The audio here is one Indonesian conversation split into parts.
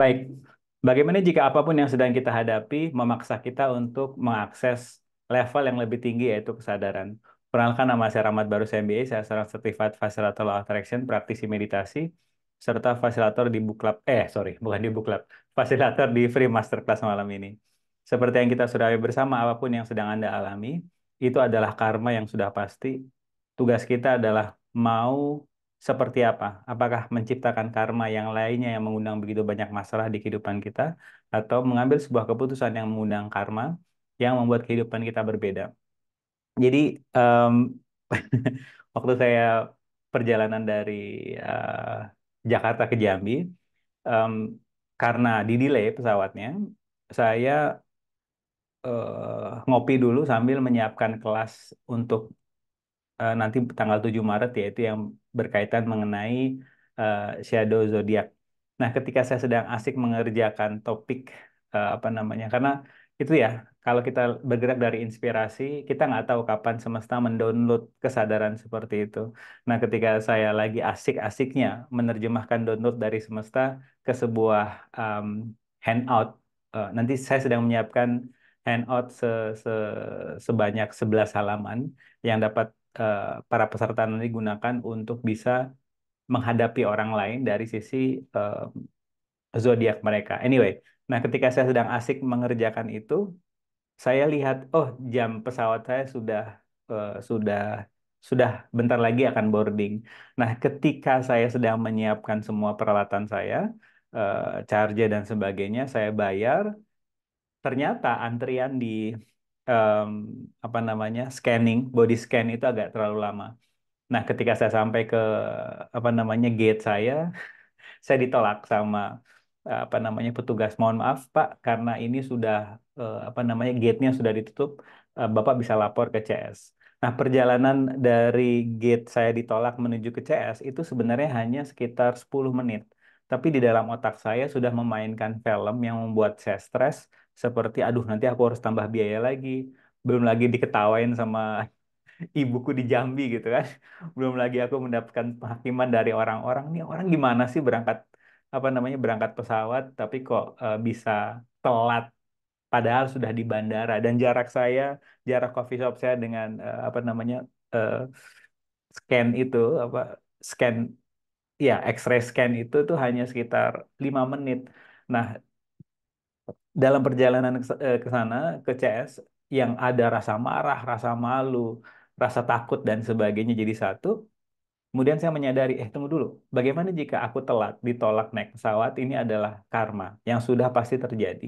Baik. Bagaimana jika apapun yang sedang kita hadapi memaksa kita untuk mengakses level yang lebih tinggi yaitu kesadaran? Perkenalkan nama saya Rahmat Barus MBA, saya seorang certified fasilitator law attraction, praktisi meditasi, serta fasilitator di book club, eh sorry, bukan di book club, fasilitator di free masterclass malam ini. Seperti yang kita sudah bersama, apapun yang sedang Anda alami, itu adalah karma yang sudah pasti. Tugas kita adalah mau seperti apa? Apakah menciptakan karma yang lainnya yang mengundang begitu banyak masalah di kehidupan kita, atau mengambil sebuah keputusan yang mengundang karma yang membuat kehidupan kita berbeda? Jadi, um, waktu saya perjalanan dari uh, Jakarta ke Jambi, um, karena didelay pesawatnya, saya uh, ngopi dulu sambil menyiapkan kelas untuk uh, nanti tanggal 7 Maret, yaitu yang berkaitan mengenai uh, shadow zodiak. Nah, ketika saya sedang asik mengerjakan topik uh, apa namanya, karena itu ya kalau kita bergerak dari inspirasi, kita nggak tahu kapan semesta mendownload kesadaran seperti itu. Nah, ketika saya lagi asik-asiknya menerjemahkan download dari semesta ke sebuah um, handout, uh, nanti saya sedang menyiapkan handout se -se sebanyak 11 halaman yang dapat Eh, para peserta nanti gunakan untuk bisa menghadapi orang lain dari sisi uh, zodiak mereka. Anyway, nah ketika saya sedang asik mengerjakan itu, saya lihat oh jam pesawat saya sudah uh, sudah sudah bentar lagi akan boarding. Nah, ketika saya sedang menyiapkan semua peralatan saya, uh, charger dan sebagainya, saya bayar. Ternyata antrian di um, apa namanya scanning body scan itu agak terlalu lama. Nah ketika saya sampai ke apa namanya gate saya, saya ditolak sama apa namanya petugas. Mohon maaf Pak karena ini sudah eh, apa namanya gate-nya sudah ditutup. Eh, Bapak bisa lapor ke CS. Nah, perjalanan dari gate saya ditolak menuju ke CS itu sebenarnya hanya sekitar 10 menit. Tapi di dalam otak saya sudah memainkan film yang membuat saya stres, seperti aduh nanti aku harus tambah biaya lagi belum lagi diketawain sama ibuku di Jambi gitu kan belum lagi aku mendapatkan penghakiman dari orang-orang nih orang gimana sih berangkat apa namanya berangkat pesawat tapi kok uh, bisa telat padahal sudah di bandara dan jarak saya jarak coffee shop saya dengan uh, apa namanya uh, scan itu apa scan ya X-ray scan itu tuh hanya sekitar lima menit nah dalam perjalanan ke eh, sana ke CS yang ada rasa marah, rasa malu, rasa takut dan sebagainya jadi satu. Kemudian saya menyadari, eh tunggu dulu, bagaimana jika aku telat, ditolak naik pesawat, ini adalah karma yang sudah pasti terjadi.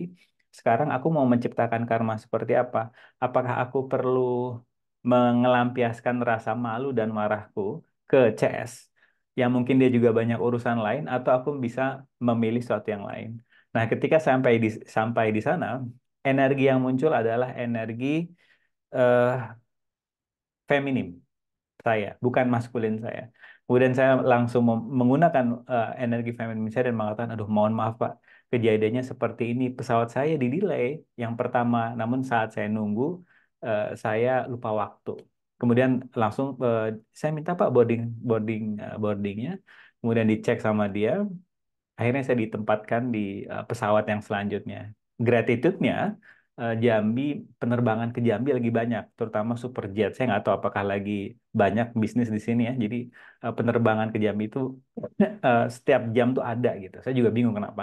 Sekarang aku mau menciptakan karma seperti apa? Apakah aku perlu mengelampiaskan rasa malu dan marahku ke CS yang mungkin dia juga banyak urusan lain atau aku bisa memilih sesuatu yang lain. Nah, ketika sampai di sampai di sana, energi yang muncul adalah energi uh, feminim saya, bukan maskulin saya. Kemudian saya langsung menggunakan uh, energi feminim saya dan mengatakan, aduh mohon maaf Pak, kejadiannya seperti ini. Pesawat saya di delay yang pertama, namun saat saya nunggu, uh, saya lupa waktu. Kemudian langsung uh, saya minta Pak boarding boarding uh, boardingnya, kemudian dicek sama dia, akhirnya saya ditempatkan di uh, pesawat yang selanjutnya. Gratitude-nya uh, Jambi penerbangan ke Jambi lagi banyak, terutama super jet. Saya nggak tahu apakah lagi banyak bisnis di sini ya. Jadi uh, penerbangan ke Jambi itu uh, setiap jam tuh ada gitu. Saya juga bingung kenapa.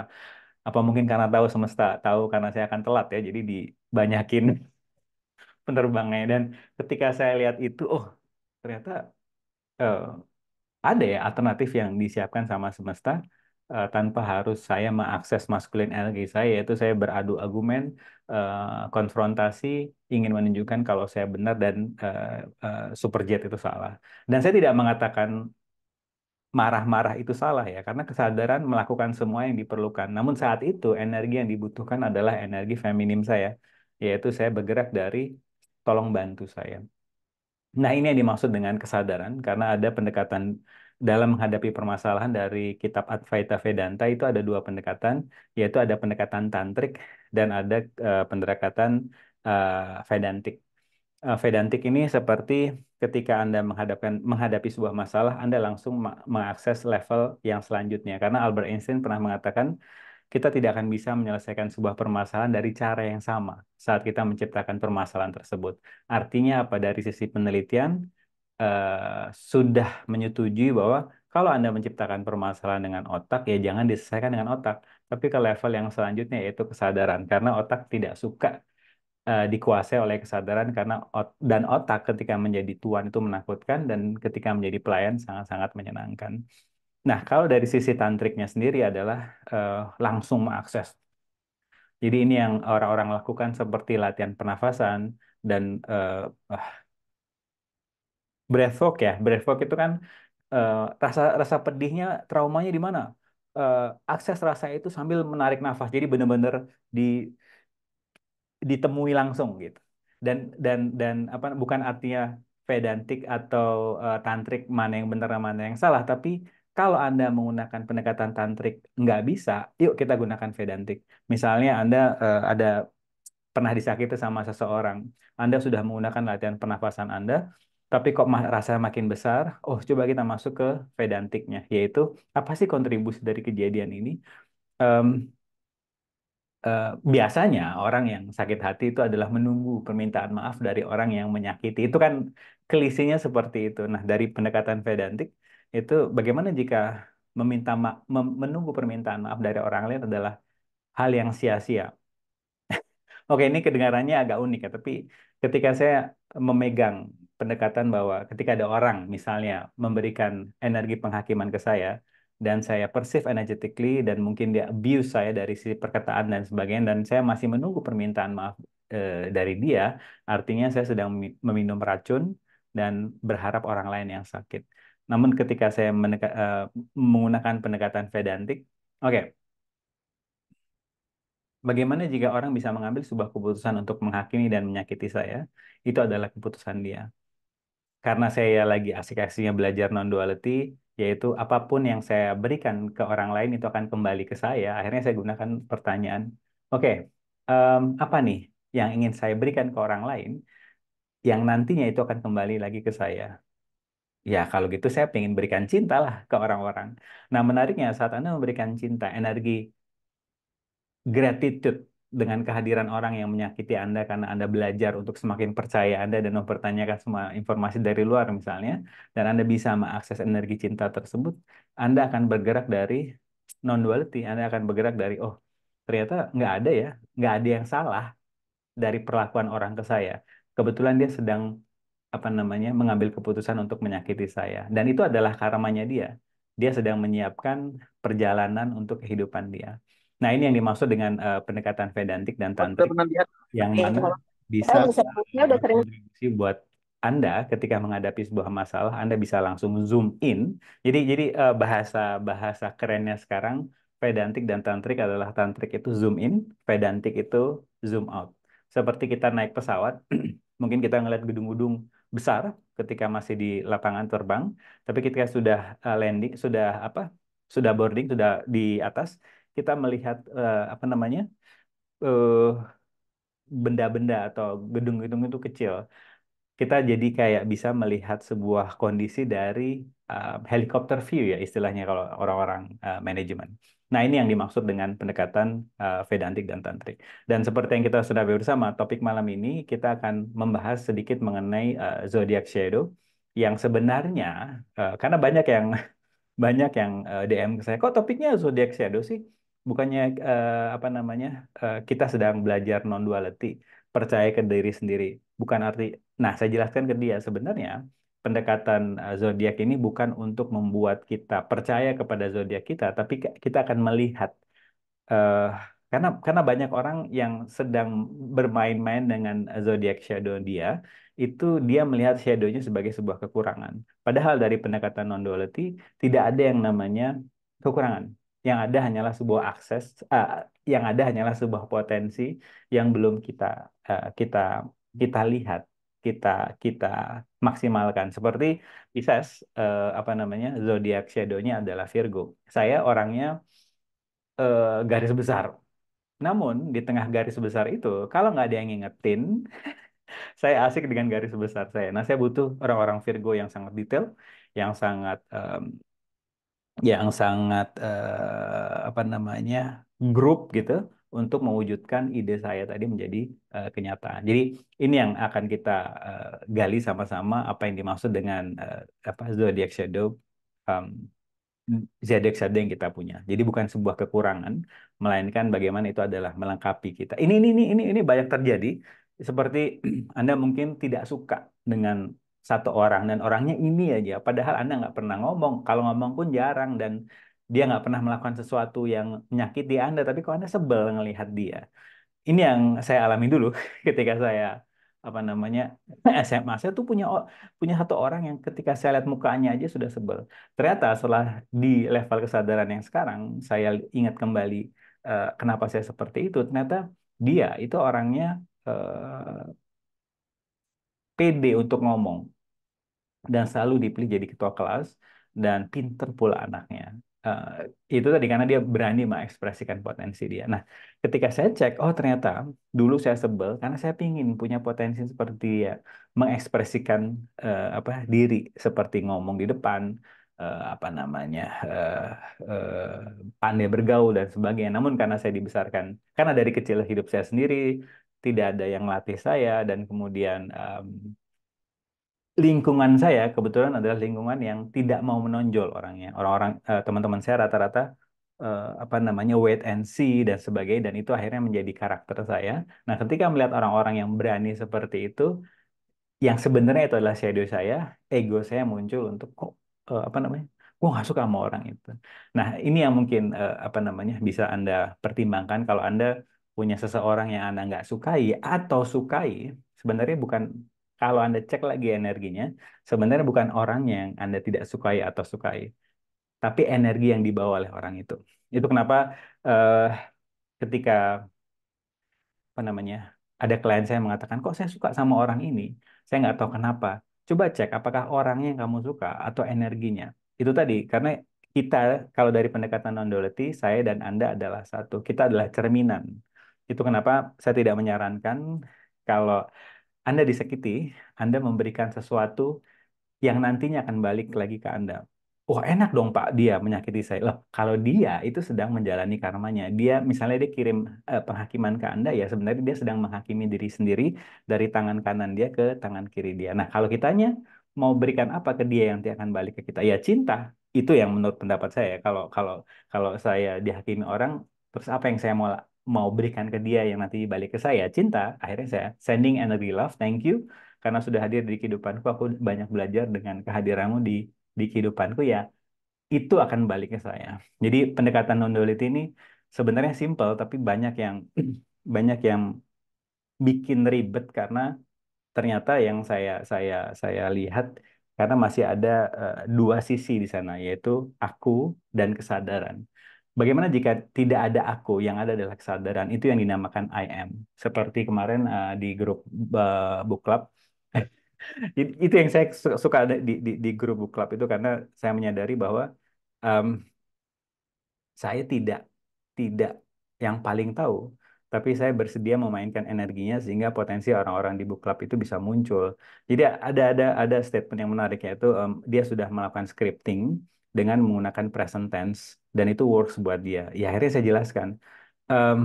Apa mungkin karena tahu semesta, tahu karena saya akan telat ya. Jadi dibanyakin penerbangnya. dan ketika saya lihat itu, oh ternyata uh, ada ya alternatif yang disiapkan sama semesta uh, tanpa harus saya mengakses maskulin energi saya yaitu saya beradu argumen uh, konfrontasi ingin menunjukkan kalau saya benar dan uh, eh, uh, superjet itu salah dan saya tidak mengatakan marah-marah itu salah ya karena kesadaran melakukan semua yang diperlukan namun saat itu energi yang dibutuhkan adalah energi feminim saya yaitu saya bergerak dari tolong bantu saya Nah, ini yang dimaksud dengan kesadaran, karena ada pendekatan dalam menghadapi permasalahan dari kitab Advaita Vedanta itu ada dua pendekatan, yaitu ada pendekatan tantrik dan ada uh, pendekatan uh, Vedantik. Uh, Vedantik ini seperti ketika Anda menghadapkan menghadapi sebuah masalah, Anda langsung mengakses level yang selanjutnya. Karena Albert Einstein pernah mengatakan kita tidak akan bisa menyelesaikan sebuah permasalahan dari cara yang sama saat kita menciptakan permasalahan tersebut. Artinya apa? Dari sisi penelitian, Eh, sudah menyetujui bahwa kalau Anda menciptakan permasalahan dengan otak, ya jangan diselesaikan dengan otak. Tapi ke level yang selanjutnya yaitu kesadaran. Karena otak tidak suka uh, dikuasai oleh kesadaran karena ot dan otak ketika menjadi tuan itu menakutkan dan ketika menjadi pelayan sangat-sangat menyenangkan. Nah, kalau dari sisi tantriknya sendiri adalah uh, langsung mengakses. Jadi ini yang orang-orang lakukan seperti latihan pernafasan dan uh, Breathwork ya, breathwork itu kan uh, rasa rasa pedihnya, traumanya di mana? uh, akses rasa itu sambil menarik nafas, jadi benar-benar di ditemui langsung gitu. Dan dan dan apa bukan artinya pedantik atau uh, tantrik mana yang benar mana yang salah, tapi kalau Anda menggunakan pendekatan tantrik nggak bisa, yuk kita gunakan pedantik. Misalnya Anda uh, ada pernah disakiti sama seseorang, Anda sudah menggunakan latihan pernafasan Anda, tapi kok rasa makin besar? Oh, coba kita masuk ke pedantiknya, yaitu apa sih kontribusi dari kejadian ini? Um, uh, biasanya orang yang sakit hati itu adalah menunggu permintaan maaf dari orang yang menyakiti. Itu kan kelisinya seperti itu. Nah, dari pendekatan pedantik itu bagaimana jika meminta ma menunggu permintaan maaf dari orang lain adalah hal yang sia-sia? Oke, ini kedengarannya agak unik ya, tapi ketika saya memegang pendekatan bahwa ketika ada orang misalnya memberikan energi penghakiman ke saya dan saya perceive energetically dan mungkin dia abuse saya dari sisi perkataan dan sebagainya dan saya masih menunggu permintaan maaf e, dari dia artinya saya sedang meminum racun dan berharap orang lain yang sakit. Namun ketika saya meneka, e, menggunakan pendekatan Vedantik, oke. Okay. Bagaimana jika orang bisa mengambil sebuah keputusan untuk menghakimi dan menyakiti saya? Itu adalah keputusan dia karena saya lagi asik-asiknya belajar non-duality, yaitu apapun yang saya berikan ke orang lain itu akan kembali ke saya. Akhirnya saya gunakan pertanyaan, oke, okay, um, apa nih yang ingin saya berikan ke orang lain yang nantinya itu akan kembali lagi ke saya? Ya, kalau gitu saya ingin berikan cinta lah ke orang-orang. Nah, menariknya saat Anda memberikan cinta, energi gratitude dengan kehadiran orang yang menyakiti Anda karena Anda belajar untuk semakin percaya Anda dan mempertanyakan semua informasi dari luar misalnya, dan Anda bisa mengakses energi cinta tersebut, Anda akan bergerak dari non-duality, Anda akan bergerak dari, oh ternyata nggak ada ya, nggak ada yang salah dari perlakuan orang ke saya. Kebetulan dia sedang apa namanya mengambil keputusan untuk menyakiti saya dan itu adalah karmanya dia dia sedang menyiapkan perjalanan untuk kehidupan dia Nah, ini yang dimaksud dengan uh, pendekatan Vedantik dan Tantrik yang iya, mana bisa kontribusi buat anda ketika menghadapi sebuah masalah, Anda bisa langsung zoom in. Jadi jadi uh, bahasa bahasa kerennya sekarang pedantik dan tantrik adalah tantrik itu zoom in, pedantik itu zoom out. Seperti kita naik pesawat, mungkin kita ngelihat gedung-gedung besar ketika masih di lapangan terbang, tapi ketika sudah eh, landing, sudah apa? sudah boarding, sudah di atas, kita melihat uh, apa namanya eh, benda-benda uh, atau gedung-gedung itu kecil, kita jadi kayak bisa melihat sebuah kondisi dari uh, helikopter view ya istilahnya kalau orang-orang uh, manajemen. Nah ini yang dimaksud dengan pendekatan uh, Vedantik dan Tantrik. Dan seperti yang kita sudah bersama, topik malam ini kita akan membahas sedikit mengenai uh, zodiac shadow yang sebenarnya uh, karena banyak yang banyak yang uh, DM ke saya kok topiknya zodiac shadow sih bukannya uh, apa namanya uh, kita sedang belajar non duality percaya ke diri sendiri bukan arti nah saya jelaskan ke dia sebenarnya pendekatan uh, zodiak ini bukan untuk membuat kita percaya kepada zodiak kita tapi kita akan melihat uh, karena karena banyak orang yang sedang bermain-main dengan zodiak shadow dia itu dia melihat shadownya sebagai sebuah kekurangan padahal dari pendekatan non duality tidak ada yang namanya kekurangan yang ada hanyalah sebuah akses uh, yang ada hanyalah sebuah potensi yang belum kita uh, kita kita lihat kita kita maksimalkan seperti Pisces uh, apa namanya zodiak shadownya adalah Virgo saya orangnya uh, garis besar namun di tengah garis besar itu kalau nggak ada yang ngingetin saya asik dengan garis besar saya nah saya butuh orang-orang Virgo yang sangat detail yang sangat um, yang sangat uh, apa namanya grup gitu untuk mewujudkan ide saya tadi menjadi uh, kenyataan. Jadi ini yang akan kita uh, gali sama-sama apa yang dimaksud dengan uh, apa zodiac shadow um, zodiac shadow yang kita punya. Jadi bukan sebuah kekurangan, melainkan bagaimana itu adalah melengkapi kita. Ini ini ini ini, ini banyak terjadi seperti Anda mungkin tidak suka dengan satu orang dan orangnya ini aja padahal anda nggak pernah ngomong kalau ngomong pun jarang dan dia nggak pernah melakukan sesuatu yang menyakiti anda tapi kok anda sebel ngelihat dia ini yang saya alami dulu ketika saya apa namanya SMA saya tuh punya punya satu orang yang ketika saya lihat mukanya aja sudah sebel ternyata setelah di level kesadaran yang sekarang saya ingat kembali eh, kenapa saya seperti itu ternyata dia itu orangnya eh, pede untuk ngomong dan selalu dipilih jadi ketua kelas dan pinter pula anaknya. Uh, itu tadi karena dia berani mengekspresikan potensi dia. Nah, ketika saya cek, oh ternyata dulu saya sebel karena saya ingin punya potensi seperti dia, mengekspresikan uh, apa diri seperti ngomong di depan, uh, apa namanya uh, uh, pandai bergaul dan sebagainya. Namun karena saya dibesarkan, karena dari kecil hidup saya sendiri, tidak ada yang latih saya dan kemudian um, lingkungan saya kebetulan adalah lingkungan yang tidak mau menonjol orangnya orang-orang uh, teman-teman saya rata-rata uh, apa namanya wait and see dan sebagainya dan itu akhirnya menjadi karakter saya nah ketika melihat orang-orang yang berani seperti itu yang sebenarnya itu adalah shadow saya ego saya muncul untuk kok uh, apa namanya gue nggak suka sama orang itu nah ini yang mungkin uh, apa namanya bisa anda pertimbangkan kalau anda punya seseorang yang Anda nggak sukai atau sukai, sebenarnya bukan kalau Anda cek lagi energinya, sebenarnya bukan orang yang Anda tidak sukai atau sukai, tapi energi yang dibawa oleh orang itu. Itu kenapa eh, ketika apa namanya ada klien saya mengatakan kok saya suka sama orang ini, saya nggak tahu kenapa. Coba cek apakah orangnya yang kamu suka atau energinya. Itu tadi karena kita kalau dari pendekatan non duality saya dan Anda adalah satu. Kita adalah cerminan itu kenapa saya tidak menyarankan kalau Anda disakiti, Anda memberikan sesuatu yang nantinya akan balik lagi ke Anda. Wah oh, enak dong Pak dia menyakiti saya. Loh, kalau dia itu sedang menjalani karmanya. Dia misalnya dia kirim eh, penghakiman ke Anda ya sebenarnya dia sedang menghakimi diri sendiri dari tangan kanan dia ke tangan kiri dia. Nah, kalau kitanya mau berikan apa ke dia yang dia akan balik ke kita? Ya cinta. Itu yang menurut pendapat saya. Kalau kalau kalau saya dihakimi orang, terus apa yang saya mau mau berikan ke dia yang nanti balik ke saya cinta akhirnya saya sending energy love thank you karena sudah hadir di kehidupanku aku banyak belajar dengan kehadiranmu di di kehidupanku ya itu akan balik ke saya jadi pendekatan non duality ini sebenarnya simple tapi banyak yang banyak yang bikin ribet karena ternyata yang saya saya saya lihat karena masih ada uh, dua sisi di sana yaitu aku dan kesadaran Bagaimana jika tidak ada aku, yang ada adalah kesadaran. Itu yang dinamakan I am. Seperti kemarin uh, di grup uh, book club, itu yang saya suka ada di, di, di grup book club itu karena saya menyadari bahwa um, saya tidak tidak yang paling tahu, tapi saya bersedia memainkan energinya sehingga potensi orang-orang di book club itu bisa muncul. Jadi ada ada ada statement yang menarik yaitu um, dia sudah melakukan scripting dengan menggunakan present tense dan itu works buat dia. Ya akhirnya saya jelaskan um,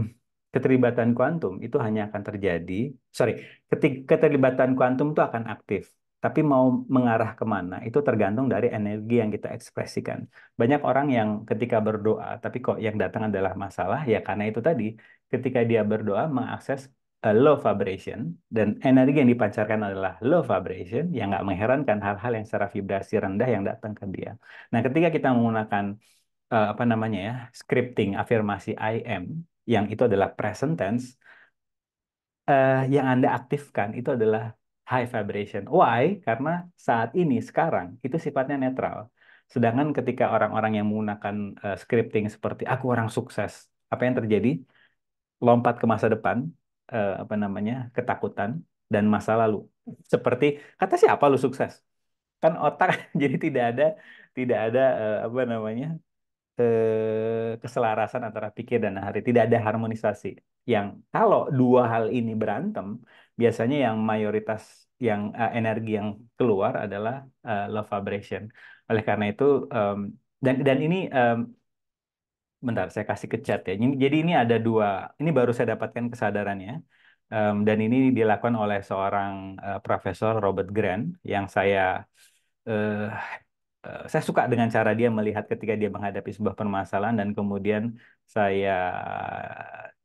keterlibatan kuantum itu hanya akan terjadi, sorry, ketika keterlibatan kuantum itu akan aktif. Tapi mau mengarah kemana itu tergantung dari energi yang kita ekspresikan. Banyak orang yang ketika berdoa, tapi kok yang datang adalah masalah, ya karena itu tadi ketika dia berdoa mengakses eh, low vibration dan energi yang dipancarkan adalah low vibration yang nggak mengherankan hal-hal yang secara vibrasi rendah yang datang ke dia. Nah, ketika kita menggunakan uh, apa namanya ya scripting afirmasi I am yang itu adalah present tense uh, yang anda aktifkan itu adalah high vibration. Why? Karena saat ini sekarang itu sifatnya netral. Sedangkan ketika orang-orang yang menggunakan uh, scripting seperti aku orang sukses, apa yang terjadi? Lompat ke masa depan, uh, apa namanya? ketakutan dan masa lalu. Seperti kata siapa lu sukses? Kan otak jadi tidak ada tidak ada uh, apa namanya? Eh, keselarasan antara pikir dan hari tidak ada harmonisasi. Yang kalau dua hal ini berantem, biasanya yang mayoritas yang uh, energi yang keluar adalah uh, love vibration. Oleh karena itu um, dan dan ini um, bentar saya kasih ke chat ya. Jadi ini ada dua, ini baru saya dapatkan kesadarannya. Um, dan ini dilakukan oleh seorang uh, profesor Robert Grant yang saya uh, Eh, saya suka dengan cara dia melihat ketika dia menghadapi sebuah permasalahan dan kemudian saya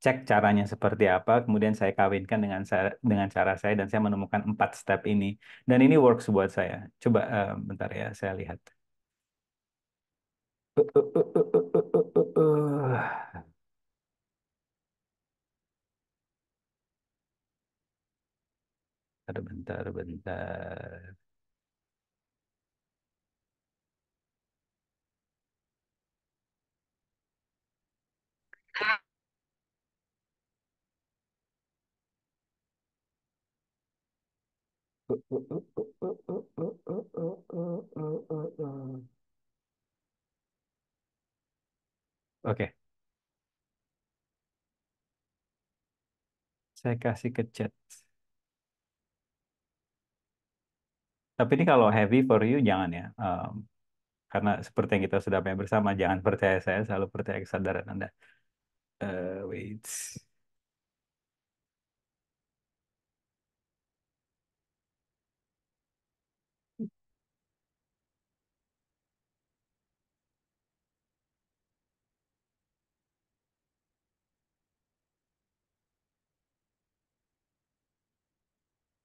cek caranya seperti apa, kemudian saya kawinkan dengan saya, dengan cara saya dan saya menemukan empat step ini dan ini works buat saya. Coba uh, bentar ya, saya lihat. Uh, uh, uh, Ada bentar, bentar. Oke, saya kasih ke chat. Tapi ini kalau heavy for you jangan ya. Um, karena seperti yang kita sudah punya bersama, jangan percaya saya, selalu percaya kesadaran Anda. Uh, wait.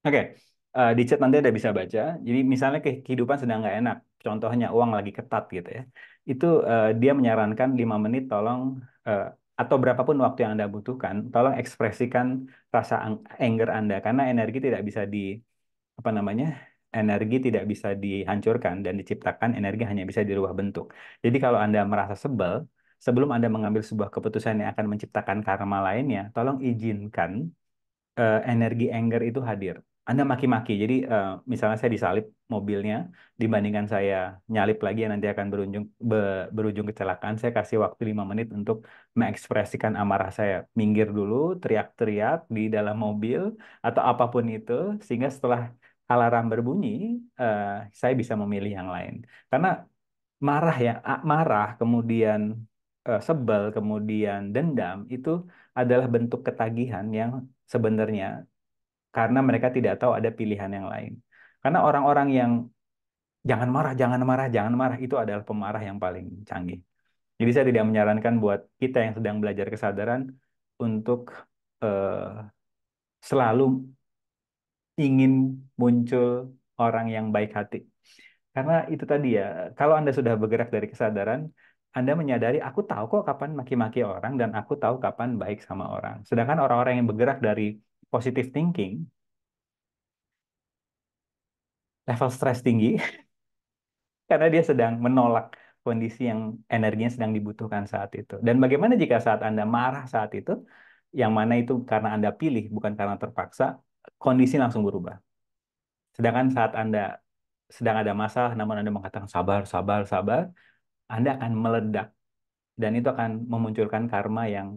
Oke, uh, di chat nanti ada bisa baca. Jadi misalnya kehidupan sedang nggak enak, contohnya uang lagi ketat gitu ya. Itu uh, dia menyarankan lima menit tolong uh, atau berapapun waktu yang Anda butuhkan, tolong ekspresikan rasa anger Anda karena energi tidak bisa di apa namanya? Energi tidak bisa dihancurkan dan diciptakan, energi hanya bisa dirubah bentuk. Jadi kalau Anda merasa sebel, sebelum Anda mengambil sebuah keputusan yang akan menciptakan karma lainnya, tolong izinkan uh, energi anger itu hadir. Anda maki-maki. Jadi uh, misalnya saya disalip mobilnya, dibandingkan saya nyalip lagi yang nanti akan berujung be, berujung kecelakaan, saya kasih waktu lima menit untuk mengekspresikan amarah saya. Minggir dulu, teriak-teriak di dalam mobil atau apapun itu, sehingga setelah alarm berbunyi, uh, saya bisa memilih yang lain. Karena marah ya, marah kemudian uh, sebel, kemudian dendam itu adalah bentuk ketagihan yang sebenarnya karena mereka tidak tahu ada pilihan yang lain. Karena orang-orang yang jangan marah, jangan marah, jangan marah itu adalah pemarah yang paling canggih. Jadi saya tidak menyarankan buat kita yang sedang belajar kesadaran untuk eh, selalu ingin muncul orang yang baik hati. Karena itu tadi ya, kalau Anda sudah bergerak dari kesadaran, anda menyadari aku tahu kok kapan maki-maki orang dan aku tahu kapan baik sama orang. Sedangkan orang-orang yang bergerak dari positive thinking, level stres tinggi, karena dia sedang menolak kondisi yang energinya sedang dibutuhkan saat itu. Dan bagaimana jika saat Anda marah saat itu, yang mana itu karena Anda pilih, bukan karena terpaksa, kondisi langsung berubah. Sedangkan saat Anda sedang ada masalah, namun Anda mengatakan sabar, sabar, sabar, anda akan meledak dan itu akan memunculkan karma yang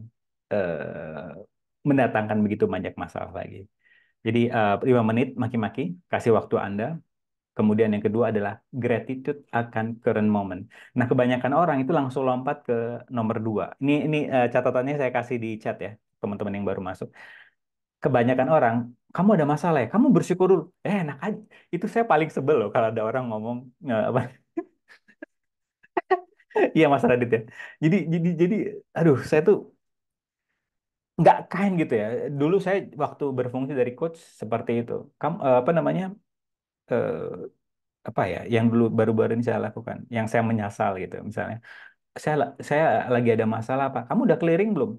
eh, mendatangkan begitu banyak masalah lagi. Jadi uh, eh, 5 menit maki-maki, kasih waktu Anda. Kemudian yang kedua adalah gratitude akan current moment. Nah, kebanyakan orang itu langsung lompat ke nomor dua. Ini ini uh, catatannya saya kasih di chat ya, teman-teman yang baru masuk. Kebanyakan orang, kamu ada masalah ya, kamu bersyukur dulu. Eh, enak aja. Itu saya paling sebel loh kalau ada orang ngomong eh, apa Iya Mas Radit ya. Jadi jadi jadi aduh saya tuh nggak kain gitu ya. Dulu saya waktu berfungsi dari coach seperti itu. Kamu uh, eh, apa namanya? uh, apa ya? Yang dulu baru-baru ini saya lakukan, yang saya menyesal gitu misalnya. Saya saya lagi ada masalah apa? Kamu udah clearing belum?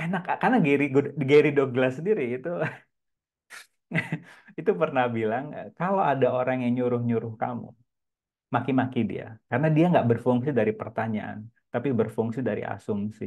Enak karena Gary Gary Douglas sendiri itu itu pernah bilang eh, kalau ada orang yang nyuruh-nyuruh kamu, maki-maki dia karena dia nggak berfungsi dari pertanyaan, tapi berfungsi dari asumsi.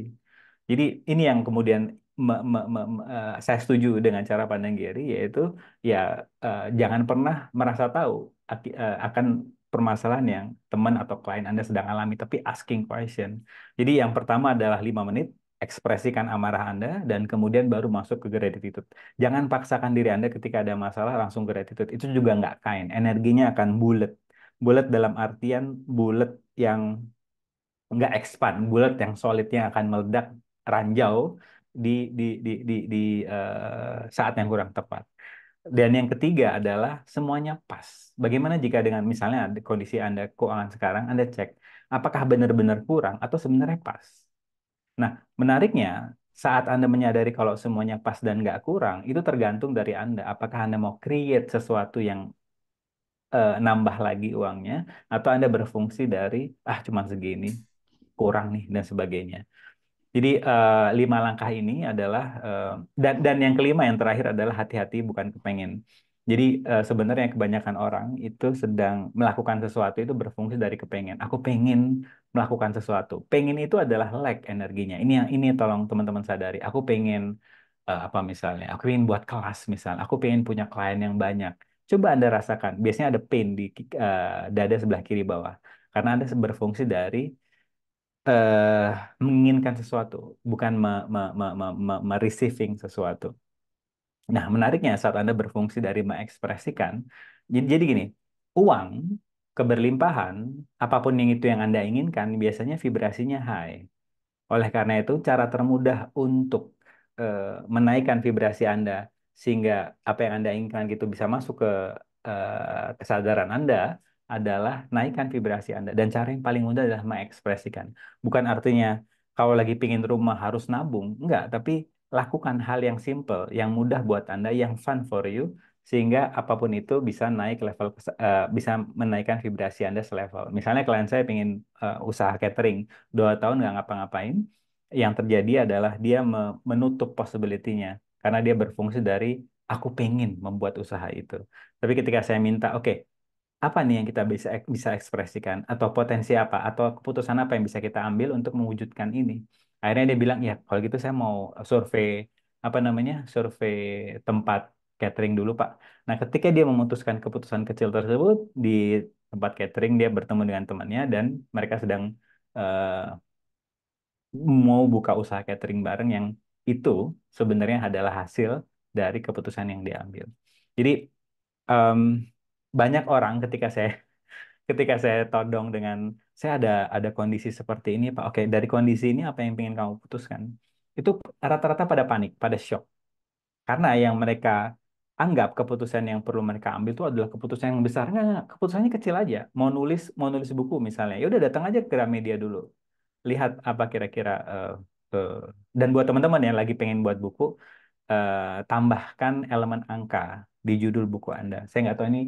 Jadi ini yang kemudian me, me, me, uh, saya setuju dengan cara pandang Gary yaitu ya uh, jangan pernah merasa tahu eh, akan permasalahan yang teman atau klien Anda sedang alami tapi asking question. Jadi yang pertama adalah lima menit ekspresikan amarah Anda dan kemudian baru masuk ke gratitude. Jangan paksakan diri Anda ketika ada masalah langsung gratitude. Itu juga nggak kain. Energinya akan bulat. Bulat dalam artian bulat yang nggak expand, bulat yang solidnya akan meledak ranjau di di di di, di uh, saat yang kurang tepat. Dan yang ketiga adalah semuanya pas. Bagaimana jika dengan misalnya kondisi Anda keuangan sekarang, Anda cek apakah benar-benar kurang atau sebenarnya pas. Nah, menariknya saat Anda menyadari kalau semuanya pas dan nggak kurang, itu tergantung dari Anda. Apakah Anda mau create sesuatu yang uh, nambah lagi uangnya, atau Anda berfungsi dari, ah cuma segini, kurang nih, dan sebagainya. Jadi uh, lima langkah ini adalah uh, dan dan yang kelima yang terakhir adalah hati-hati bukan kepengen. Jadi uh, sebenarnya kebanyakan orang itu sedang melakukan sesuatu itu berfungsi dari kepengen. Aku pengen melakukan sesuatu. Pengen itu adalah lack energinya. Ini yang ini tolong teman-teman sadari. Aku pengen uh, apa misalnya? Aku pengen buat kelas misalnya. Aku pengen punya klien yang banyak. Coba anda rasakan. Biasanya ada pain di uh, dada sebelah kiri bawah karena anda berfungsi dari uh, menginginkan sesuatu, bukan me, me, me, me, me, me receiving sesuatu. Nah, menariknya saat Anda berfungsi dari mengekspresikan, jadi, gini, uang, keberlimpahan, apapun yang itu yang Anda inginkan, biasanya vibrasinya high. Oleh karena itu, cara termudah untuk uh, menaikkan vibrasi Anda sehingga apa yang Anda inginkan gitu bisa masuk ke uh, kesadaran Anda adalah naikkan vibrasi Anda. Dan cara yang paling mudah adalah mengekspresikan. Bukan artinya kalau lagi pingin rumah harus nabung. Enggak, tapi lakukan hal yang simple, yang mudah buat Anda, yang fun for you. Sehingga apapun itu bisa naik level, uh, bisa menaikkan vibrasi Anda selevel. Misalnya klien saya ingin uh, eh, usaha catering, dua tahun nggak ngapa-ngapain. Yang terjadi adalah dia menutup possibility-nya. Karena dia berfungsi dari aku pengen membuat usaha itu. Tapi ketika saya minta, oke, okay, apa nih yang kita bisa bisa ekspresikan atau potensi apa atau keputusan apa yang bisa kita ambil untuk mewujudkan ini akhirnya dia bilang ya kalau gitu saya mau survei apa namanya survei tempat catering dulu pak nah ketika dia memutuskan keputusan kecil tersebut di tempat catering dia bertemu dengan temannya dan mereka sedang uh, mau buka usaha catering bareng yang itu sebenarnya adalah hasil dari keputusan yang diambil jadi um, banyak orang ketika saya ketika saya todong dengan saya ada ada kondisi seperti ini Pak. Oke, dari kondisi ini apa yang ingin kamu putuskan? Itu rata-rata pada panik, pada shock. Karena yang mereka anggap keputusan yang perlu mereka ambil itu adalah keputusan yang besar. nggak nggak, keputusannya kecil aja. Mau nulis, mau nulis buku misalnya. Ya udah datang aja ke media dulu. Lihat apa kira-kira uh, uh, dan buat teman-teman yang lagi pengen buat buku, uh, tambahkan elemen angka di judul buku Anda. Saya nggak tahu ini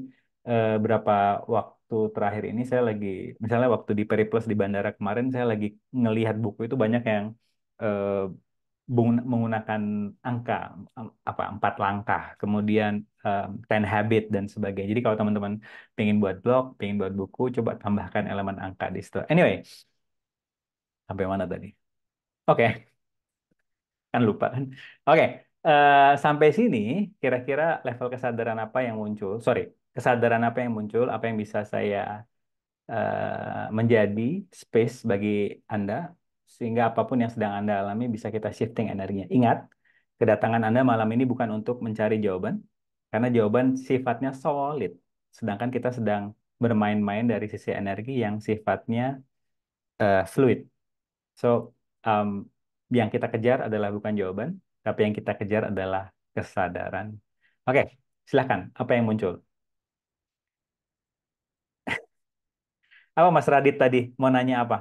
eh, berapa waktu terakhir ini saya lagi misalnya waktu di Periplus di bandara kemarin saya lagi ngelihat buku itu banyak yang eh, menggunakan angka apa empat langkah kemudian um, ten habit dan sebagainya jadi kalau teman-teman pengen buat blog pengen buat buku coba tambahkan elemen angka di situ anyway sampai mana tadi oke okay. kan lupa kan oke okay. uh, eh, sampai sini kira-kira level kesadaran apa yang muncul sorry kesadaran apa yang muncul, apa yang bisa saya uh, menjadi space bagi Anda, sehingga apapun yang sedang Anda alami bisa kita shifting energinya. Ingat, kedatangan Anda malam ini bukan untuk mencari jawaban, karena jawaban sifatnya solid, sedangkan kita sedang bermain-main dari sisi energi yang sifatnya uh, fluid. So, um, yang kita kejar adalah bukan jawaban, tapi yang kita kejar adalah kesadaran. Oke, okay, silahkan. Apa yang muncul? Apa Mas Radit tadi mau nanya apa?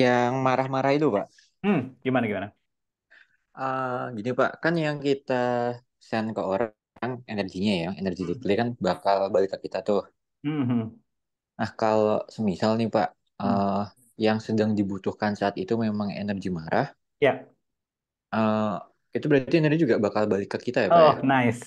Yang marah-marah itu, Pak. Hmm, gimana gimana? Uh, gini Pak, kan yang kita send ke orang kan energinya ya, energi diklik hmm. kan bakal balik ke kita tuh. hmm, hmm. Nah kalau semisal nih Pak, uh, yang sedang dibutuhkan saat itu memang energi marah. Ya. Yeah. Uh, itu berarti energi juga bakal balik ke kita ya Pak? Oh, ya? nice.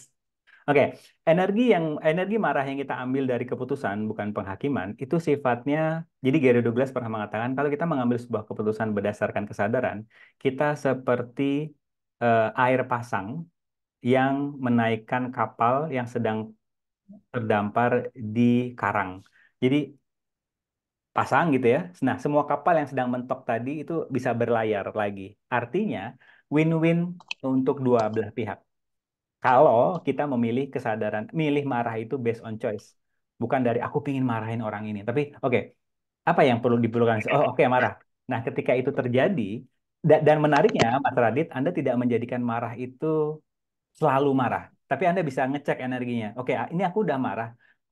Oke, energi yang energi marah yang kita ambil dari keputusan bukan penghakiman itu sifatnya. Jadi Gary Douglas pernah mengatakan kalau kita mengambil sebuah keputusan berdasarkan kesadaran, kita seperti uh, air pasang yang menaikkan kapal yang sedang terdampar di karang. Jadi pasang gitu ya. Nah, semua kapal yang sedang mentok tadi itu bisa berlayar lagi. Artinya win-win untuk dua belah pihak kalau kita memilih kesadaran, milih marah itu based on choice, bukan dari aku pingin marahin orang ini. Tapi oke, okay, apa yang perlu diperlukan? Oh oke okay, marah. Nah ketika itu terjadi dan menariknya Mas Radit, Anda tidak menjadikan marah itu selalu marah, tapi Anda bisa ngecek energinya. Oke, okay, ini aku udah marah,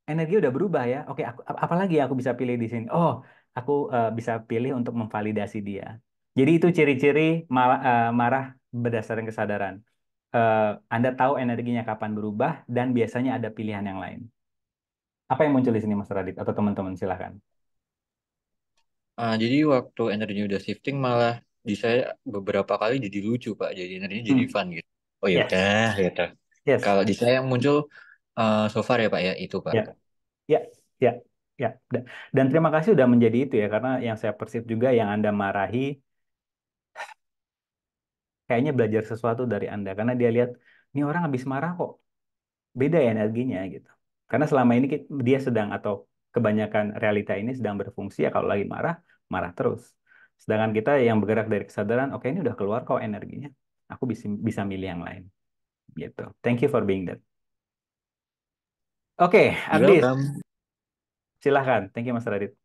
energi udah berubah ya. Oke, aku, apalagi aku bisa pilih di sini. Oh, aku uh, bisa pilih untuk memvalidasi dia. Jadi itu ciri-ciri marah, uh, e, marah berdasarkan kesadaran uh, Anda tahu energinya kapan berubah dan biasanya ada pilihan yang lain. Apa yang muncul di sini Mas Radit atau teman-teman silahkan. Uh, ah, jadi waktu energinya udah shifting malah di saya beberapa kali jadi lucu Pak. Jadi energinya hmm. jadi fun gitu. Oh iya, udah yes. Ya yes. Kalau di saya yang muncul uh, so far ya Pak ya itu Pak. Ya. Ya, ya, ya. Dan terima kasih sudah menjadi itu ya karena yang saya persip juga yang Anda marahi kayaknya belajar sesuatu dari Anda karena dia lihat ini orang habis marah kok beda ya energinya gitu. Karena selama ini dia sedang atau kebanyakan realita ini sedang berfungsi ya kalau lagi marah, marah terus. Sedangkan kita yang bergerak dari kesadaran, oke okay, ini udah keluar kok energinya. Aku bisa bisa milih yang lain. Gitu. Thank you for being there. Oke, okay, Abdis. Silahkan. Thank you Mas Radit.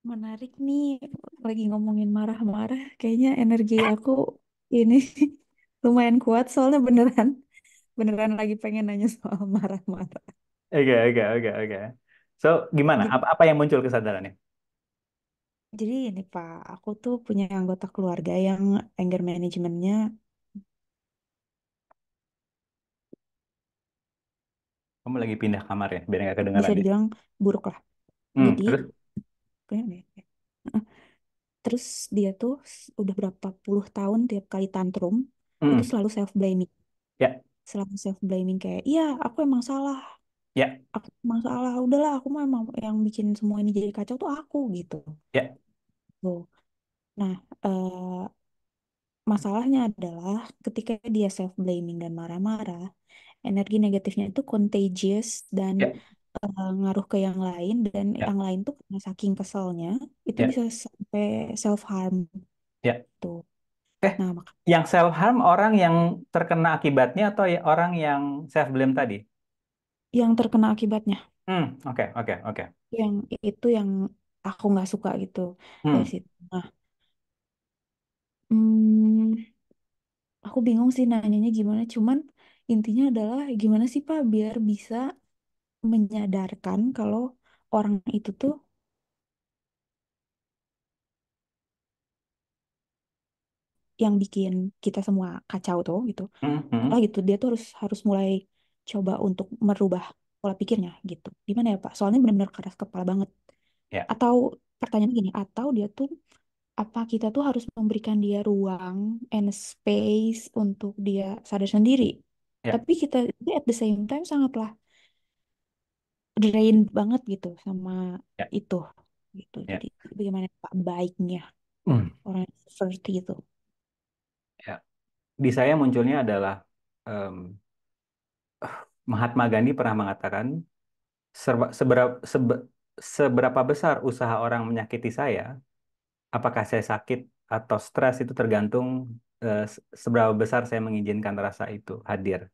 Menarik nih, lagi ngomongin marah-marah, kayaknya energi aku ini lumayan kuat soalnya beneran beneran lagi pengen nanya soal marah-marah. Oke, oke, oke, oke. So, gimana? Apa, apa yang muncul kesadarannya? jadi ini Pak, aku tuh punya anggota keluarga yang anger manajemennya Kamu lagi pindah kamar ya, biar nggak kedengaran bisa bilang dibilang buruk lah. Hmm, Jadi terus? terus dia tuh udah berapa puluh tahun tiap kali tantrum mm. itu hmm. selalu self blaming yeah. selalu self blaming kayak iya aku emang salah ya aku emang salah udahlah aku mah emang yang bikin semua ini jadi kacau tuh aku gitu ya yeah. nah uh, masalahnya adalah ketika dia self blaming dan marah-marah energi negatifnya itu contagious dan yeah uh, ngaruh ke yang lain dan yeah. yang lain tuh karena saking keselnya itu yeah. bisa sampai self harm yeah. tuh. Gitu. Eh, Nah, maka yang self harm orang yang terkena akibatnya atau ya orang yang self blame tadi? yang terkena akibatnya Hmm, oke, oke, oke. yang itu yang aku nggak suka gitu hmm. dari situ. Nah, hmm, aku bingung sih nanyanya gimana, cuman intinya adalah gimana sih Pak biar bisa menyadarkan kalau orang itu tuh yang bikin kita semua kacau tuh gitu. Mm-hmm. Lah oh, gitu dia tuh harus harus mulai coba untuk merubah pola pikirnya gitu. Gimana ya Pak? Soalnya benar-benar keras kepala banget. Ya. Atau pertanyaan gini, atau dia tuh apa kita tuh harus memberikan dia ruang and space untuk dia sadar sendiri. Ya. Tapi kita at the same time sangatlah drain banget gitu sama ya. itu gitu. Ya. Jadi bagaimana Pak baiknya hmm. orang seperti itu? Ya. Di saya munculnya adalah um, Mahatma Gandhi pernah mengatakan serba, seberapa, sebe, seberapa besar usaha orang menyakiti saya, apakah saya sakit atau stres itu tergantung uh, seberapa besar saya mengizinkan rasa itu hadir.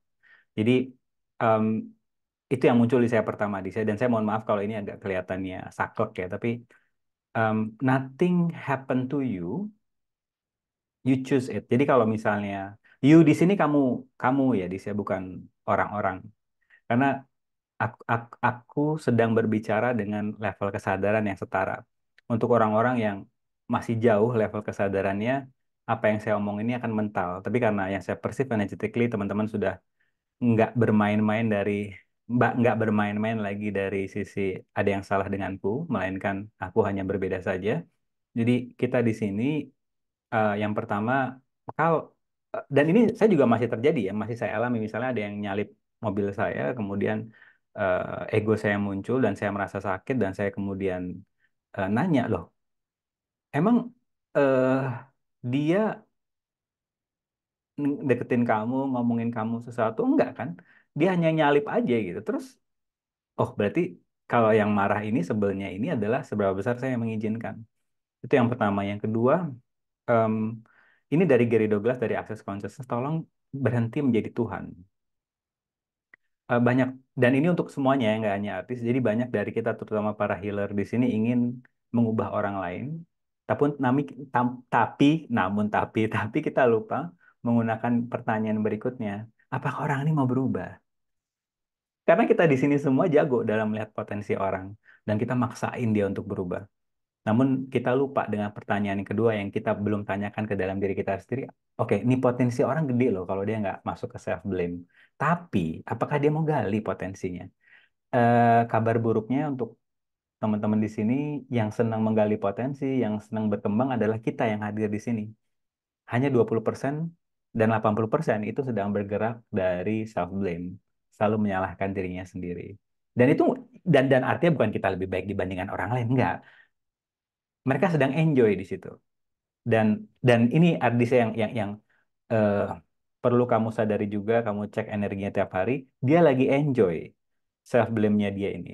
Jadi um, itu yang muncul di saya pertama di saya dan saya mohon maaf kalau ini agak kelihatannya saklek ya tapi um, nothing happen to you you choose it jadi kalau misalnya you di sini kamu kamu ya di saya bukan orang-orang karena aku, aku, aku sedang berbicara dengan level kesadaran yang setara untuk orang-orang yang masih jauh level kesadarannya apa yang saya omong ini akan mental tapi karena yang saya persif energetically teman-teman sudah nggak bermain-main dari mbak nggak bermain-main lagi dari sisi ada yang salah denganku, melainkan aku hanya berbeda saja. Jadi kita di sini uh, yang pertama kalau eh, dan ini saya juga masih terjadi ya, masih saya alami misalnya ada yang nyalip mobil saya, kemudian uh, ego saya muncul dan saya merasa sakit dan saya kemudian uh, nanya loh, emang uh, dia deketin kamu, ngomongin kamu sesuatu enggak kan? dia hanya nyalip aja gitu terus oh berarti kalau yang marah ini sebelnya ini adalah seberapa besar saya mengizinkan itu yang pertama yang kedua um, ini dari Gary Douglas dari Access Consciousness tolong berhenti menjadi Tuhan uh, banyak dan ini untuk semuanya ya nggak hanya artis jadi banyak dari kita terutama para healer di sini ingin mengubah orang lain tapi nami, tam, tapi namun tapi tapi kita lupa menggunakan pertanyaan berikutnya apakah orang ini mau berubah karena kita di sini semua jago dalam melihat potensi orang dan kita maksain dia untuk berubah. Namun kita lupa dengan pertanyaan yang kedua yang kita belum tanyakan ke dalam diri kita sendiri. Oke, ini potensi orang gede loh kalau dia nggak masuk ke self blame. Tapi apakah dia mau gali potensinya? Eh, kabar buruknya untuk teman-teman di sini yang senang menggali potensi, yang senang berkembang adalah kita yang hadir di sini. Hanya 20% dan 80% itu sedang bergerak dari self blame selalu menyalahkan dirinya sendiri. Dan itu dan dan artinya bukan kita lebih baik dibandingkan orang lain, enggak. Mereka sedang enjoy di situ. Dan dan ini Ardisa yang yang yang uh, perlu kamu sadari juga, kamu cek energinya tiap hari, dia lagi enjoy self blame-nya dia ini.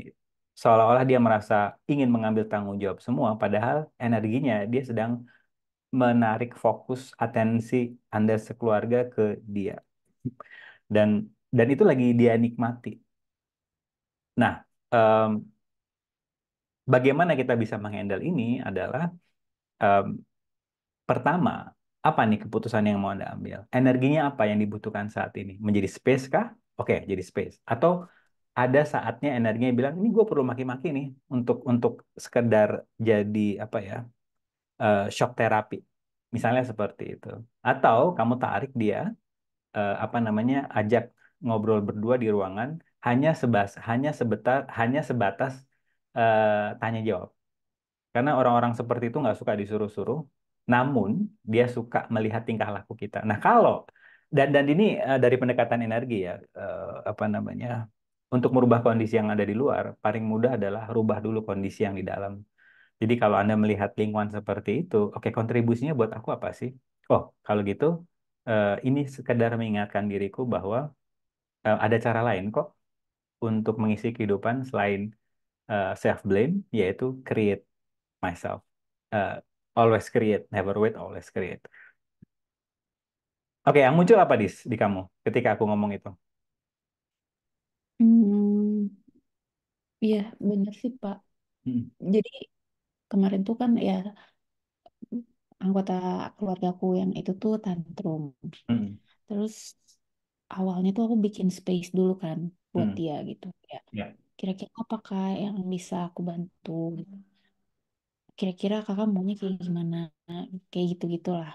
Seolah-olah dia merasa ingin mengambil tanggung jawab semua, padahal energinya dia sedang menarik fokus atensi Anda sekeluarga ke dia. Dan dan itu lagi dia nikmati. Nah, um, bagaimana kita bisa menghandle ini adalah um, pertama apa nih keputusan yang mau anda ambil? Energinya apa yang dibutuhkan saat ini? Menjadi space kah? Oke, jadi space. Atau ada saatnya energinya bilang ini gue perlu maki-maki nih untuk untuk sekedar jadi apa ya uh, shock terapi, misalnya seperti itu. Atau kamu tarik dia uh, apa namanya ajak ngobrol berdua di ruangan hanya sebas hanya sebatas hanya sebatas uh, tanya jawab. Karena orang-orang seperti itu nggak suka disuruh-suruh, namun dia suka melihat tingkah laku kita. Nah kalau dan dan ini uh, dari pendekatan energi ya uh, apa namanya untuk merubah kondisi yang ada di luar paling mudah adalah rubah dulu kondisi yang di dalam. Jadi kalau Anda melihat lingkungan seperti itu, oke okay, kontribusinya buat aku apa sih? Oh, kalau gitu uh, ini sekedar mengingatkan diriku bahwa Eh, ada cara lain kok untuk mengisi kehidupan selain uh, eh, self blame yaitu create myself uh, always create never wait always create oke okay, yang muncul apa di di kamu ketika aku ngomong itu hmm iya sih pak hmm. jadi kemarin tuh kan ya anggota keluargaku yang itu tuh tantrum hmm. terus awalnya tuh aku bikin space dulu kan buat Hmm. dia gitu ya Ya. kira-kira apakah yang bisa aku bantu kira-kira kakak maunya kayak gimana kayak gitu gitulah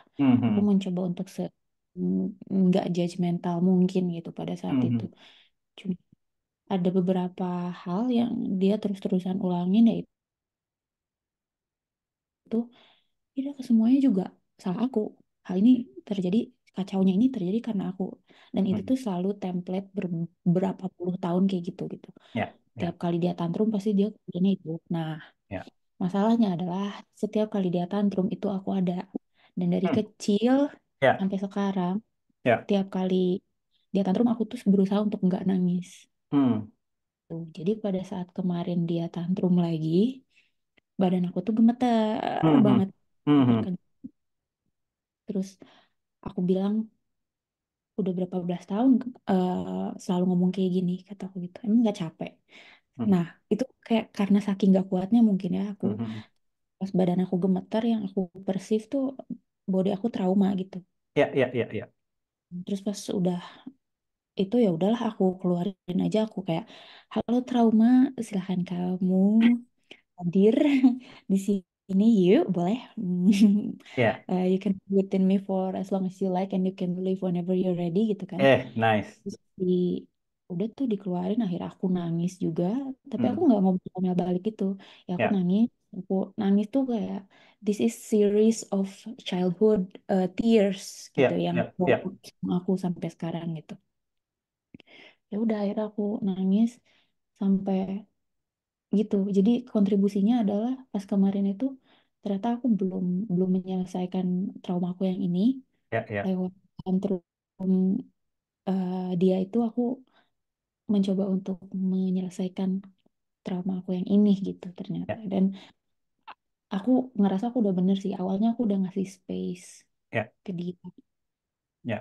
aku mencoba untuk se nggak judgmental mungkin gitu pada saat itu cuma ada beberapa hal yang dia terus-terusan ulangin yaitu itu tidak semuanya juga salah aku hal ini terjadi kacaunya ini terjadi karena aku dan itu hmm. tuh selalu template beberapa puluh tahun kayak gitu gitu yeah, yeah. Ya. tiap kali dia tantrum pasti dia kerjanya itu nah yeah. masalahnya adalah setiap kali dia tantrum itu aku ada dan dari hmm. kecil yeah. sampai sekarang yeah. Ya. tiap kali dia tantrum aku tuh berusaha untuk nggak nangis hmm. jadi pada saat kemarin dia tantrum lagi badan aku tuh gemeter hmm. hmm. banget hmm. hmm. terus aku bilang udah berapa belas tahun uh, selalu ngomong kayak gini kata aku gitu emang nggak capek hmm. nah itu kayak karena saking gak kuatnya mungkin ya aku hmm, hmm. pas badan aku gemeter yang aku persif tuh body aku trauma gitu ya ya ya ya terus pas udah itu ya udahlah aku keluarin aja aku kayak halo trauma silahkan kamu hadir di sini ini you boleh yeah. Ya. uh, you can wait in me for as long as you like and you can leave whenever you're ready gitu kan eh nice Terus di, udah tuh dikeluarin akhir aku nangis juga tapi aku hmm. nggak mau ngomel balik itu, ya aku ya. nangis aku nangis tuh kayak this is series of childhood uh, tears ya, gitu yeah. yang yeah. Aku, aku sampai sekarang gitu ya udah akhirnya aku nangis sampai gitu jadi kontribusinya adalah pas kemarin itu ternyata aku belum belum menyelesaikan trauma aku yang ini ya ya lewat tantrum uh, dia itu aku mencoba untuk menyelesaikan trauma aku yang ini gitu ternyata ya. dan aku ngerasa aku udah bener sih awalnya aku udah ngasih space ya. ke dia ya.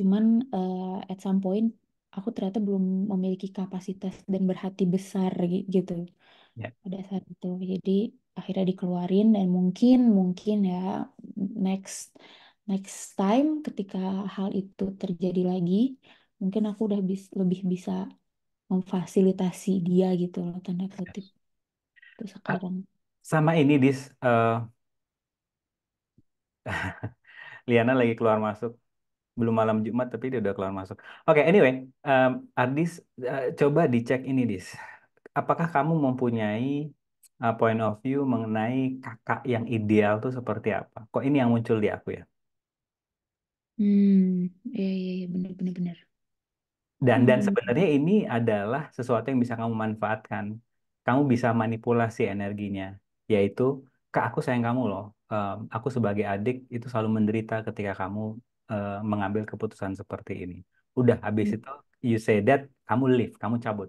cuman uh, at some point aku ternyata belum memiliki kapasitas dan berhati besar gitu yeah. pada saat itu jadi akhirnya dikeluarin dan mungkin mungkin ya next next time ketika hal itu terjadi lagi mungkin aku udah bis, lebih bisa memfasilitasi dia gitu loh tanda kutip itu sekarang sama ini dis uh... Liana lagi keluar masuk belum malam Jumat tapi dia udah keluar masuk. Oke, okay, anyway, um, Ardis uh, coba dicek ini Dis. Apakah kamu mempunyai uh, point of view mengenai kakak yang ideal tuh seperti apa? Kok ini yang muncul di aku ya? Hmm, iya iya iya benar benar benar. Dan dan hmm. sebenarnya ini adalah sesuatu yang bisa kamu manfaatkan. Kamu bisa manipulasi energinya, yaitu Kak, aku sayang kamu loh. Um, aku sebagai adik itu selalu menderita ketika kamu uh, mengambil keputusan seperti ini. Udah habis hmm. itu you say that, kamu leave, kamu cabut.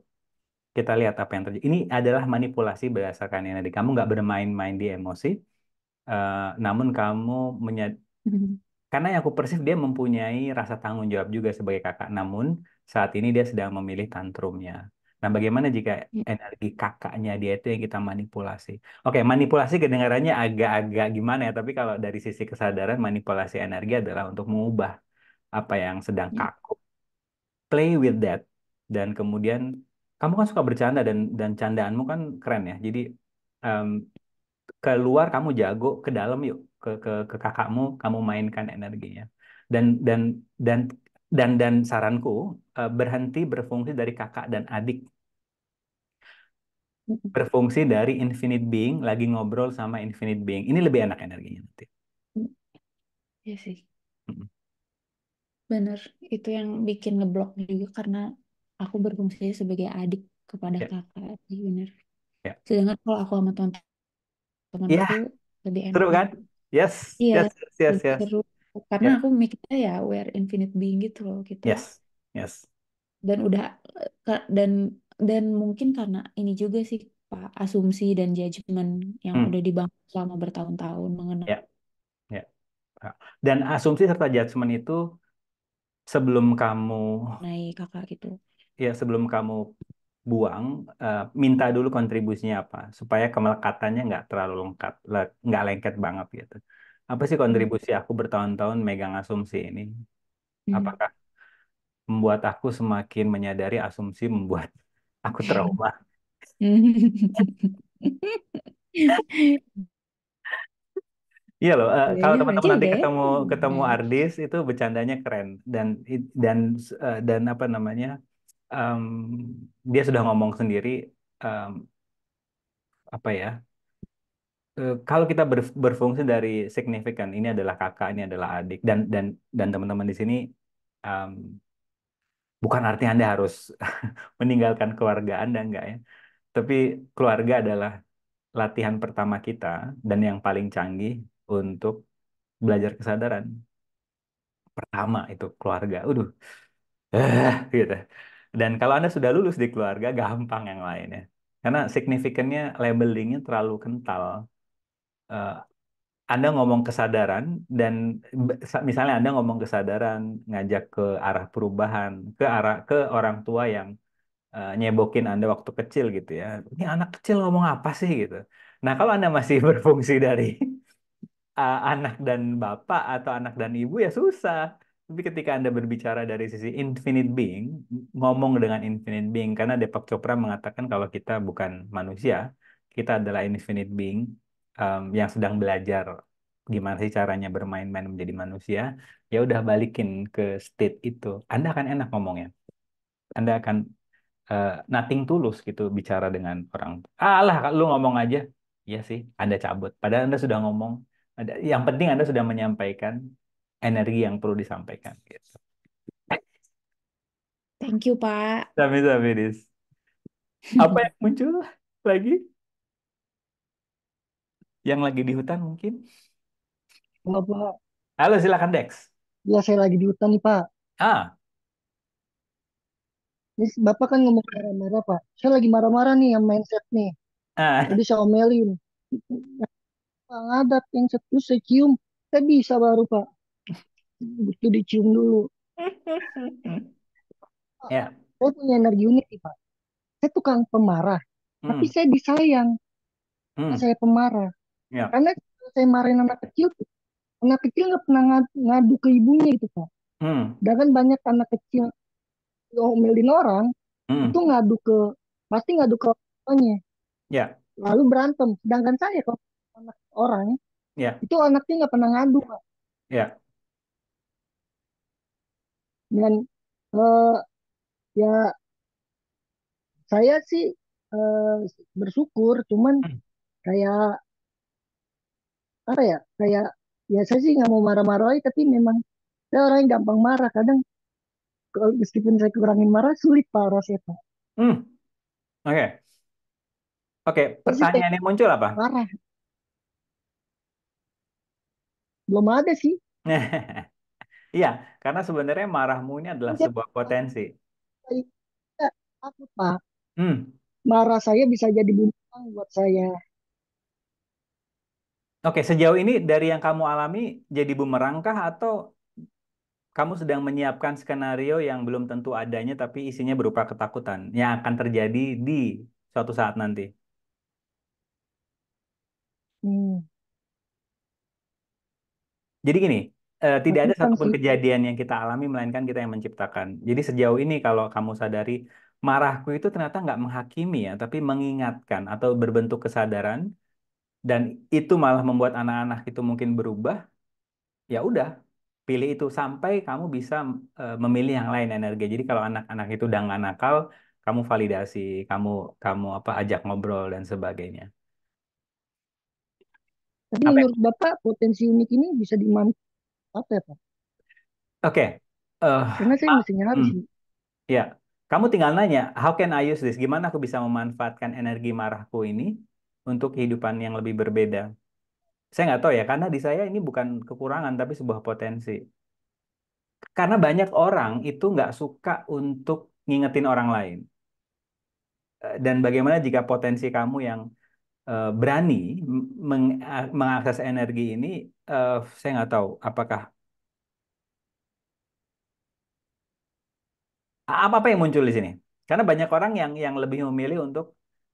Kita lihat apa yang terjadi. Ini adalah manipulasi berdasarkan energi. Kamu nggak bermain-main di emosi, uh, namun kamu menyad hmm. karena yang aku persif dia mempunyai rasa tanggung jawab juga sebagai kakak. Namun saat ini dia sedang memilih tantrumnya. Nah, bagaimana jika iya. energi kakaknya dia itu yang kita manipulasi? Oke, manipulasi kedengarannya agak-agak gimana ya, tapi kalau dari sisi kesadaran manipulasi energi adalah untuk mengubah apa yang sedang iya. kaku. Play with that dan kemudian kamu kan suka bercanda dan dan candaanmu kan keren ya. Jadi um, keluar kamu jago, ke dalam yuk ke ke, ke kakakmu kamu mainkan energinya. Dan dan dan dan dan saranku uh, berhenti berfungsi dari kakak dan adik berfungsi dari infinite being lagi ngobrol sama infinite being ini lebih enak energinya nanti ya sih hmm bener itu yang bikin ngeblok juga karena aku berfungsi sebagai adik kepada yeah. kakak iya, bener yeah. sedangkan kalau aku sama teman-teman yeah. aku lebih enak seru kan yes yeah. yes yes yes, yes. Seru karena ya. aku mikirnya ya we're infinite being gitu loh gitu yes yes dan udah dan dan mungkin karena ini juga sih pak asumsi dan judgement yang hmm. udah dibangun selama bertahun-tahun mengenai yeah. Ya, ya. dan asumsi serta judgement itu sebelum kamu naik kakak gitu ya sebelum kamu buang uh, minta dulu kontribusinya apa supaya kemelekatannya nggak terlalu lengkap nggak lengket banget gitu apa sih kontribusi aku bertahun-tahun megang asumsi ini? Hmm. Apakah membuat aku semakin menyadari asumsi membuat aku trauma? Iya loh, uh, kalau iya, iya, teman-teman iya nanti ya. ketemu ketemu hmm. Ardis itu bercandanya keren dan dan eh, dan apa namanya um, dia sudah ngomong sendiri um, apa ya Eh, kalau kita ber, berfungsi dari signifikan, ini adalah kakak, ini adalah adik, dan dan dan teman-teman di sini um, bukan artinya Anda harus meninggalkan keluarga Anda enggak ya. Tapi keluarga adalah latihan pertama kita dan yang paling canggih untuk belajar kesadaran. Pertama itu keluarga. Uduh. Eh, gitu. Dan kalau Anda sudah lulus di keluarga gampang yang lainnya. Karena signifikannya labelingnya terlalu kental uh, Anda ngomong kesadaran dan misalnya Anda ngomong kesadaran ngajak ke arah perubahan, ke arah ke orang tua yang uh, nyebokin Anda waktu kecil gitu ya. Ini anak kecil ngomong apa sih gitu. Nah, kalau Anda masih berfungsi dari uh, anak dan bapak atau anak dan ibu ya susah. Tapi ketika Anda berbicara dari sisi infinite being, ngomong dengan infinite being, karena Depak Chopra mengatakan kalau kita bukan manusia, kita adalah infinite being, um, yang sedang belajar gimana sih caranya bermain-main menjadi manusia, ya udah balikin ke state itu. Anda akan enak ngomongnya. Anda akan uh, nothing tulus gitu bicara dengan orang. Alah, lu ngomong aja. Iya sih, Anda cabut. Padahal Anda sudah ngomong. yang penting Anda sudah menyampaikan energi yang perlu disampaikan. Gitu. Thank you, Pak. Sami-sami, Apa yang muncul lagi? yang lagi di hutan mungkin. Halo Pak, Halo, silakan Dex. ya saya lagi di hutan nih Pak. Ah, Ini Bapak kan ngomong marah-marah Pak. Saya lagi marah-marah nih yang mindset nih. ah, Tadi saya omelin. Pak adat yang satu saya cium. Saya bisa baru Pak. Butuh dicium dulu. ya, saya punya energi unik nih Pak. Saya tukang pemarah. Tapi hmm. saya disayang hmm, saya pemarah. Ya. Karena saya marahin anak kecil, anak kecil nggak pernah ngadu, ke ibunya gitu kan. Hmm. Dan kan banyak anak kecil ngomelin orang, hmm. itu ngadu ke, pasti ngadu ke orangnya. Ya. Lalu berantem. Sedangkan saya kalau anak orang, ya. itu anaknya nggak pernah ngadu Pak. Ya. Dan uh, ya saya sih uh, bersyukur, cuman hmm. kayak apa ya kayak ya saya sih nggak mau marah-marah tapi memang saya orang yang gampang marah kadang meskipun saya kurangin marah sulit parah sih pak. Hmm. Oke. Okay. Oke, okay, pertanyaan yang muncul apa? Marah. Belum ada sih. Iya, karena sebenarnya marahmu ini adalah iya, sebuah potensi. Aku Pak? Hmm. Marah saya bisa jadi bumerang buat saya. Oke, sejauh ini dari yang kamu alami jadi bumerangkah atau kamu sedang menyiapkan skenario yang belum tentu adanya tapi isinya berupa ketakutan yang akan terjadi di suatu saat nanti? Hmm. Jadi gini, eh, tidak ada satupun kejadian yang kita alami melainkan kita yang menciptakan. Jadi sejauh ini kalau kamu sadari marahku itu ternyata nggak menghakimi ya, tapi mengingatkan atau berbentuk kesadaran dan itu malah membuat anak-anak itu mungkin berubah, ya udah pilih itu sampai kamu bisa uh, memilih yang lain energi. Jadi kalau anak-anak itu udah nggak nakal, kamu validasi, kamu kamu apa ajak ngobrol dan sebagainya. Tapi menurut Bapak potensi unik ini bisa dimanfaatkan ya, Pak? Oke. Eh, Karena saya masih harus. hmm. Ya, kamu tinggal nanya, how can I use this? Gimana aku bisa memanfaatkan energi marahku ini untuk kehidupan yang lebih berbeda. Saya nggak tahu ya, karena di saya ini bukan kekurangan, tapi sebuah potensi. Karena banyak orang itu nggak suka untuk ngingetin orang lain. Eh, dan bagaimana jika potensi kamu yang eh, berani eh, mengakses energi ini, saya nggak tahu apakah apa apa yang muncul di sini. Karena banyak orang yang yang lebih memilih untuk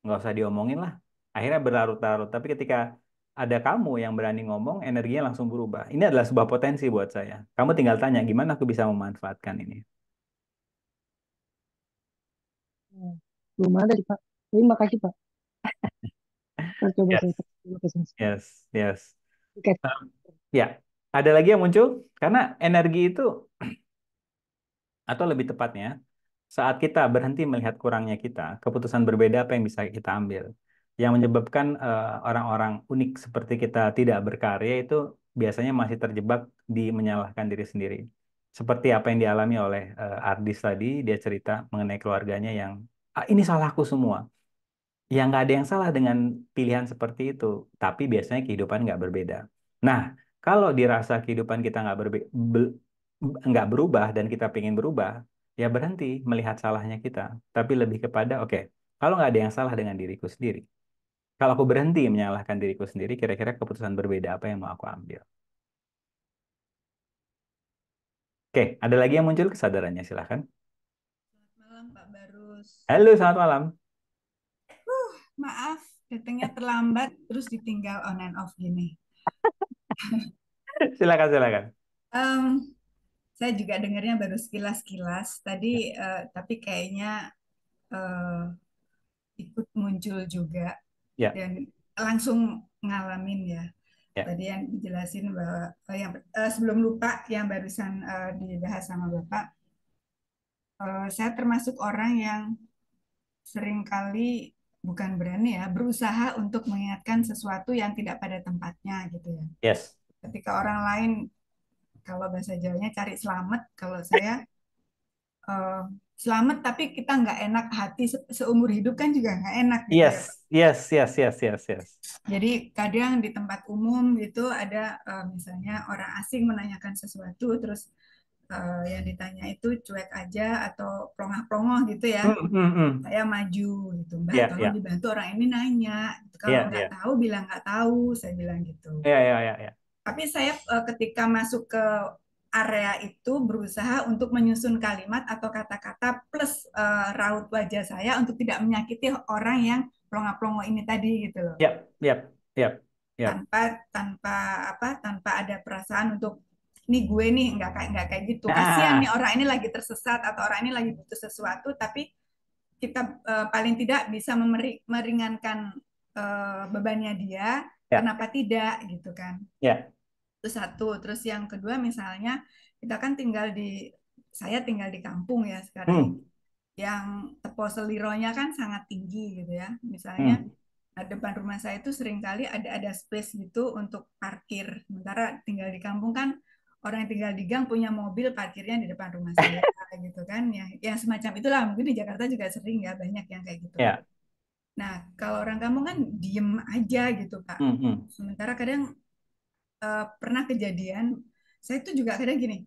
nggak usah diomongin lah, akhirnya berlarut-larut tapi ketika ada kamu yang berani ngomong energinya langsung berubah ini adalah sebuah potensi buat saya kamu tinggal tanya gimana aku bisa memanfaatkan ini belum ada pak terima kasih pak coba yes. kasih. yes yes okay. um, ya ada lagi yang muncul karena energi itu atau lebih tepatnya saat kita berhenti melihat kurangnya kita keputusan berbeda apa yang bisa kita ambil yang menyebabkan eh, orang-orang uh, unik seperti kita tidak berkarya itu biasanya masih terjebak di menyalahkan diri sendiri. Seperti apa yang dialami oleh uh, Ardis tadi, dia cerita mengenai keluarganya yang ah, ini salahku semua. Yang nggak ada yang salah dengan pilihan seperti itu, tapi biasanya kehidupan nggak berbeda. Nah, kalau dirasa kehidupan kita nggak berbe nggak berubah dan kita pengen berubah, ya berhenti melihat salahnya kita, tapi lebih kepada oke, okay, kalau nggak ada yang salah dengan diriku sendiri, kalau aku berhenti menyalahkan diriku sendiri, kira-kira keputusan berbeda apa yang mau aku ambil? Oke, ada lagi yang muncul kesadarannya, silahkan. Selamat malam Pak Barus. Halo, selamat malam. Uh, maaf, datangnya terlambat, terus ditinggal on and off gini. silakan, silakan. Um, saya juga dengarnya baru sekilas-kilas tadi, uh, tapi kayaknya uh, ikut muncul juga ya. dan langsung ngalamin ya. ya. Tadi yang dijelasin bahwa oh, yang uh, sebelum lupa yang barusan uh, dibahas sama bapak, uh, saya termasuk orang yang sering kali bukan berani ya berusaha untuk mengingatkan sesuatu yang tidak pada tempatnya gitu ya. Yes. Ketika orang lain kalau bahasa Jawanya cari selamat, kalau saya uh, selamat tapi kita nggak enak hati se seumur hidup kan juga nggak enak gitu ya. yes ya, yes yes yes yes yes jadi kadang di tempat umum itu ada uh, misalnya orang asing menanyakan sesuatu terus uh, yang ditanya itu cuek aja atau plongah-plongoh gitu ya mm, mm, mm. saya maju gitu mbak yeah, tolong yeah. dibantu orang ini nanya gitu. kalau iya, nggak yeah. tahu bilang nggak tahu saya bilang gitu ya ya ya tapi saya uh, ketika masuk ke area itu berusaha untuk menyusun kalimat atau kata-kata plus uh, raut wajah saya untuk tidak menyakiti orang yang plonga-plongo ini tadi gitu loh. Yap, yap, yap. Tanpa tanpa apa? Tanpa ada perasaan untuk ini gue nih nggak kayak nggak kayak gitu. Nah. Kasihan nih orang ini lagi tersesat atau orang ini lagi butuh sesuatu tapi kita uh, paling tidak bisa memeri, meringankan uh, bebannya dia. Ya. Kenapa tidak gitu kan? Ya itu satu terus yang kedua misalnya kita kan tinggal di saya tinggal di kampung ya sekarang hmm. yang tepo selironya kan sangat tinggi gitu ya misalnya hmm. Nah, depan rumah saya itu seringkali ada ada space gitu untuk parkir sementara tinggal di kampung kan orang yang tinggal di gang punya mobil parkirnya di depan rumah saya gitu kan ya yang semacam itulah mungkin di Jakarta juga sering ya banyak yang kayak gitu yeah. Nah, kalau orang kampung kan diem aja gitu, Pak. Mm -hmm. Sementara kadang uh, pernah kejadian saya tuh juga kadang gini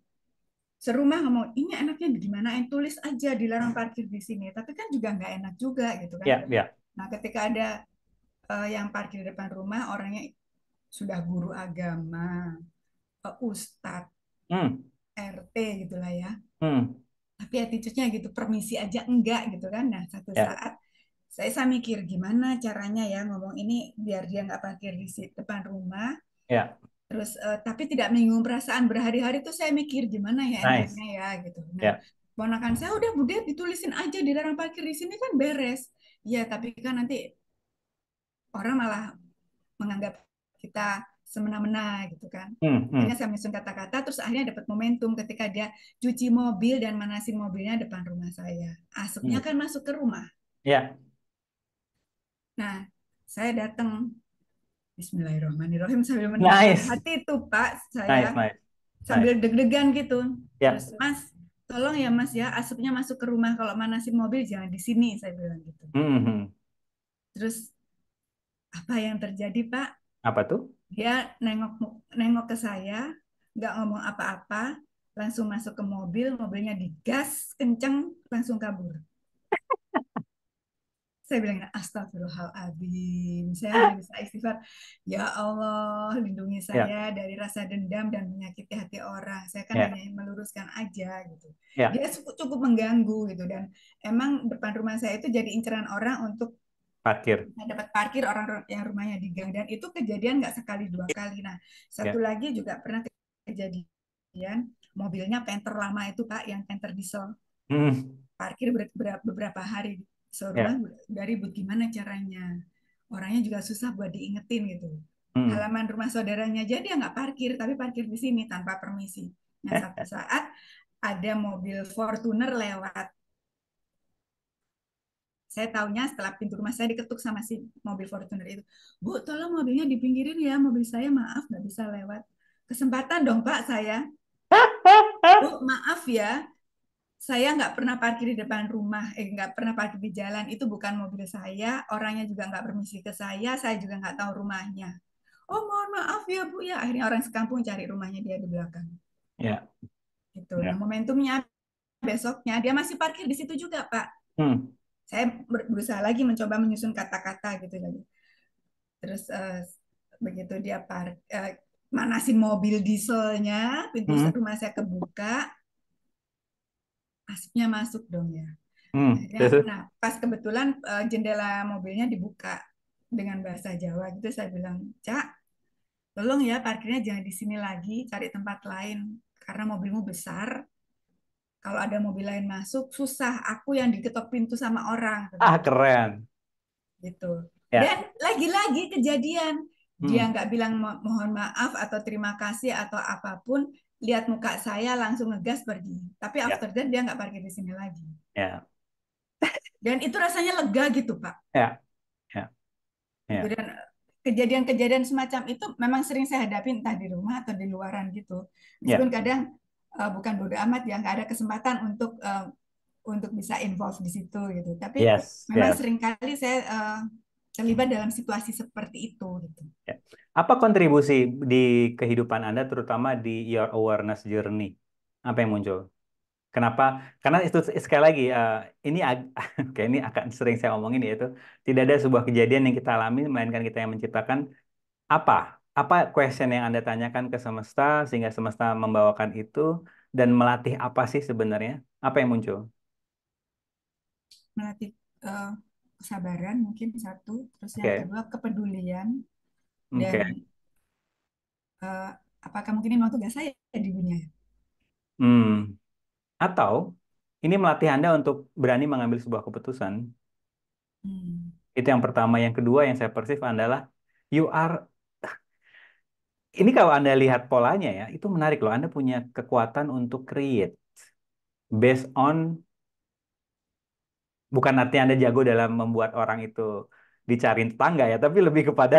serumah ngomong ini enaknya gimana tulis aja dilarang parkir di sini tapi kan juga nggak enak juga gitu kan yeah, yeah. nah ketika ada uh, yang parkir di depan rumah orangnya sudah guru agama uh, ustadz mm. rt gitulah ya mm. tapi attitude-nya ya gitu permisi aja enggak gitu kan nah satu yeah. saat saya saya mikir gimana caranya ya ngomong ini biar dia nggak parkir di depan rumah yeah terus uh, tapi tidak menyinggung perasaan berhari-hari tuh saya mikir gimana ya nice. ya gitu nah yeah. Ya. ponakan saya udah bude ditulisin aja di dalam parkir di sini kan beres ya tapi kan nanti orang malah menganggap kita semena-mena gitu kan hmm, hmm. akhirnya saya menyusun kata-kata terus akhirnya dapat momentum ketika dia cuci mobil dan manasin mobilnya depan rumah saya asapnya hmm. kan masuk ke rumah ya yeah. nah saya datang Bismillahirrahmanirrahim sambil menahan nice. hati itu Pak saya nice, nice. sambil nice. deg-degan gitu. Yeah. Terus Mas tolong ya Mas ya asapnya masuk ke rumah kalau manasin mobil jangan di sini saya bilang gitu. Mm -hmm. Terus apa yang terjadi Pak? Apa tuh? Dia nengok nengok ke saya nggak ngomong apa-apa langsung masuk ke mobil mobilnya digas kenceng langsung kabur saya bilang astagfirullahaladzim saya bisa istighfar ya Allah lindungi ya. saya yeah. dari rasa dendam dan menyakiti hati orang saya kan yeah. hanya meluruskan aja gitu yeah. dia cukup, mengganggu gitu dan emang depan rumah saya itu jadi inceran orang untuk parkir dapat parkir orang yang rumahnya di dan itu kejadian nggak sekali dua ya. kali nah ya. satu yeah. lagi juga pernah kejadian mobilnya penter lama itu pak yang penter diesel mm. parkir beberapa hari seorang ya. yeah. dari bagaimana gimana caranya orangnya juga susah buat diingetin gitu hmm. halaman rumah saudaranya jadi dia nggak parkir tapi parkir di sini tanpa permisi nah eh? satu saat ada mobil Fortuner lewat saya tahunya setelah pintu rumah saya diketuk sama si mobil Fortuner itu bu tolong mobilnya dipinggirin ya mobil saya maaf nggak bisa lewat kesempatan dong pak saya bu maaf ya saya nggak pernah parkir di depan rumah, eh nggak pernah parkir di jalan, itu bukan mobil saya, orangnya juga nggak permisi ke saya, saya juga nggak tahu rumahnya. Oh mohon maaf ya Bu ya, akhirnya orang sekampung cari rumahnya dia di belakang. Ya. Itu. Ya. momentumnya besoknya dia masih parkir di situ juga Pak. Hmm. Saya berusaha lagi mencoba menyusun kata-kata gitu lagi. Terus uh, begitu dia park, uh, eh, manasin mobil dieselnya, pintu hmm. rumah saya kebuka, asapnya masuk dong ya. Hmm. nah, ya, nah pas kebetulan eh, jendela mobilnya dibuka dengan bahasa Jawa gitu saya bilang, "Cak, tolong ya parkirnya jangan di sini lagi, cari tempat lain karena mobilmu besar. Kalau ada mobil lain masuk, susah aku yang diketok pintu sama orang." Ah, keren. Gitu. Ya. Dan lagi-lagi kejadian dia hmm. nggak bilang mohon maaf atau terima kasih atau apapun lihat muka saya langsung ngegas pergi. Tapi yeah. after that dia nggak parkir di sini lagi. Yeah. Dan itu rasanya lega gitu pak. Yeah. Yeah. Yeah. kejadian-kejadian semacam itu memang sering saya hadapi entah di rumah atau di luaran gitu. Meskipun ya. kadang uh, bukan bodo amat yang nggak ada kesempatan untuk uh, untuk bisa involve di situ gitu. Tapi yes, memang sering kali saya uh, terlibat hmm. dalam situasi seperti itu. Gitu. Ya. Apa kontribusi di kehidupan Anda, terutama di your awareness journey? Apa yang muncul? Kenapa? Karena itu sekali lagi eh, ini kayak ini akan sering saya omongin yaitu tidak ada sebuah kejadian yang kita alami melainkan kita yang menciptakan apa apa question yang Anda tanyakan ke semesta sehingga semesta membawakan itu dan melatih apa sih sebenarnya? Apa yang muncul? Melatih uh, kesabaran mungkin satu, terus yang okay. kedua kepedulian dan okay. uh, eh, apakah mungkin ini memang tugas saya ya di dunia? Hmm. Atau ini melatih Anda untuk berani mengambil sebuah keputusan. Hmm. Itu yang pertama. Yang kedua yang saya persif adalah you are ini kalau Anda lihat polanya ya, itu menarik loh. Anda punya kekuatan untuk create based on bukan artinya Anda jago dalam membuat orang itu dicariin tetangga ya, tapi lebih kepada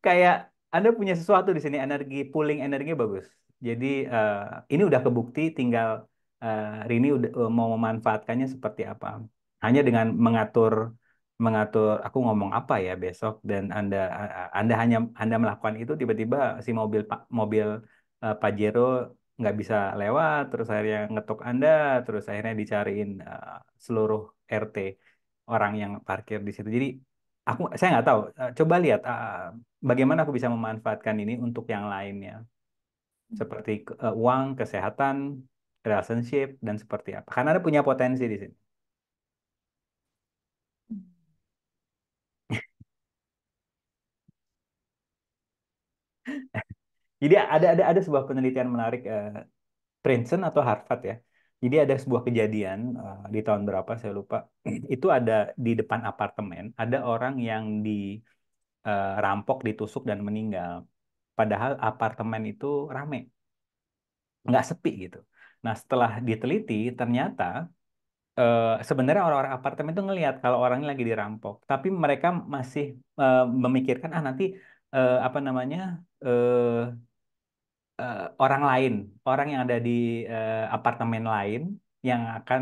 kayak Anda punya sesuatu di sini energi pooling energi bagus. Jadi uh, ini udah kebukti tinggal uh, Rini udah, uh, mau memanfaatkannya seperti apa. Hanya dengan mengatur mengatur aku ngomong apa ya besok dan Anda Anda hanya Anda melakukan itu tiba-tiba si mobil mobil uh, Pajero nggak bisa lewat terus akhirnya ngetok Anda terus akhirnya dicariin uh, seluruh RT orang yang parkir di situ. Jadi aku saya nggak tahu. Eh, coba lihat uh, bagaimana aku bisa memanfaatkan ini untuk yang lainnya, seperti uh, uang, kesehatan, relationship dan seperti apa. Karena ada punya potensi di sini. Jadi ada ada ada sebuah penelitian menarik uh, Princeton atau Harvard ya jadi ada sebuah kejadian uh, di tahun berapa saya lupa. Itu ada di depan apartemen ada orang yang dirampok, eh, ditusuk dan meninggal. Padahal apartemen itu rame, nggak sepi gitu. Nah setelah diteliti ternyata uh, sebenarnya orang-orang apartemen itu ngelihat kalau orangnya lagi dirampok, tapi mereka masih uh, memikirkan ah nanti uh, apa namanya uh, uh, orang lain, orang yang ada di uh, apartemen lain yang akan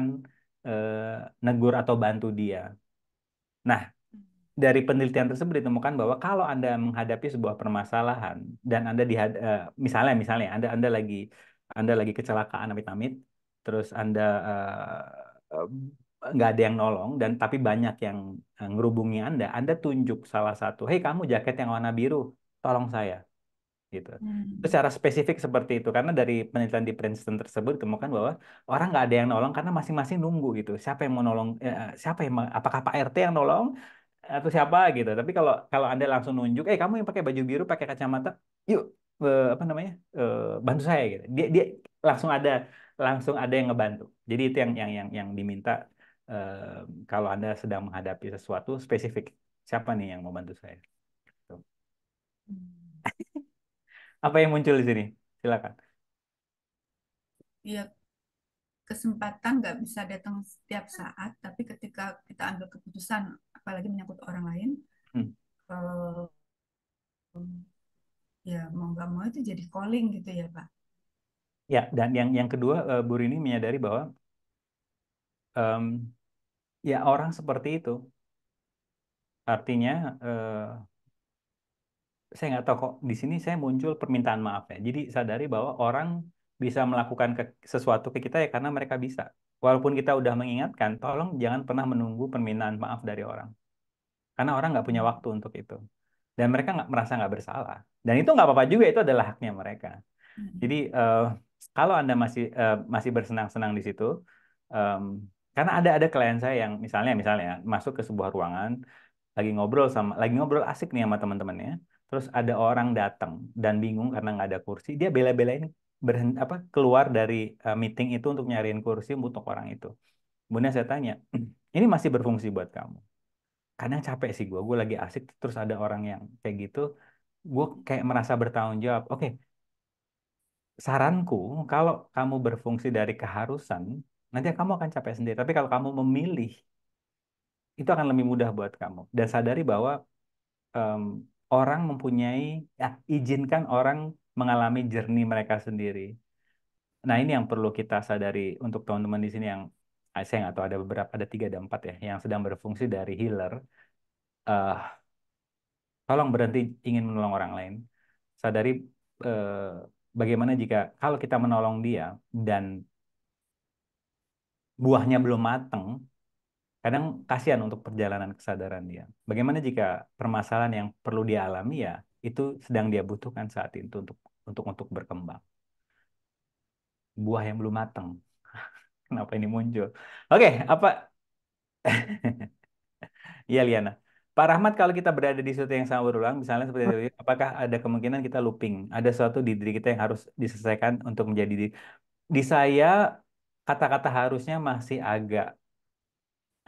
uh, negur atau bantu dia. Nah, dari penelitian tersebut ditemukan bahwa kalau Anda menghadapi sebuah permasalahan dan Anda di uh, misalnya misalnya Anda Anda lagi Anda lagi kecelakaan amit-amit, terus Anda nggak uh, nggak ada yang nolong dan tapi banyak yang ngerubungi Anda, Anda tunjuk salah satu, "Hei, kamu jaket yang warna biru, tolong saya." gitu. Hmm. Secara spesifik seperti itu karena dari penelitian di Princeton tersebut ditemukan bahwa orang nggak ada yang nolong karena masing-masing nunggu gitu. Siapa yang mau nolong? Eh, eh siapa yang apakah Pak RT yang nolong atau siapa gitu. Tapi kalau kalau Anda langsung nunjuk, "Eh, kamu yang pakai baju biru, pakai kacamata, yuk eh, apa namanya? Eh, bantu saya." gitu. Dia dia langsung ada langsung ada yang ngebantu. Jadi itu yang yang yang yang diminta eh, kalau Anda sedang menghadapi sesuatu spesifik. Siapa nih yang mau bantu saya? Gitu. Hmm. apa yang muncul di sini? Silakan. Iya, kesempatan nggak bisa datang setiap saat, tapi ketika kita ambil keputusan, apalagi menyangkut orang lain, hmm. kalau ya mau nggak mau itu jadi calling gitu ya Pak. Ya, dan yang yang kedua eh, Bu Rini menyadari bahwa um, ya orang seperti itu, artinya uh, saya nggak tahu kok di sini saya muncul permintaan maaf ya. Jadi sadari bahwa orang bisa melakukan ke, sesuatu ke kita ya karena mereka bisa. Walaupun kita udah mengingatkan, tolong jangan pernah menunggu permintaan maaf dari orang. Karena orang nggak punya waktu untuk itu. Dan mereka nggak merasa nggak bersalah. Dan itu nggak apa-apa juga, itu adalah haknya mereka. Jadi uh, kalau anda masih uh, masih bersenang-senang di situ, um, karena ada ada klien saya yang misalnya misalnya masuk ke sebuah ruangan lagi ngobrol sama lagi ngobrol asik nih sama teman-temannya terus ada orang datang dan bingung karena nggak ada kursi, dia bela-belain berhenti apa keluar dari eh, meeting itu untuk nyariin kursi untuk orang itu. Kemudian saya tanya, ini masih berfungsi buat kamu? Kadang capek sih gue, gue lagi asik terus ada orang yang kayak gitu, gue kayak merasa bertanggung jawab. Oke, okay. saranku kalau kamu berfungsi dari keharusan, nanti kamu akan capek sendiri. Tapi kalau kamu memilih, itu akan lebih mudah buat kamu. Dan sadari bahwa um, orang mempunyai ya, izinkan orang mengalami jernih mereka sendiri. Nah ini yang perlu kita sadari untuk teman-teman di sini yang eh, saya nggak tahu ada beberapa ada tiga ada empat ya yang sedang berfungsi dari healer. Uh, tolong berhenti ingin menolong orang lain. Sadari uh, bagaimana jika kalau kita menolong dia dan buahnya belum mateng kadang kasihan untuk perjalanan kesadaran dia. Bagaimana jika permasalahan yang perlu dialami ya itu sedang dia butuhkan saat itu untuk untuk untuk berkembang. Buah yang belum matang. Kenapa ini muncul? Oke, okay, apa? Iya Liana. Pak Rahmat, kalau kita berada di situ yang sama berulang, misalnya seperti itu, hmm. apakah ada kemungkinan kita looping? Ada sesuatu di diri kita yang harus diselesaikan untuk menjadi diri? Di saya, kata-kata harusnya masih agak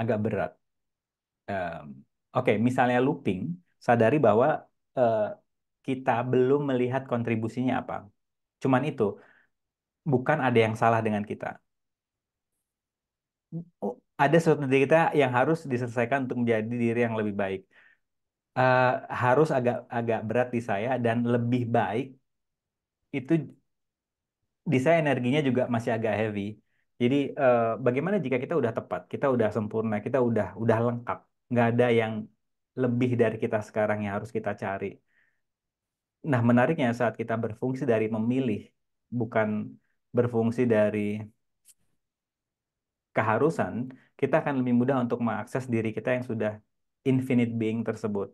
agak berat. Um, Oke, okay, misalnya looping, sadari bahwa uh, kita belum melihat kontribusinya apa. Cuman itu, bukan ada yang salah dengan kita. Ada sesuatu diri kita yang harus diselesaikan untuk menjadi diri yang lebih baik. Uh, harus agak agak berat di saya dan lebih baik itu di saya energinya juga masih agak heavy jadi eh, bagaimana jika kita udah tepat, kita udah sempurna, kita udah udah lengkap, nggak ada yang lebih dari kita sekarang yang harus kita cari. Nah menariknya saat kita berfungsi dari memilih, bukan berfungsi dari keharusan, kita akan lebih mudah untuk mengakses diri kita yang sudah infinite being tersebut.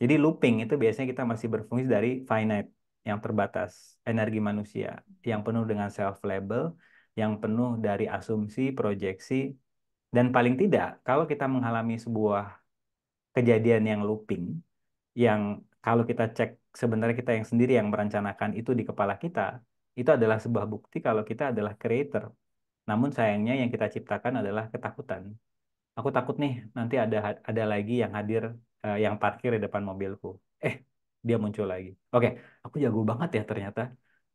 Jadi looping itu biasanya kita masih berfungsi dari finite, yang terbatas, energi manusia yang penuh dengan self-label, yang penuh dari asumsi, proyeksi, dan paling tidak kalau kita mengalami sebuah kejadian yang looping, yang kalau kita cek sebenarnya kita yang sendiri yang merencanakan itu di kepala kita, itu adalah sebuah bukti kalau kita adalah creator. Namun sayangnya yang kita ciptakan adalah ketakutan. Aku takut nih nanti ada ada lagi yang hadir uh, yang parkir di depan mobilku. Eh, dia muncul lagi. Oke, okay, aku jago banget ya ternyata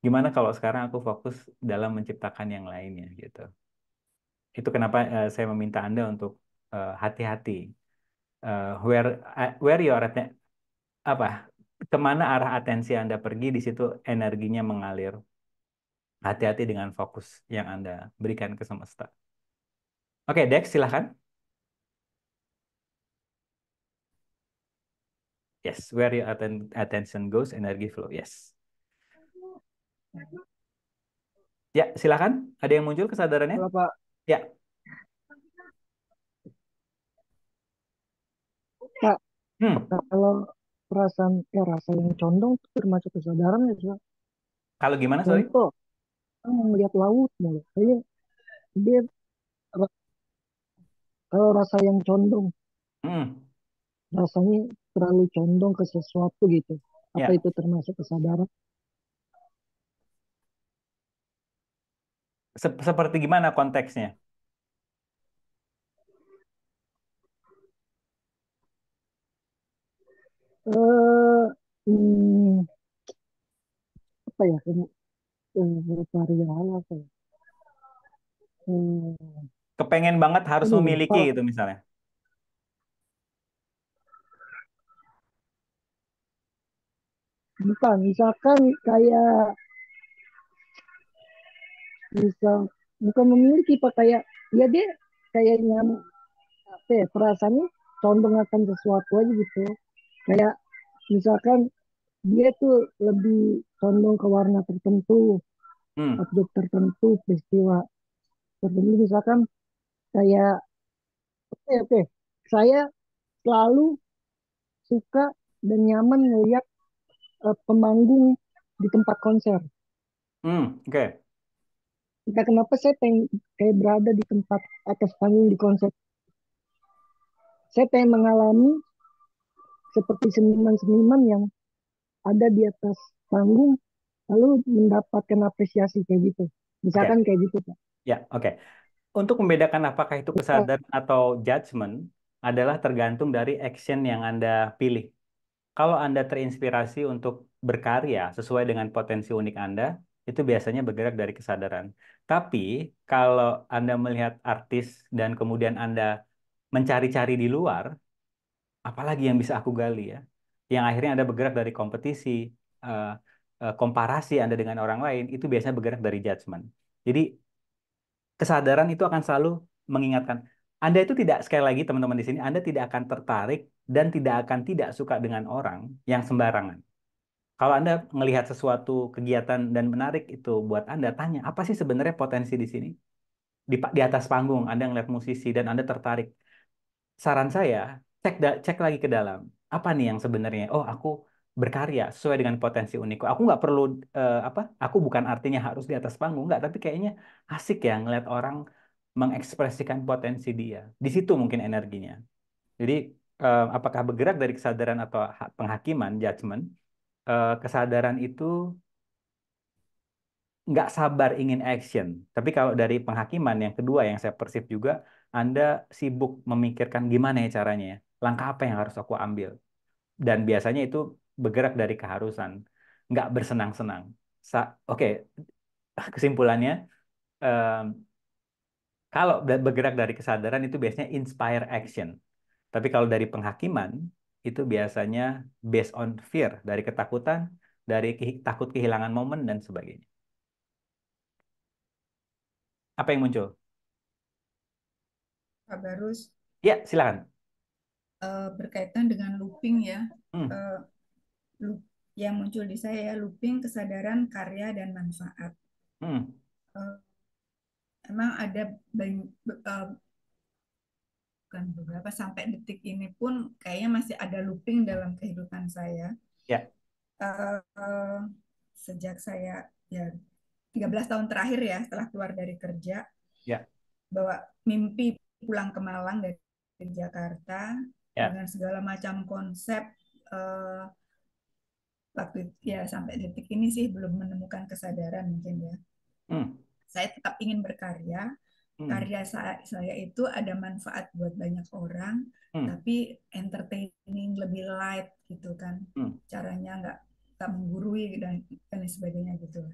gimana kalau sekarang aku fokus dalam menciptakan yang lainnya gitu itu kenapa uh, saya meminta anda untuk eh, hati-hati uh, uh, where uh, where your apa kemana arah atensi anda pergi di situ energinya mengalir hati-hati dengan fokus yang anda berikan ke semesta oke okay, Dex silahkan Yes, where your atten attention goes, energy flow. Yes. Ya, silakan. Ada yang muncul kesadarannya? Halo, Pak. Ya. Pak, hmm. kalau perasaan ya rasa yang condong itu termasuk kesadaran ya, Pak? Kalau gimana, sorry? Contoh, kan melihat laut, malah. Saya, dia kalau rasa yang condong, hmm. rasanya terlalu condong ke sesuatu gitu. Apa ya. itu termasuk kesadaran? seperti gimana konteksnya? Uh, hmm, apa ya kena eh, bervarian apa ya? Hmm. Kepengen banget harus hmm, memiliki apa? gitu misalnya. Bukan, misalkan kayak bisa bukan memiliki pak kayak ya dia kayaknya apa ya perasaannya condong akan sesuatu aja gitu kayak misalkan dia tuh lebih condong ke warna tertentu hmm. objek tertentu peristiwa tertentu misalkan kayak oke oke saya selalu suka dan nyaman melihat uh, eh, pemanggung di tempat konser. Hmm, oke. Okay entah kenapa saya pengen kayak berada di tempat atas panggung di konsep saya pengen mengalami seperti seniman-seniman yang ada di atas panggung lalu mendapatkan apresiasi kayak gitu misalkan okay. Ya. kayak gitu pak ya oke okay. untuk membedakan apakah itu kesadaran iya. atau judgement adalah tergantung dari action yang anda pilih kalau anda terinspirasi untuk berkarya sesuai dengan potensi unik anda itu biasanya bergerak dari kesadaran. Tapi kalau Anda melihat artis dan kemudian Anda mencari-cari di luar, apalagi yang bisa aku gali ya? Yang akhirnya Anda bergerak dari kompetisi, eh, eh, komparasi Anda dengan orang lain, itu biasanya bergerak dari judgement. Jadi kesadaran itu akan selalu mengingatkan, Anda itu tidak, sekali lagi teman-teman di sini, Anda tidak akan tertarik dan tidak akan tidak suka dengan orang yang sembarangan. Kalau Anda melihat sesuatu kegiatan dan menarik itu buat Anda, tanya apa sih sebenarnya potensi di sini? Di, di atas panggung Anda ngeliat musisi dan Anda tertarik. Saran saya, cek da, cek lagi ke dalam. Apa nih yang sebenarnya? Oh, aku berkarya sesuai dengan potensi unikku Aku nggak perlu uh, apa? Aku bukan artinya harus di atas panggung, nggak. Tapi kayaknya asik ya ngeliat orang mengekspresikan potensi dia. Di situ mungkin energinya. Jadi uh, apakah bergerak dari kesadaran atau penghakiman, judgment uh, kesadaran itu nggak sabar ingin action. Tapi kalau dari penghakiman yang kedua yang saya persif juga, Anda sibuk memikirkan gimana ya caranya, ya? langkah apa yang harus aku ambil. Dan biasanya itu bergerak dari keharusan, nggak bersenang-senang. Oke, okay. kesimpulannya, kalau bergerak dari kesadaran itu biasanya inspire action. Tapi kalau dari penghakiman, itu biasanya based on fear, dari ketakutan, dari ke takut kehilangan momen, dan sebagainya. Apa yang muncul? Pak Barus. Ya, silakan. Uh, berkaitan dengan looping ya. Hmm. Uh, yang muncul di saya ya, looping, kesadaran, karya, dan manfaat. Hmm. Uh, emang ada banyak, bukan beberapa sampai detik ini pun kayaknya masih ada looping dalam kehidupan saya. Yeah. Ya. Uh, sejak saya ya 13 tahun terakhir ya setelah keluar dari kerja. Ya. Yeah. Bahwa mimpi pulang ke Malang dari Jakarta yeah. dengan segala macam konsep uh, waktu ya sampai detik ini sih belum menemukan kesadaran mungkin ya. Hmm. Saya tetap ingin berkarya, hmm. karya saya itu ada manfaat buat banyak orang hmm. tapi entertaining lebih light gitu kan hmm. caranya nggak tak menggurui dan dan sebagainya gitu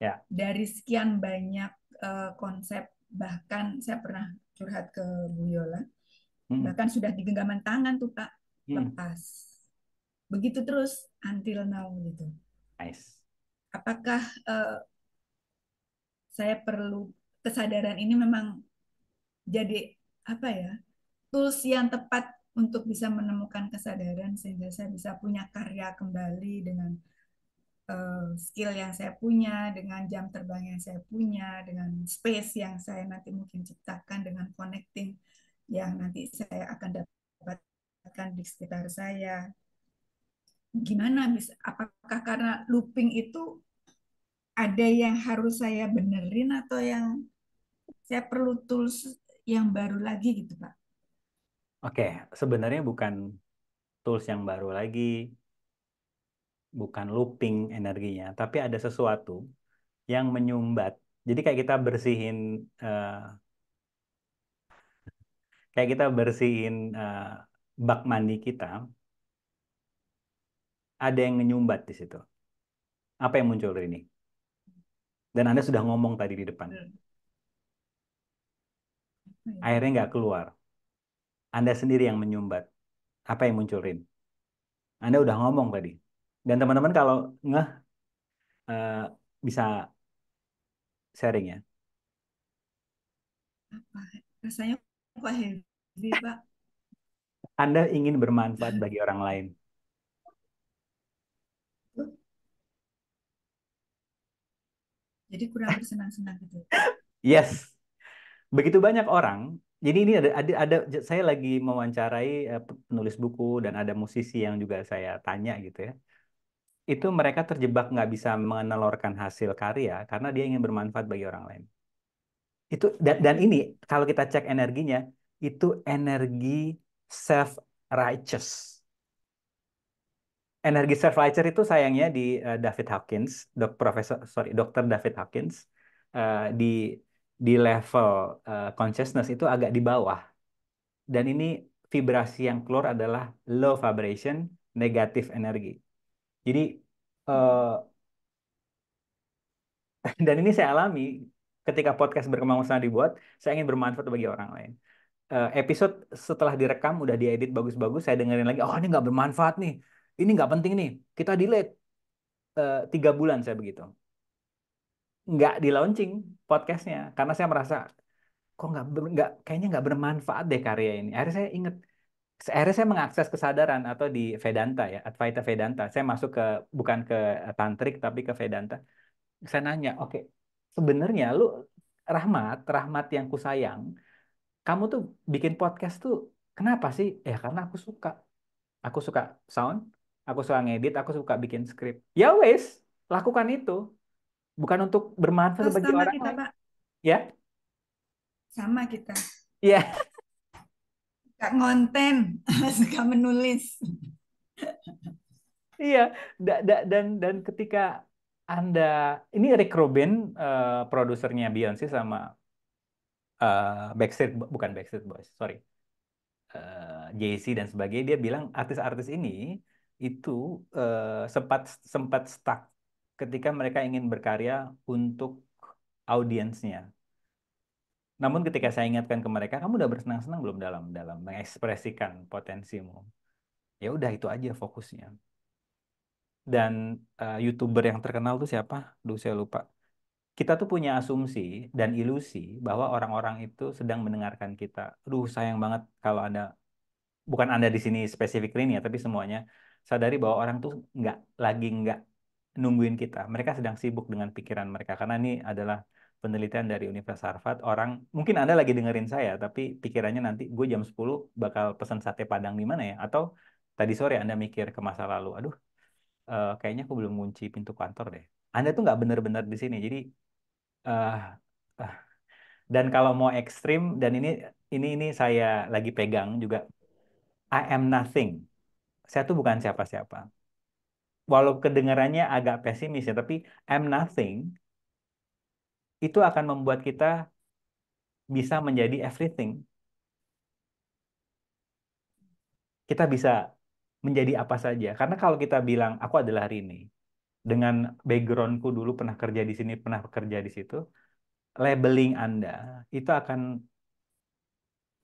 ya. dari sekian banyak uh, konsep bahkan saya pernah curhat ke Bu Yola hmm. bahkan sudah di genggaman tangan tuh Pak hmm. lepas begitu terus until now gitu nice apakah uh, saya perlu kesadaran ini memang jadi apa ya tools yang tepat untuk bisa menemukan kesadaran sehingga saya bisa punya karya kembali dengan eh, skill yang saya punya, dengan jam terbang yang saya punya, dengan space yang saya nanti mungkin ciptakan, dengan connecting yang nanti saya akan dapatkan di sekitar saya. Gimana bisa? Apakah karena looping itu ada yang harus saya benerin atau yang saya perlu tools yang baru lagi gitu Pak. Oke, sebenarnya bukan tools yang baru lagi, bukan looping energinya, tapi ada sesuatu yang menyumbat. Jadi kayak kita bersihin, uh, kayak kita bersihin uh, bak mandi kita, ada yang menyumbat di situ. Apa yang muncul dari ini? Dan Anda sudah ngomong tadi di depan. Iya. airnya nggak keluar. Anda sendiri yang menyumbat. Apa yang munculin? Anda udah ngomong tadi. Dan teman-teman kalau ngeh uh, bisa sharing ya. Apa? Rasanya kok heavy, Pak. Anda ingin bermanfaat bagi orang lain. Jadi kurang bersenang-senang gitu. Yes, begitu banyak orang jadi ini ada, ada ada saya lagi mewawancarai eh, penulis buku dan ada musisi yang juga saya tanya gitu ya itu mereka terjebak nggak bisa mengenalorkan hasil karya karena dia ingin bermanfaat bagi orang lain. Itu dan, dan ini kalau kita cek energinya itu energi self righteous. Energi self righteous itu sayangnya di uh, David Hawkins, dok, profesor sorry dokter David Hawkins uh, di di level uh, consciousness itu agak di bawah. Dan ini vibrasi yang keluar adalah low vibration, negatif energi. Jadi uh, dan ini saya alami ketika podcast berkembang usaha dibuat, saya ingin bermanfaat bagi orang lain. Uh, episode setelah direkam udah diedit bagus-bagus, saya dengerin lagi, oh ini nggak bermanfaat nih, ini nggak penting nih, kita delete uh, tiga bulan saya begitu nggak di launching podcastnya karena saya merasa kok nggak nggak kayaknya nggak bermanfaat deh karya ini akhirnya saya inget akhirnya saya mengakses kesadaran atau di Vedanta ya Advaita Vedanta saya masuk ke bukan ke tantrik tapi ke Vedanta saya nanya oke okay, sebenarnya lu Rahmat Rahmat yang ku sayang kamu tuh bikin podcast tuh kenapa sih ya karena aku suka aku suka sound aku suka ngedit aku suka bikin skrip ya wes lakukan itu bukan untuk bermanfaat bagi sama orang kita, lain. Pak. Ya? Sama kita. Ya. Suka ngonten, suka menulis. iya, da, da, dan dan ketika Anda ini Rick Rubin uh, produsernya Beyonce sama uh, Backstreet bukan Backstreet Boys, sorry. Eh, Jay-Z dan sebagainya dia bilang artis-artis ini itu uh, sempat sempat stuck ketika mereka ingin berkarya untuk audiensnya. Namun ketika saya ingatkan ke mereka, kamu udah bersenang-senang belum dalam dalam mengekspresikan potensimu? Ya udah itu aja fokusnya. Dan uh, youtuber yang terkenal tuh siapa? Duh saya lupa. Kita tuh punya asumsi dan ilusi bahwa orang-orang itu sedang mendengarkan kita. Duh sayang banget kalau ada bukan anda di sini spesifik ini ya, tapi semuanya sadari bahwa orang tuh nggak lagi nggak nungguin kita. Mereka sedang sibuk dengan pikiran mereka karena ini adalah penelitian dari Universitas Harvard. Orang mungkin Anda lagi dengerin saya tapi pikirannya nanti gue jam 10 bakal pesan sate Padang di mana ya atau tadi sore Anda mikir ke masa lalu. Aduh, uh, kayaknya aku belum kunci pintu kantor deh. Anda tuh nggak benar-benar di sini. Jadi uh, uh, dan kalau mau ekstrim dan ini ini ini saya lagi pegang juga I am nothing. Saya tuh bukan siapa-siapa walau kedengarannya agak pesimis ya, tapi I'm nothing itu akan membuat kita bisa menjadi everything. Kita bisa menjadi apa saja. Karena kalau kita bilang aku adalah Rini dengan backgroundku dulu pernah kerja di sini, pernah kerja di situ, labeling Anda itu akan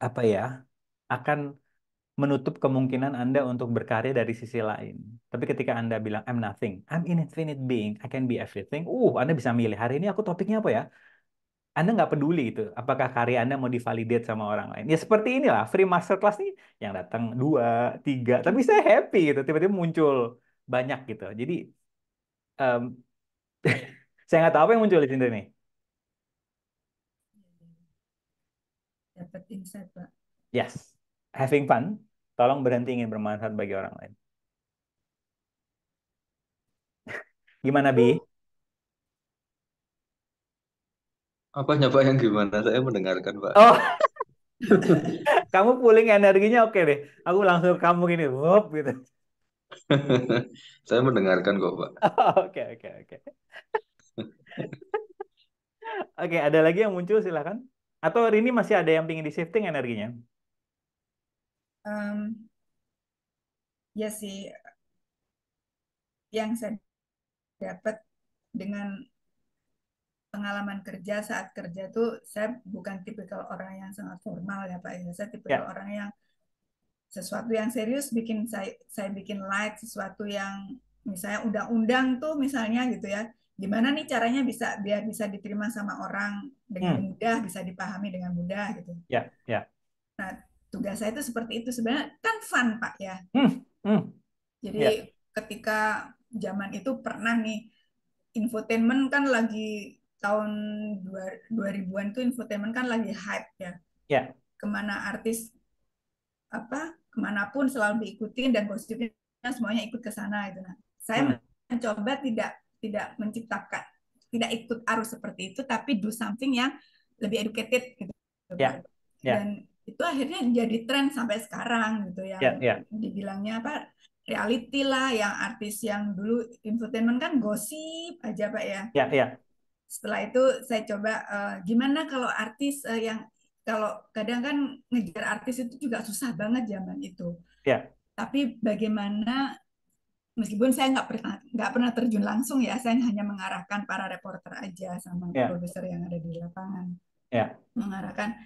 apa ya? akan menutup kemungkinan Anda untuk berkarya dari sisi lain. Tapi ketika Anda bilang, I'm nothing, I'm infinite being, I can be everything, uh, Anda bisa milih, hari ini aku topiknya apa ya? Anda nggak peduli itu, apakah karya Anda mau divalidate sama orang lain. Ya seperti inilah, free masterclass nih, yang datang dua, tiga, tapi saya happy gitu, tiba-tiba muncul banyak gitu. Jadi, um, saya nggak tahu apa yang muncul di sini nih. Dapat insight, Pak. Yes having fun, tolong berhenti ingin bermanfaat bagi orang lain. Gimana, Bi? Apa nyapa yang gimana? Saya mendengarkan, Pak. Oh, kamu pulling energinya oke okay deh. Aku langsung kamu gini, wop, gitu. Saya mendengarkan kok, Pak. Oke, oke, oke. Oke, ada lagi yang muncul, silakan. Atau hari ini masih ada yang pingin di shifting energinya? um, ya sih yang saya dapat dengan pengalaman kerja saat kerja tuh saya bukan tipikal orang yang sangat formal ya Pak ya. saya tipikal yeah. orang yang sesuatu yang serius bikin saya saya bikin light sesuatu yang misalnya undang-undang tuh misalnya gitu ya gimana nih caranya bisa biar bisa diterima sama orang dengan hmm. mudah bisa dipahami dengan mudah gitu ya yeah, ya yeah. nah tugas saya itu seperti itu sebenarnya kan fun pak ya hmm, hmm. jadi yeah. ketika zaman itu pernah nih infotainment kan lagi tahun 2000-an tuh infotainment kan lagi hype ya yeah. kemana artis apa kemanapun selalu diikutin dan gosipnya semuanya ikut ke sana itu nah saya hmm. mencoba tidak tidak menciptakan tidak ikut arus seperti itu tapi do something yang lebih educated gitu yeah. yeah. dan itu akhirnya jadi tren sampai sekarang gitu ya yeah, yeah. dibilangnya apa reality lah yang artis yang dulu infotainment kan gosip aja pak ya yeah, yeah. setelah itu saya coba uh, gimana kalau artis uh, yang kalau kadang kan ngejar artis itu juga susah banget zaman itu yeah. tapi bagaimana meskipun saya nggak pernah nggak pernah terjun langsung ya saya hanya mengarahkan para reporter aja sama yeah. produser yang ada di lapangan yeah. mengarahkan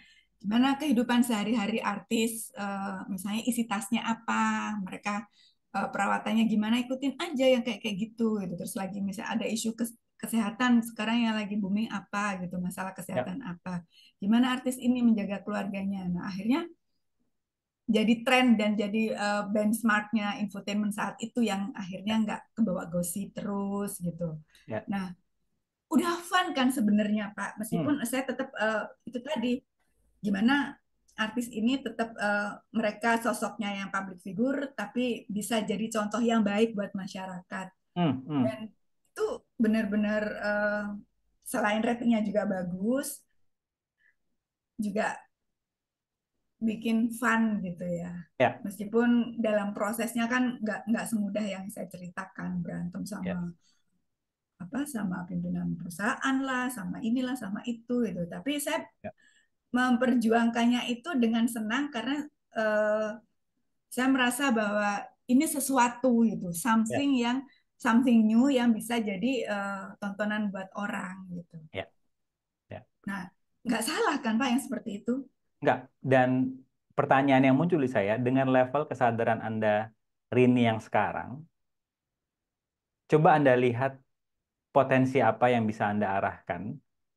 gimana kehidupan sehari-hari artis, eh, misalnya isi tasnya apa, mereka eh, perawatannya gimana, ikutin aja yang kayak kayak gitu gitu. Terus lagi misalnya ada isu kesehatan sekarang yang lagi booming apa gitu, masalah ya. kesehatan ya. apa, gimana artis ini menjaga keluarganya. Nah akhirnya jadi tren dan jadi eh, benchmarknya infotainment saat itu yang akhirnya ya. nggak kebawa gosip terus gitu. Ya. Nah udah fun kan sebenarnya Pak, meskipun hmm. saya tetap uh, itu tadi gimana artis ini tetap uh, eh, mereka sosoknya yang public figure tapi bisa jadi contoh yang baik buat masyarakat hmm, hmm. dan itu benar-benar uh, eh, selain ratingnya juga bagus juga bikin fun gitu ya. yeah. Meskipun dalam prosesnya kan nggak nggak semudah yang saya ceritakan berantem sama yeah. apa sama pimpinan perusahaan lah, sama inilah sama itu gitu. Tapi saya yeah memperjuangkannya itu dengan senang karena uh, saya merasa bahwa ini sesuatu gitu, something yeah. yang something new yang bisa jadi uh, tontonan buat orang gitu. Yeah. Yeah. Nah, nggak salah kan Pak yang seperti itu? Nggak. Dan pertanyaan yang muncul di saya dengan level kesadaran Anda Rini yang sekarang, coba Anda lihat potensi apa yang bisa Anda arahkan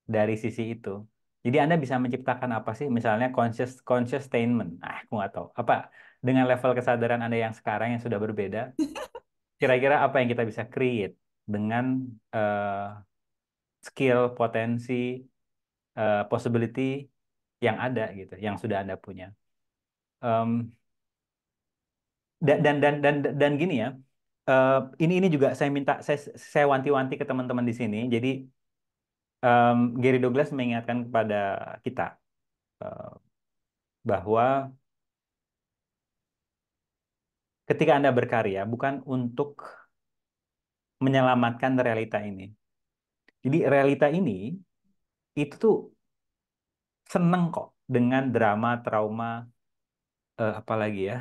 dari sisi itu. Jadi Anda bisa menciptakan apa sih? Misalnya conscious conscious statement. Ah, aku nggak tahu. Apa dengan level kesadaran Anda yang sekarang yang sudah berbeda? Kira-kira apa yang kita bisa create dengan uh, skill, potensi, uh, possibility yang ada gitu, yang sudah Anda punya. Um, dan dan dan dan dan gini ya. Uh, ini ini juga saya minta saya saya wanti-wanti ke teman-teman di sini. Jadi um, Gary Douglas mengingatkan kepada kita uh, bahwa ketika Anda berkarya bukan untuk menyelamatkan realita ini. Jadi realita ini itu tuh seneng kok dengan drama trauma uh, apalagi ya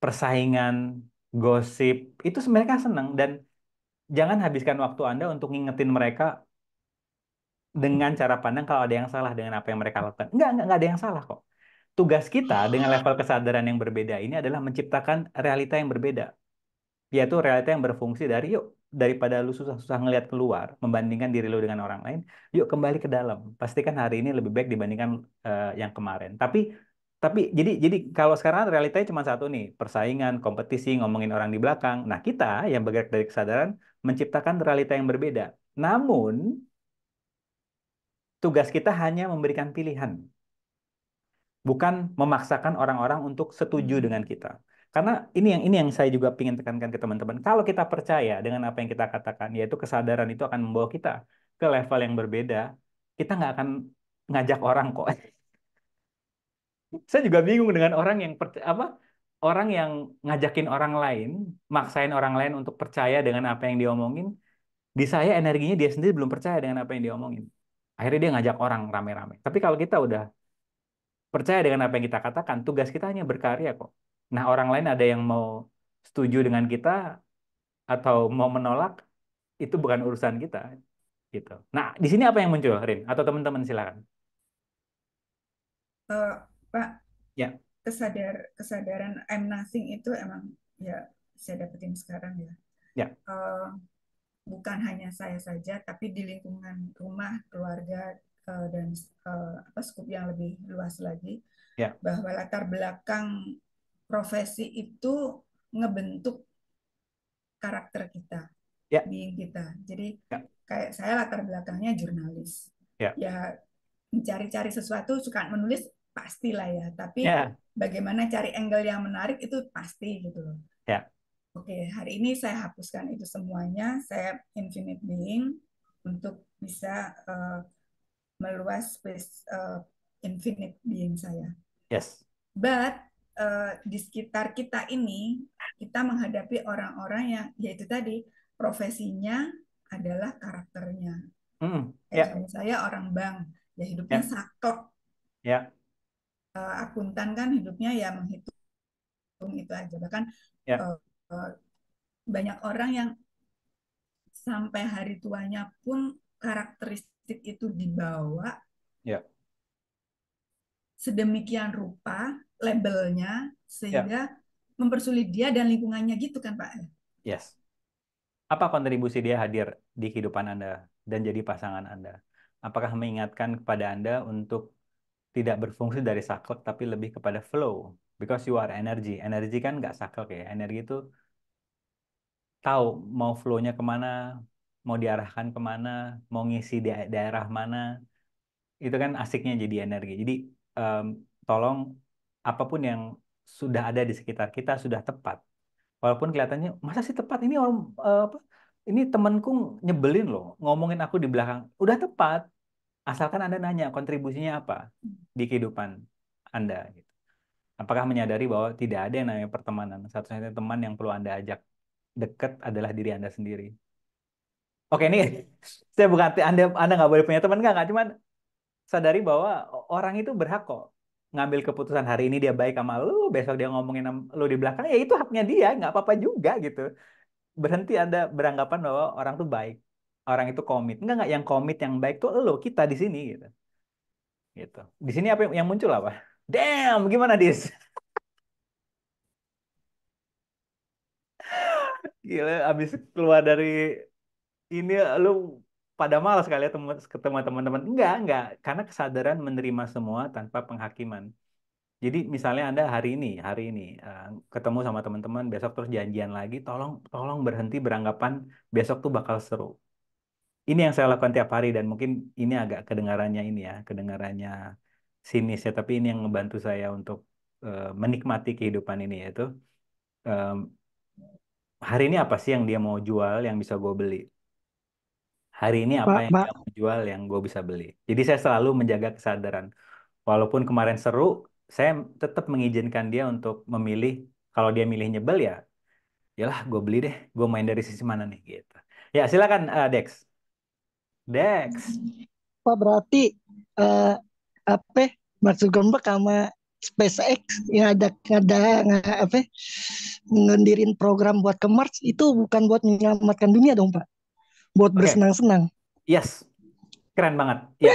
persaingan gosip itu mereka seneng dan jangan habiskan waktu anda untuk ngingetin mereka dengan cara pandang kalau ada yang salah dengan apa yang mereka lakukan. Enggak, enggak, enggak ada yang salah kok. Tugas kita dengan ah. level kesadaran yang berbeda ini adalah menciptakan realita yang berbeda. Yaitu realita yang berfungsi dari yuk daripada lu susah-susah ngelihat keluar membandingkan diri lu dengan orang lain, yuk kembali ke dalam. Pastikan hari ini lebih baik dibandingkan uh, yang kemarin. Tapi tapi jadi jadi kalau sekarang realitanya cuma satu nih persaingan kompetisi ngomongin orang di belakang nah kita yang bergerak dari kesadaran menciptakan realita yang berbeda namun tugas kita hanya memberikan pilihan. Bukan memaksakan orang-orang untuk setuju hmm. dengan kita. Karena ini yang ini yang saya juga ingin tekankan ke teman-teman. Kalau kita percaya dengan apa yang kita katakan, yaitu kesadaran itu akan membawa kita ke level yang berbeda, kita nggak akan ngajak orang kok. saya juga bingung dengan orang yang apa orang yang ngajakin orang lain, maksain orang lain untuk percaya dengan apa yang diomongin. Di saya energinya dia sendiri belum percaya dengan apa yang diomongin. Akhirnya dia ngajak orang rame-rame. Tapi kalau kita udah percaya dengan apa yang kita katakan, tugas kita hanya berkarya kok. Nah, orang lain ada yang mau setuju dengan kita atau mau menolak, itu bukan urusan kita. gitu. Nah, di sini apa yang muncul, Rin? Atau teman-teman silakan. Uh, Pak, ya. kesadar kesadaran I'm nothing itu emang ya saya dapetin sekarang ya. Ya. Uh, bukan hanya saya saja tapi di lingkungan rumah keluarga eh, dan eh, apa skup yang lebih luas lagi ya. bahwa latar belakang profesi itu ngebentuk karakter kita ya. being kita jadi ya. kayak saya latar belakangnya jurnalis ya, ya mencari-cari sesuatu suka menulis pastilah ya tapi ya. bagaimana cari angle yang menarik itu pasti gitu loh ya. Oke, hari ini saya hapuskan itu semuanya. Saya infinite being untuk bisa uh, meluas space uh, infinite being saya. Yes. But uh, di sekitar kita ini kita menghadapi orang-orang yang yaitu tadi profesinya adalah karakternya. Mm, yeah. Ya. saya orang bank, ya hidupnya yeah. Ya. Yeah. Ya. Uh, akuntan kan hidupnya ya menghitung itu aja. Bahkan yeah. Ya. uh, Eh, banyak orang yang sampai hari tuanya pun karakteristik itu dibawa yeah. sedemikian rupa labelnya sehingga yeah. mempersulit dia dan lingkungannya gitu kan Pak? Yes. Apa kontribusi dia hadir di kehidupan Anda dan jadi pasangan Anda? Apakah mengingatkan kepada Anda untuk tidak berfungsi dari saklek tapi lebih kepada flow? Because you are energy. Energi kan nggak saklek ya. Energi itu tahu mau flow-nya kemana, mau diarahkan kemana, mau ngisi da daerah mana. Itu kan asiknya jadi energi. Jadi um, tolong apapun yang sudah ada di sekitar kita sudah tepat. Walaupun kelihatannya masa sih tepat ini orang uh, apa? Ini temanku nyebelin loh, ngomongin aku di belakang. Udah tepat, asalkan Anda nanya kontribusinya apa di kehidupan Anda. Gitu. Apakah menyadari bahwa tidak ada yang namanya pertemanan, satu-satunya teman yang perlu Anda ajak dekat adalah diri Anda sendiri. Oke, ini saya bukan Anda Anda nggak boleh punya teman nggak, cuman sadari bahwa orang itu berhak kok ngambil keputusan hari ini dia baik sama lu, besok dia ngomongin lu di belakang, ya itu haknya dia, nggak apa-apa juga gitu. Berhenti Anda beranggapan bahwa orang itu baik, orang itu komit. Enggak, enggak, yang komit, yang baik tuh lo, kita di sini gitu. Gitu. Di sini apa yang muncul apa? Damn, gimana Dis? Gila, abis keluar dari ini lu pada malas kali ya ketemu teman-teman. Enggak, enggak. Karena kesadaran menerima semua tanpa penghakiman. Jadi misalnya Anda hari ini, hari ini uh, ketemu sama teman-teman, besok terus janjian lagi, tolong tolong berhenti beranggapan besok tuh bakal seru. Ini yang saya lakukan tiap hari dan mungkin ini agak kedengarannya ini ya, kedengarannya sinis ya, tapi ini yang membantu saya untuk uh, menikmati kehidupan ini yaitu um, hari ini apa sih yang dia mau jual yang bisa gue beli? Hari ini apa yang dia mau jual yang gue bisa beli? Jadi saya selalu menjaga kesadaran. Walaupun kemarin seru, saya tetap mengizinkan dia untuk memilih. Kalau dia milih nyebel ya, yalah gue beli deh. Gue main dari sisi mana nih gitu. Ya silakan uh, Dex. Dex. Pak berarti eh apa maksud gue sama SpaceX yang ada ada apa ngendirin program buat ke Mars itu bukan buat menyelamatkan dunia dong Pak, buat bersenang-senang. Yes, keren banget. Ya,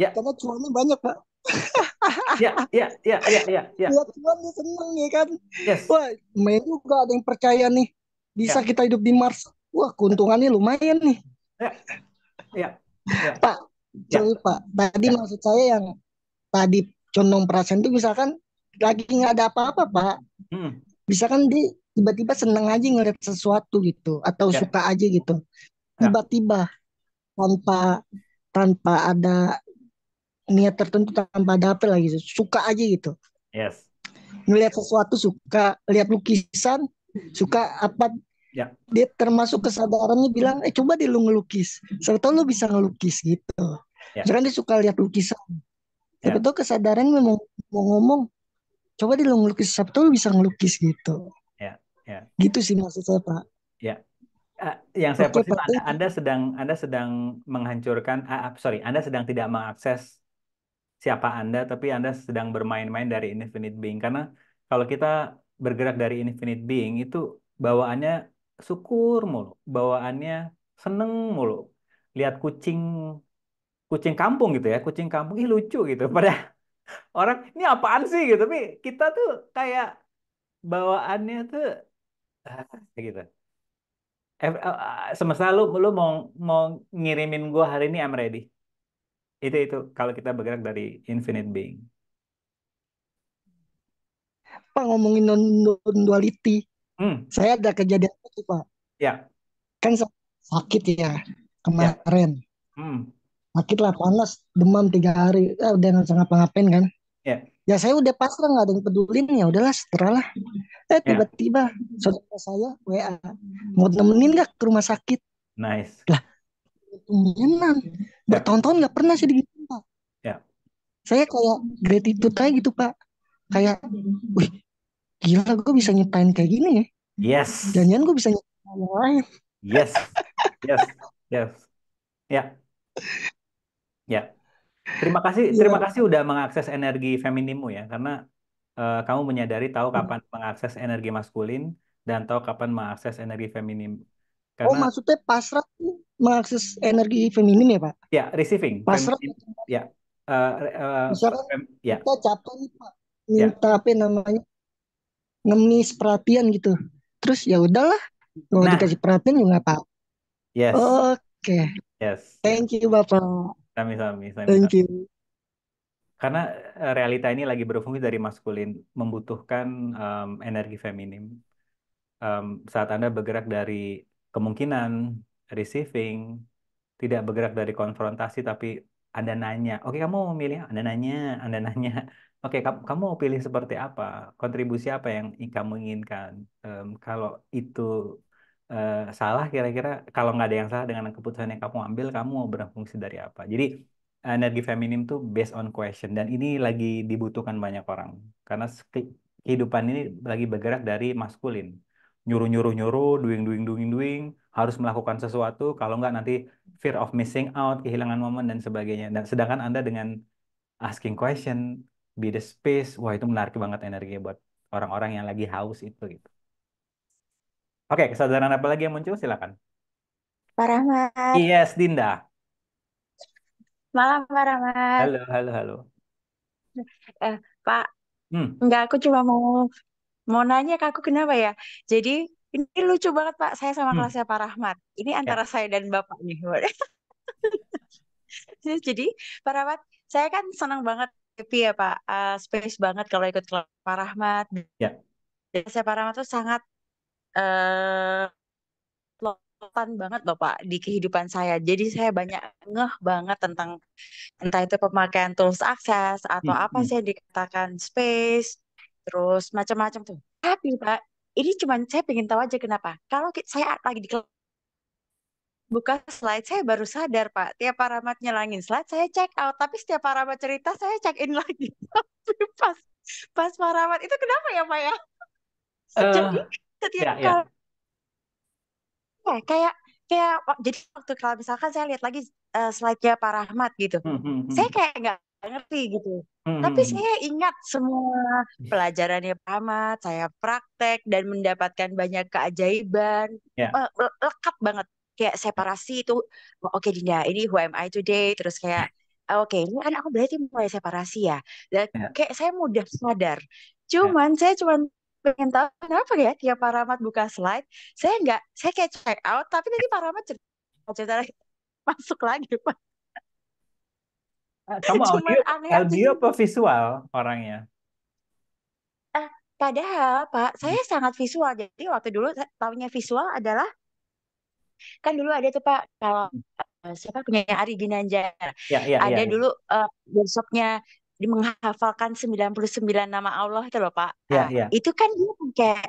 ya. Karena cuannya banyak Pak. ya, ya, ya, ya, ya. buat ya cuannya seneng ya kan. Yes. Wah, main juga ada yang percaya nih bisa yeah. kita hidup di Mars. Wah, keuntungannya lumayan nih. Ya, ya, yeah. Pak, jadi Sorry, Pak. Tadi yeah. maksud saya yang tadi condong perasaan itu misalkan lagi nggak ada apa-apa pak hmm. kan di tiba-tiba seneng aja ngeliat sesuatu gitu atau yeah. suka aja gitu ya. tiba-tiba tanpa tanpa ada niat tertentu tanpa ada apa lagi gitu. suka aja gitu yes ngelihat sesuatu suka lihat lukisan suka apa Ya. Dia termasuk kesadarannya bilang, eh coba deh lu ngelukis. Serta lu bisa ngelukis gitu. Ya. jangan dia suka lihat lukisan tapi ya. tuh kesadaran memang mau ngomong coba deh lo ngelukis Sabtu lu bisa ngelukis gitu ya ya. gitu sih maksud saya pak ya Uh, yang saya pasti anda, anda sedang Anda sedang menghancurkan uh, sorry Anda sedang tidak mengakses siapa Anda tapi Anda sedang bermain-main dari infinite being karena kalau kita bergerak dari infinite being itu bawaannya syukur mulu bawaannya seneng mulu lihat kucing kucing kampung gitu ya kucing kampung ini lucu gitu pada orang ini apaan sih gitu tapi kita tuh kayak bawaannya tuh ah, gitu eh, eh, eh, semesta lu lu mau mau ngirimin gua hari ini I'm ready itu itu kalau kita bergerak dari infinite being Pak ngomongin non, non duality hmm. saya ada kejadian itu Pak ya kan sakit ya, ya. kemarin ya. Hmm sakit lah panas demam tiga hari eh, udah nggak sangat ngapain kan yeah. ya saya udah pasrah nggak ada yang peduli ya udahlah setelah lah eh ya. tiba-tiba yeah. saudara saya wa mau nemenin nggak ke rumah sakit nice lah tumbenan ya. bertahun-tahun nggak pernah sih gitu pak yeah. saya kayak gratitude aja gitu pak kayak wih gila gue bisa nyetain kayak gini ya yes jangan gue bisa nyetain. yang lain yes yes yes ya yeah. Ya. Terima kasih, yeah. terima kasih udah mengakses energi feminimu ya, karena uh, kamu menyadari tahu hmm. kapan hmm. mengakses energi maskulin dan tahu kapan mengakses energi feminim. Oh, karena, oh, maksudnya pasrah mengakses energi feminim ya, Pak? Ya, receiving. Pasrah. ya. Uh, uh, ya. kita capek nih, Pak. Ya. Minta ya. apa namanya? Ngemis perhatian gitu. Terus ya udahlah, mau nah. dikasih perhatian juga nggak Yes. Oke. Okay. Yes. Thank you, Bapak. Sami-sami, Thank Karena eh, realita ini lagi berfungsi dari maskulin, membutuhkan um, energi feminim. Um, saat Anda bergerak dari kemungkinan receiving, tidak bergerak dari konfrontasi, tapi Anda nanya, oke okay, kamu mau milih, Anda nanya, Anda nanya, Oke, okay, kamu mau pilih seperti apa? Kontribusi apa yang kamu inginkan? Um, kalau itu uh, salah kira-kira kalau nggak ada yang salah dengan keputusan yang kamu ambil kamu mau berfungsi dari apa jadi energi feminim tuh based on question dan ini lagi dibutuhkan banyak orang karena kehidupan ini lagi bergerak dari maskulin nyuruh nyuruh nyuruh doing doing doing doing harus melakukan sesuatu kalau nggak nanti fear of missing out kehilangan momen dan sebagainya dan sedangkan anda dengan asking question be the space wah itu menarik banget energinya buat orang-orang yang lagi haus itu gitu Oke, kesadaran apa lagi yang muncul? Silakan. Pak Rahmat. Yes, Dinda. Malam, Pak Rahmat. Halo, halo, halo. Eh, Pak, hmm. enggak, aku cuma mau mau nanya ke aku kenapa ya? Jadi ini lucu banget Pak, saya sama hmm. kelasnya Pak Rahmat. Ini ya. antara ya. saya dan Bapak nih. Jadi Pak Rahmat, saya kan senang banget happy ya Pak, uh, space banget kalau ikut kelas Pak Rahmat. Ya. Saya Pak Rahmat tuh sangat eee, uh, banget loh, Pak, di kehidupan saya. Jadi saya banyak ngeh banget tentang entah itu pemakaian tools akses atau hmm, apa hmm. sih yang dikatakan space, terus macam-macam tuh. Tapi, Pak, ini cuman saya ingin tahu aja kenapa, kalau saya lagi di buka slide, saya baru sadar, Pak, tiap paramat nyelangin slide, saya check out, tapi setiap paramat cerita, saya check in lagi. Tapi pas pas paramat itu kenapa ya, Pak, ya? Eh, Jadi setiap ya, ya. ya iya, kayak kayak oh, jadi waktu kalau misalkan saya lihat lagi uh, slide-nya Pak Rahmat gitu hmm, hmm, hmm. saya kayak nggak ngerti gitu hmm. tapi hmm, hmm. saya ingat semua pelajarannya Pak Rahmat saya praktek dan mendapatkan banyak keajaiban yeah. Iya. uh, lekat banget kayak separasi itu oh, oke okay, Dinda ini who am I today terus kayak hmm. eh, oke okay, ini kan aku berarti mulai separasi ya dan yeah. kayak saya mudah sadar iya. cuman yeah. saya cuman pengen tahu kenapa ya tiap Pak Rahmat buka slide, saya nggak, saya kayak check out, tapi tadi Pak Rahmat cerita, cerita masuk lagi Pak. Eh, kamu Cuman audio, audio apa visual orangnya? Eh, padahal Pak, saya hmm. sangat visual. Jadi waktu dulu tahunya visual adalah kan dulu ada tuh Pak kalau eh, siapa punya Ari Ginanjar. Ya, ya, ya ada ya, dulu uh, workshopnya menghafalkan 99 nama Allah itu loh Pak. Ya, ya. Itu kan dia kayak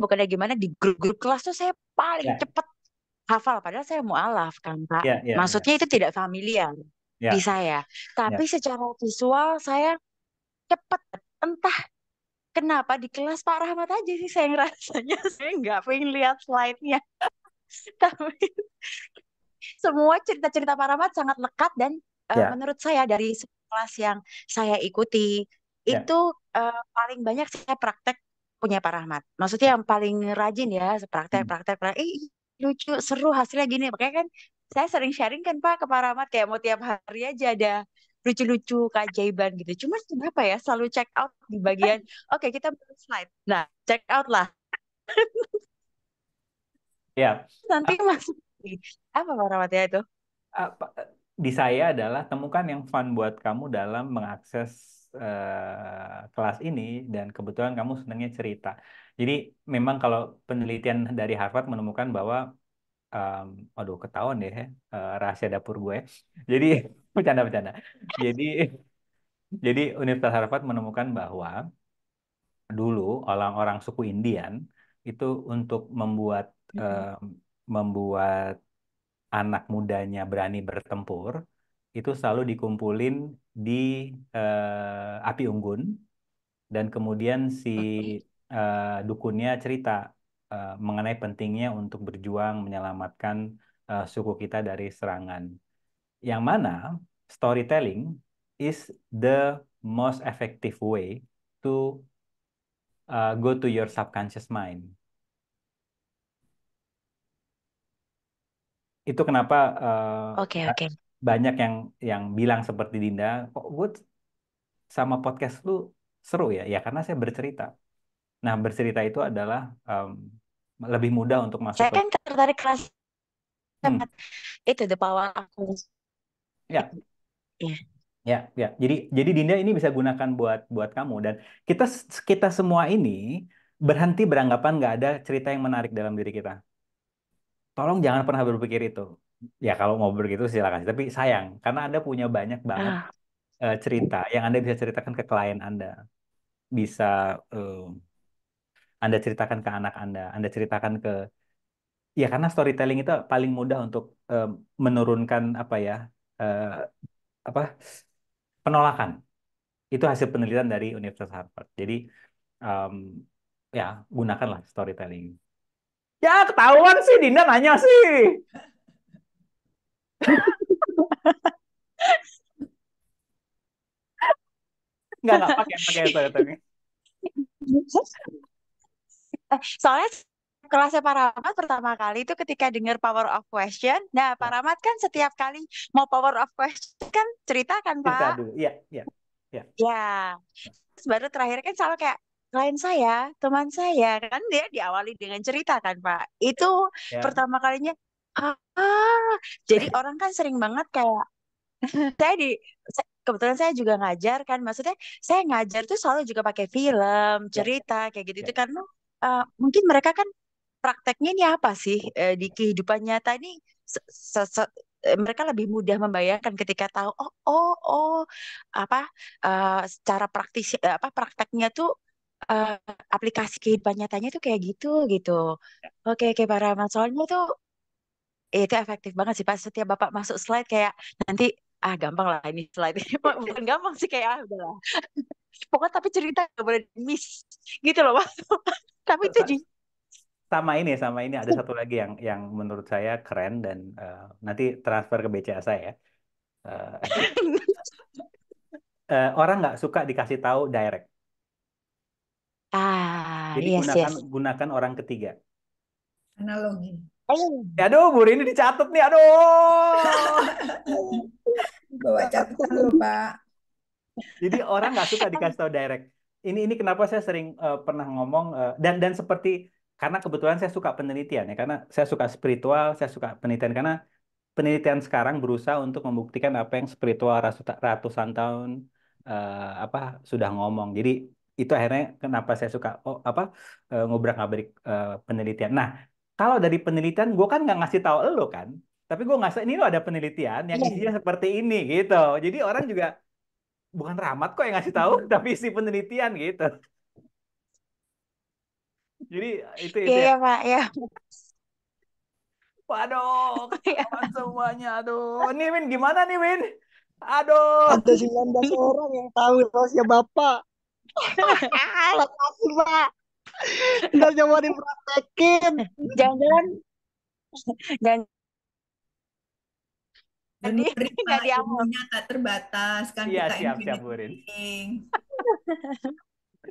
bukannya gimana di grup-grup kelas tuh saya paling ya. cepat hafal padahal saya mualaf kan Pak. Ya, ya, Maksudnya ya. itu tidak familiar ya. di saya. Tapi ya. secara visual saya cepat entah kenapa di kelas Pak Rahmat aja sih saya ngerasanya saya nggak pengen lihat slide-nya. Tapi semua cerita-cerita Pak Rahmat sangat lekat dan yeah. Ya. menurut saya dari kelas yang saya ikuti yeah. itu uh, paling banyak saya praktek punya Pak Rahmat. Maksudnya ya. yang paling rajin ya praktek hmm. praktek praktek. Eh lucu seru hasilnya gini. Makanya kan saya sering sharing kan Pak ke Pak Rahmat kayak mau tiap hari aja ada lucu-lucu keajaiban gitu. Cuma kenapa ya selalu check out di bagian oke okay, kita slide. Nah, check out lah. ya. Nanti uh, masuk apa Pak Rahmat ya itu? Uh, di saya adalah temukan yang fun buat kamu dalam mengakses uh, kelas ini dan kebetulan kamu senangnya cerita. Jadi memang kalau penelitian dari Harvard menemukan bahwa um, aduh ketahuan deh uh, rahasia dapur gue. Jadi bercanda-bercanda. Jadi jadi Universitas Harvard menemukan bahwa dulu orang-orang suku Indian itu untuk membuat hmm. uh, membuat anak mudanya berani bertempur itu selalu dikumpulin di uh, api unggun dan kemudian si uh, dukunnya cerita uh, mengenai pentingnya untuk berjuang menyelamatkan uh, suku kita dari serangan. Yang mana storytelling is the most effective way to uh, go to your subconscious mind Itu kenapa uh, eh, okay, okay. banyak yang yang bilang seperti Dinda, kok gue sama podcast lu seru ya? Ya karena saya bercerita. Nah, bercerita itu adalah um, lebih mudah untuk masuk. Saya ke... kan tertarik keras. hmm. itu the power aku. Ya. Ya. Ya, ya. Jadi jadi Dinda ini bisa gunakan buat buat kamu dan kita kita semua ini berhenti beranggapan nggak ada cerita yang menarik dalam diri kita tolong jangan pernah berpikir itu. Ya kalau mau begitu silakan. Tapi sayang, karena Anda punya banyak banget ah. uh, cerita yang Anda bisa ceritakan ke klien Anda. Bisa uh, Anda ceritakan ke anak Anda, Anda ceritakan ke ya karena storytelling itu paling mudah untuk uh, menurunkan apa ya? Uh, apa? penolakan. Itu hasil penelitian dari Universitas Harvard. Jadi um, ya gunakanlah storytelling. Ya ketahuan sih Dinda nanya sih. Enggak, enggak pakai pakai itu itu. Eh, soalnya kelasnya Pak Rahmat pertama kali itu ketika dengar Power of Question. Nah, Pak ya. Rahmat kan setiap kali mau Power of Question kan ceritakan, Pak. Cerita dulu, iya, iya. Ya. ya. baru terakhir kan selalu kayak klien saya, teman saya, kan dia diawali dengan cerita kan Pak. Itu ya. pertama kalinya, ah, ah. jadi orang kan sering banget kayak saya di kebetulan saya juga ngajar kan, maksudnya saya ngajar tuh selalu juga pakai film, ya. cerita ya. kayak gitu itu ya. karena uh, mungkin mereka kan prakteknya ini apa sih uh, di kehidupan nyata ini eh, mereka lebih mudah membayangkan ketika tahu oh oh oh apa uh, secara praktis apa prakteknya tuh uh, aplikasi kehidupan nyatanya tuh kayak gitu gitu. Ya. Oke, oke kayak para masalahnya tuh ya itu efektif banget sih Pak. Setiap Bapak masuk slide kayak nanti ah gampang lah ini slide ini iya. bukan gampang sih kayak ah udahlah. Pokoknya tapi cerita gak boleh miss gitu loh Pak. tapi itu sama ini sama ini ada satu lagi yang yang menurut saya keren dan uh, nanti transfer ke BCA saya. Uh, uh, orang nggak suka dikasih tahu direct Ah, Jadi yes, gunakan yes. gunakan orang ketiga. Analogi. Oh. Aduh, Bu Rini dicatat nih, aduh. Bawa catatan lu, Pak. Jadi orang nggak suka dikasih tahu direct. Ini ini kenapa saya sering uh, pernah ngomong uh, dan dan seperti karena kebetulan saya suka penelitian ya, karena saya suka spiritual, saya suka penelitian karena penelitian sekarang berusaha untuk membuktikan apa yang spiritual ratusan tahun uh, apa sudah ngomong. Jadi itu akhirnya kenapa saya suka oh, apa uh, ngobrak ngabrik uh, penelitian nah kalau dari penelitian gue kan nggak ngasih tahu lo kan tapi gue ngasih ini lo ada penelitian yang iya. isinya seperti ini gitu jadi orang juga bukan Ramat kok yang ngasih tahu tapi isi penelitian gitu jadi itu itu iya ya. pak ya Waduh, iya. semuanya. Aduh, Nih Win gimana nih Win? Aduh. Ada 19 orang yang tahu ya Bapak. Makasih, Pak. Nggak coba dipraktekin. Jangan-jangan. Jangan. Jadi nggak diamal. tak terbatas kan iya, kita siap, siap, Burin.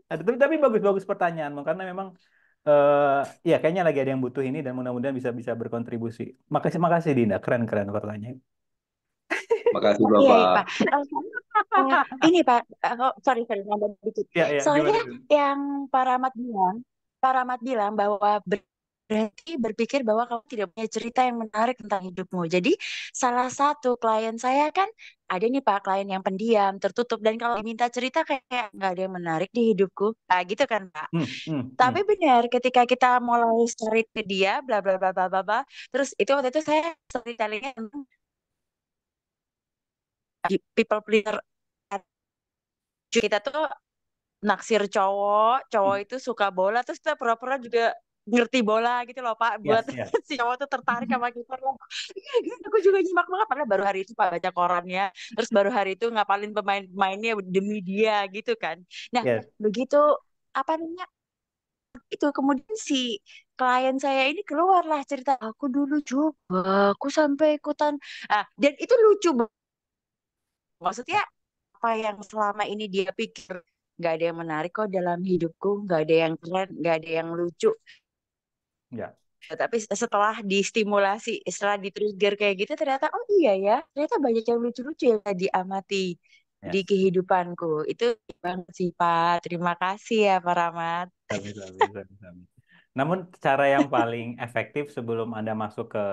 Nah, tapi, tapi bagus-bagus pertanyaan karena memang Uh, ya kayaknya lagi ada yang butuh ini dan mudah-mudahan bisa bisa berkontribusi. Makasih makasih Dinda, keren keren pertanyaan. Makasih iya, iya, Bapak. okay, Pak. Eh, uh, ini Pak, eh, oh, sorry sorry nambah dikit. Ya, ya, Soalnya gimana? yang Pak Rahmat bilang, Pak Rahmat bilang bahwa berarti berpikir bahwa kamu tidak punya cerita yang menarik tentang hidupmu. Jadi salah satu klien saya kan ada nih Pak klien yang pendiam, tertutup dan kalau minta cerita kayak nggak ada yang menarik di hidupku. Nah, gitu kan Pak. Hmm, hmm, hmm. Tapi hmm. benar ketika kita mulai cerita ke dia bla bla bla bla bla, bla terus itu waktu itu saya ceritanya tentang people pleaser kita tuh naksir cowok, cowok hmm. itu suka bola, terus kita pura-pura juga ngerti bola gitu loh Pak, buat yes, yes. si cowok tuh tertarik sama kita loh. aku juga nyimak banget, padahal baru hari itu Pak baca korannya, terus baru hari itu ngapalin pemain-pemainnya demi dia gitu kan. Nah yes. begitu apa namanya itu kemudian si klien saya ini keluarlah cerita aku dulu coba, aku sampai ikutan ah dan itu lucu banget maksudnya apa yang selama ini dia pikir nggak ada yang menarik kok dalam hidupku nggak ada yang keren nggak ada yang lucu ya tapi setelah distimulasi setelah ditrigger kayak gitu ternyata oh iya ya ternyata banyak yang lucu-lucu yang diamati ya. di kehidupanku itu bang sifat terima kasih ya pak Rahmat namun cara yang paling efektif sebelum anda masuk ke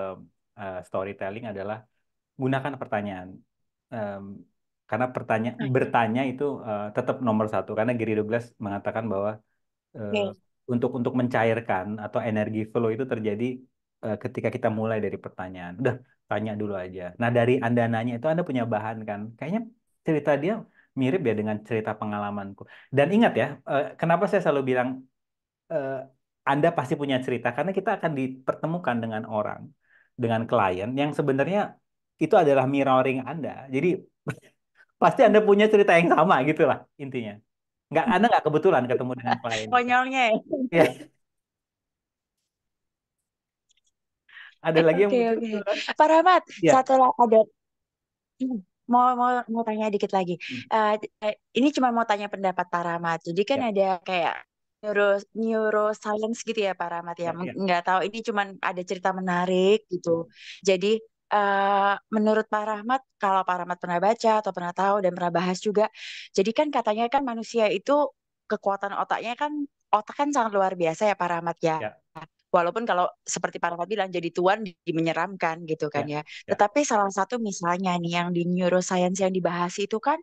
uh, storytelling adalah gunakan pertanyaan um, karena pertanya bertanya itu uh, eh, tetap nomor satu karena Gary Douglas mengatakan bahwa uh, eh, okay. untuk untuk mencairkan atau energi flow itu terjadi uh, ketika kita mulai dari pertanyaan udah tanya dulu aja nah dari anda nanya itu anda punya bahan kan kayaknya cerita dia mirip ya dengan cerita pengalamanku dan ingat ya uh, kenapa saya selalu bilang uh, anda pasti punya cerita karena kita akan dipertemukan dengan orang dengan klien yang sebenarnya itu adalah mirroring anda jadi pasti Anda punya cerita yang sama gitu lah intinya. Nggak, hmm. Anda nggak kebetulan ketemu dengan klien. Konyolnya ya. Iya. Ada lagi yang okay, Okay. Pak Rahmat, ya. satu ada hmm, mau mau mau tanya dikit lagi. Hmm. Uh, ini cuma mau tanya pendapat Pak Rahmat. Jadi kan ya. ada kayak neuro neuroscience gitu ya Pak Rahmat ya. ya. ya. Nggak tahu ini cuma ada cerita menarik gitu. Jadi Eh, menurut Pak Rahmat, kalau Pak Rahmat pernah baca atau pernah tahu dan pernah bahas juga, jadi kan katanya kan manusia itu kekuatan otaknya kan otak kan sangat luar biasa ya Pak Rahmat ya. ya. Walaupun kalau seperti Pak Rahmat bilang jadi tuan di, menyeramkan gitu kan ya. ya. ya. Tetapi salah satu misalnya nih yang di neuroscience yang dibahas itu kan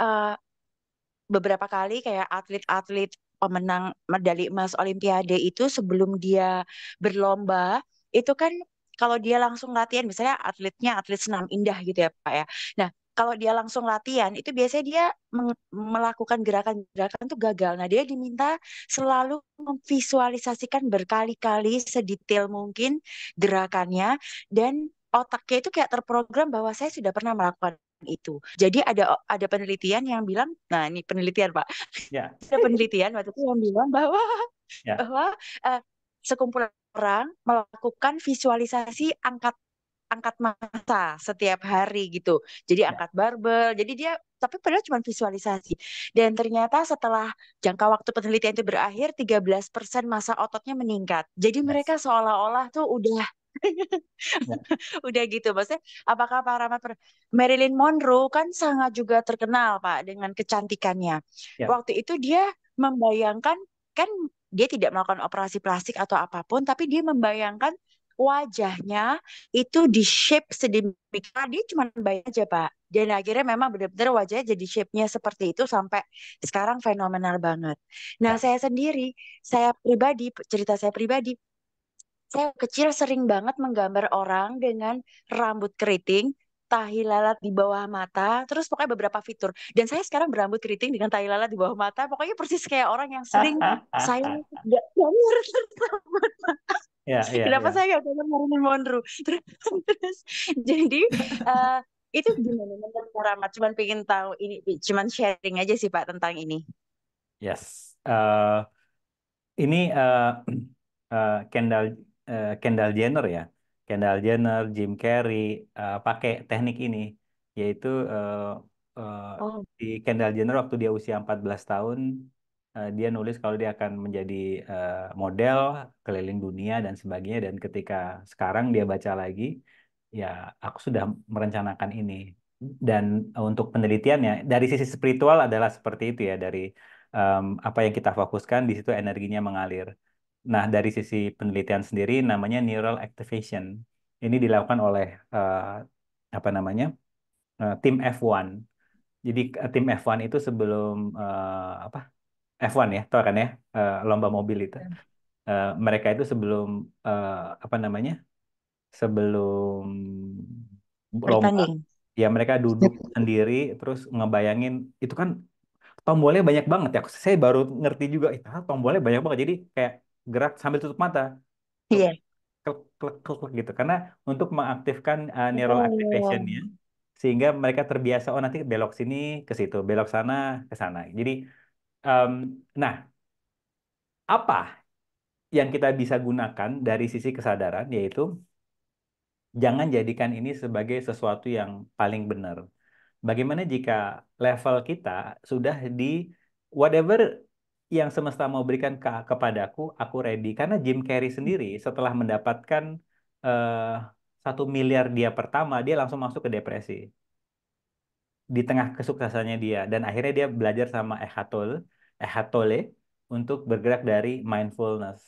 uh, beberapa kali kayak atlet-atlet pemenang medali emas Olimpiade itu sebelum dia berlomba itu kan kalau dia langsung latihan misalnya atletnya atlet senam indah gitu ya Pak ya. Nah, kalau dia langsung latihan itu biasanya dia melakukan gerakan-gerakan itu gagal. Nah, dia diminta selalu memvisualisasikan berkali-kali sedetail mungkin gerakannya dan otaknya itu kayak terprogram bahwa saya sudah pernah melakukan itu. Jadi ada ada penelitian yang bilang, nah ini penelitian Pak. yeah. ada penelitian waktu itu yang bilang bahwa yeah. bahwa uh, sekumpulan orang melakukan visualisasi angkat angkat mata setiap hari gitu. Jadi ya. angkat barbel. Jadi dia tapi padahal cuma visualisasi. Dan ternyata setelah jangka waktu penelitian itu berakhir 13% masa ototnya meningkat. Jadi mereka seolah-olah tuh udah ya. udah gitu maksudnya apakah para Marilyn Monroe kan sangat juga terkenal Pak dengan kecantikannya. Ya. Waktu itu dia membayangkan kan dia tidak melakukan operasi plastik atau apapun, tapi dia membayangkan wajahnya itu di shape sedemikian dia cuma bayang aja pak dan akhirnya memang benar-benar wajahnya jadi shape-nya seperti itu sampai sekarang fenomenal banget nah ya. saya sendiri saya pribadi cerita saya pribadi saya kecil sering banget menggambar orang dengan rambut keriting tahi lalat di bawah mata, terus pokoknya beberapa fitur. Dan saya sekarang berambut keriting dengan tahi lalat di bawah mata, pokoknya persis kayak orang yang sering saya nggak ah, Kenapa ya. saya nggak kayak Marilyn Monroe? Terus, jadi uh, itu gimana menurut Rahmat? Cuman pengen tahu ini, cuman sharing aja sih Pak tentang ini. Yes, uh, ini uh, uh, Kendall uh, Kendall Jenner ya Kendall Jenner, Jim Carrey uh, pakai teknik ini yaitu uh, uh, oh. di Kendall Jenner waktu dia usia 14 tahun uh, dia nulis kalau dia akan menjadi uh, model keliling dunia dan sebagainya dan ketika sekarang dia baca lagi ya aku sudah merencanakan ini dan untuk penelitiannya dari sisi spiritual adalah seperti itu ya dari um, apa yang kita fokuskan di situ energinya mengalir Nah, dari sisi penelitian sendiri namanya neural activation. Ini dilakukan oleh uh, apa namanya? Uh, tim F1. Jadi uh, tim F1 itu sebelum uh, apa? F1 ya, tahu kan ya, uh, lomba mobil itu. Uh, mereka itu sebelum uh, apa namanya? Sebelum lomba. Ya mereka duduk sendiri terus ngebayangin itu kan tombolnya banyak banget ya. Saya baru ngerti juga, itu tombolnya banyak banget. Jadi kayak gerak sambil tutup mata. Iya. Yeah. klik klik, klik, klik, gitu. Karena untuk mengaktifkan uh, iya. neural activationnya, activation-nya sehingga mereka terbiasa oh nanti belok sini ke situ, belok sana ke sana. Jadi um, nah apa yang kita bisa gunakan dari sisi kesadaran yaitu jangan jadikan ini sebagai sesuatu yang paling benar. Bagaimana jika level kita sudah di whatever yang semesta mau berikan ke kepadaku, aku ready. Karena Jim Carrey sendiri hmm. setelah mendapatkan eh, satu uh, miliar dia pertama, dia langsung masuk ke depresi di tengah kesuksesannya dia. Dan akhirnya dia belajar sama Ehatol, Ehatole untuk bergerak dari mindfulness.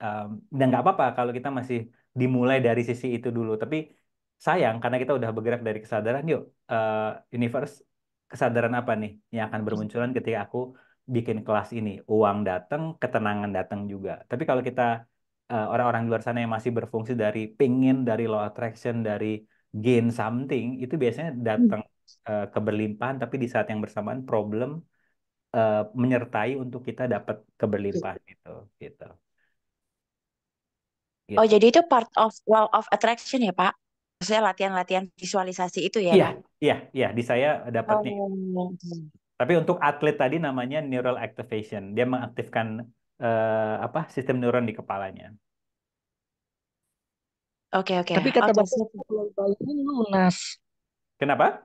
Um, dan nggak apa-apa kalau kita masih dimulai dari sisi itu dulu. Tapi sayang karena kita udah bergerak dari kesadaran. Yuk, uh, universe kesadaran apa nih yang akan bermunculan ketika aku bikin kelas ini. Uang datang, ketenangan datang juga. Tapi kalau kita eh, orang-orang di luar sana yang masih berfungsi dari pingin, dari law attraction, dari gain something, itu biasanya hmm. datang uh, eh, keberlimpahan, tapi di saat yang bersamaan problem uh, menyertai untuk kita dapat keberlimpahan gitu. gitu. Gitu. Oh, gitu. jadi itu part of law of attraction ya, Pak? Maksudnya latihan-latihan visualisasi itu ya? Iya, iya, iya. Di saya dapatnya. Oh. Tapi untuk atlet tadi namanya neural activation. Dia mengaktifkan uh, apa sistem neuron di kepalanya. Oke, oke. Tapi kata okay. bahasa kalau dibayangin lunas. Kenapa?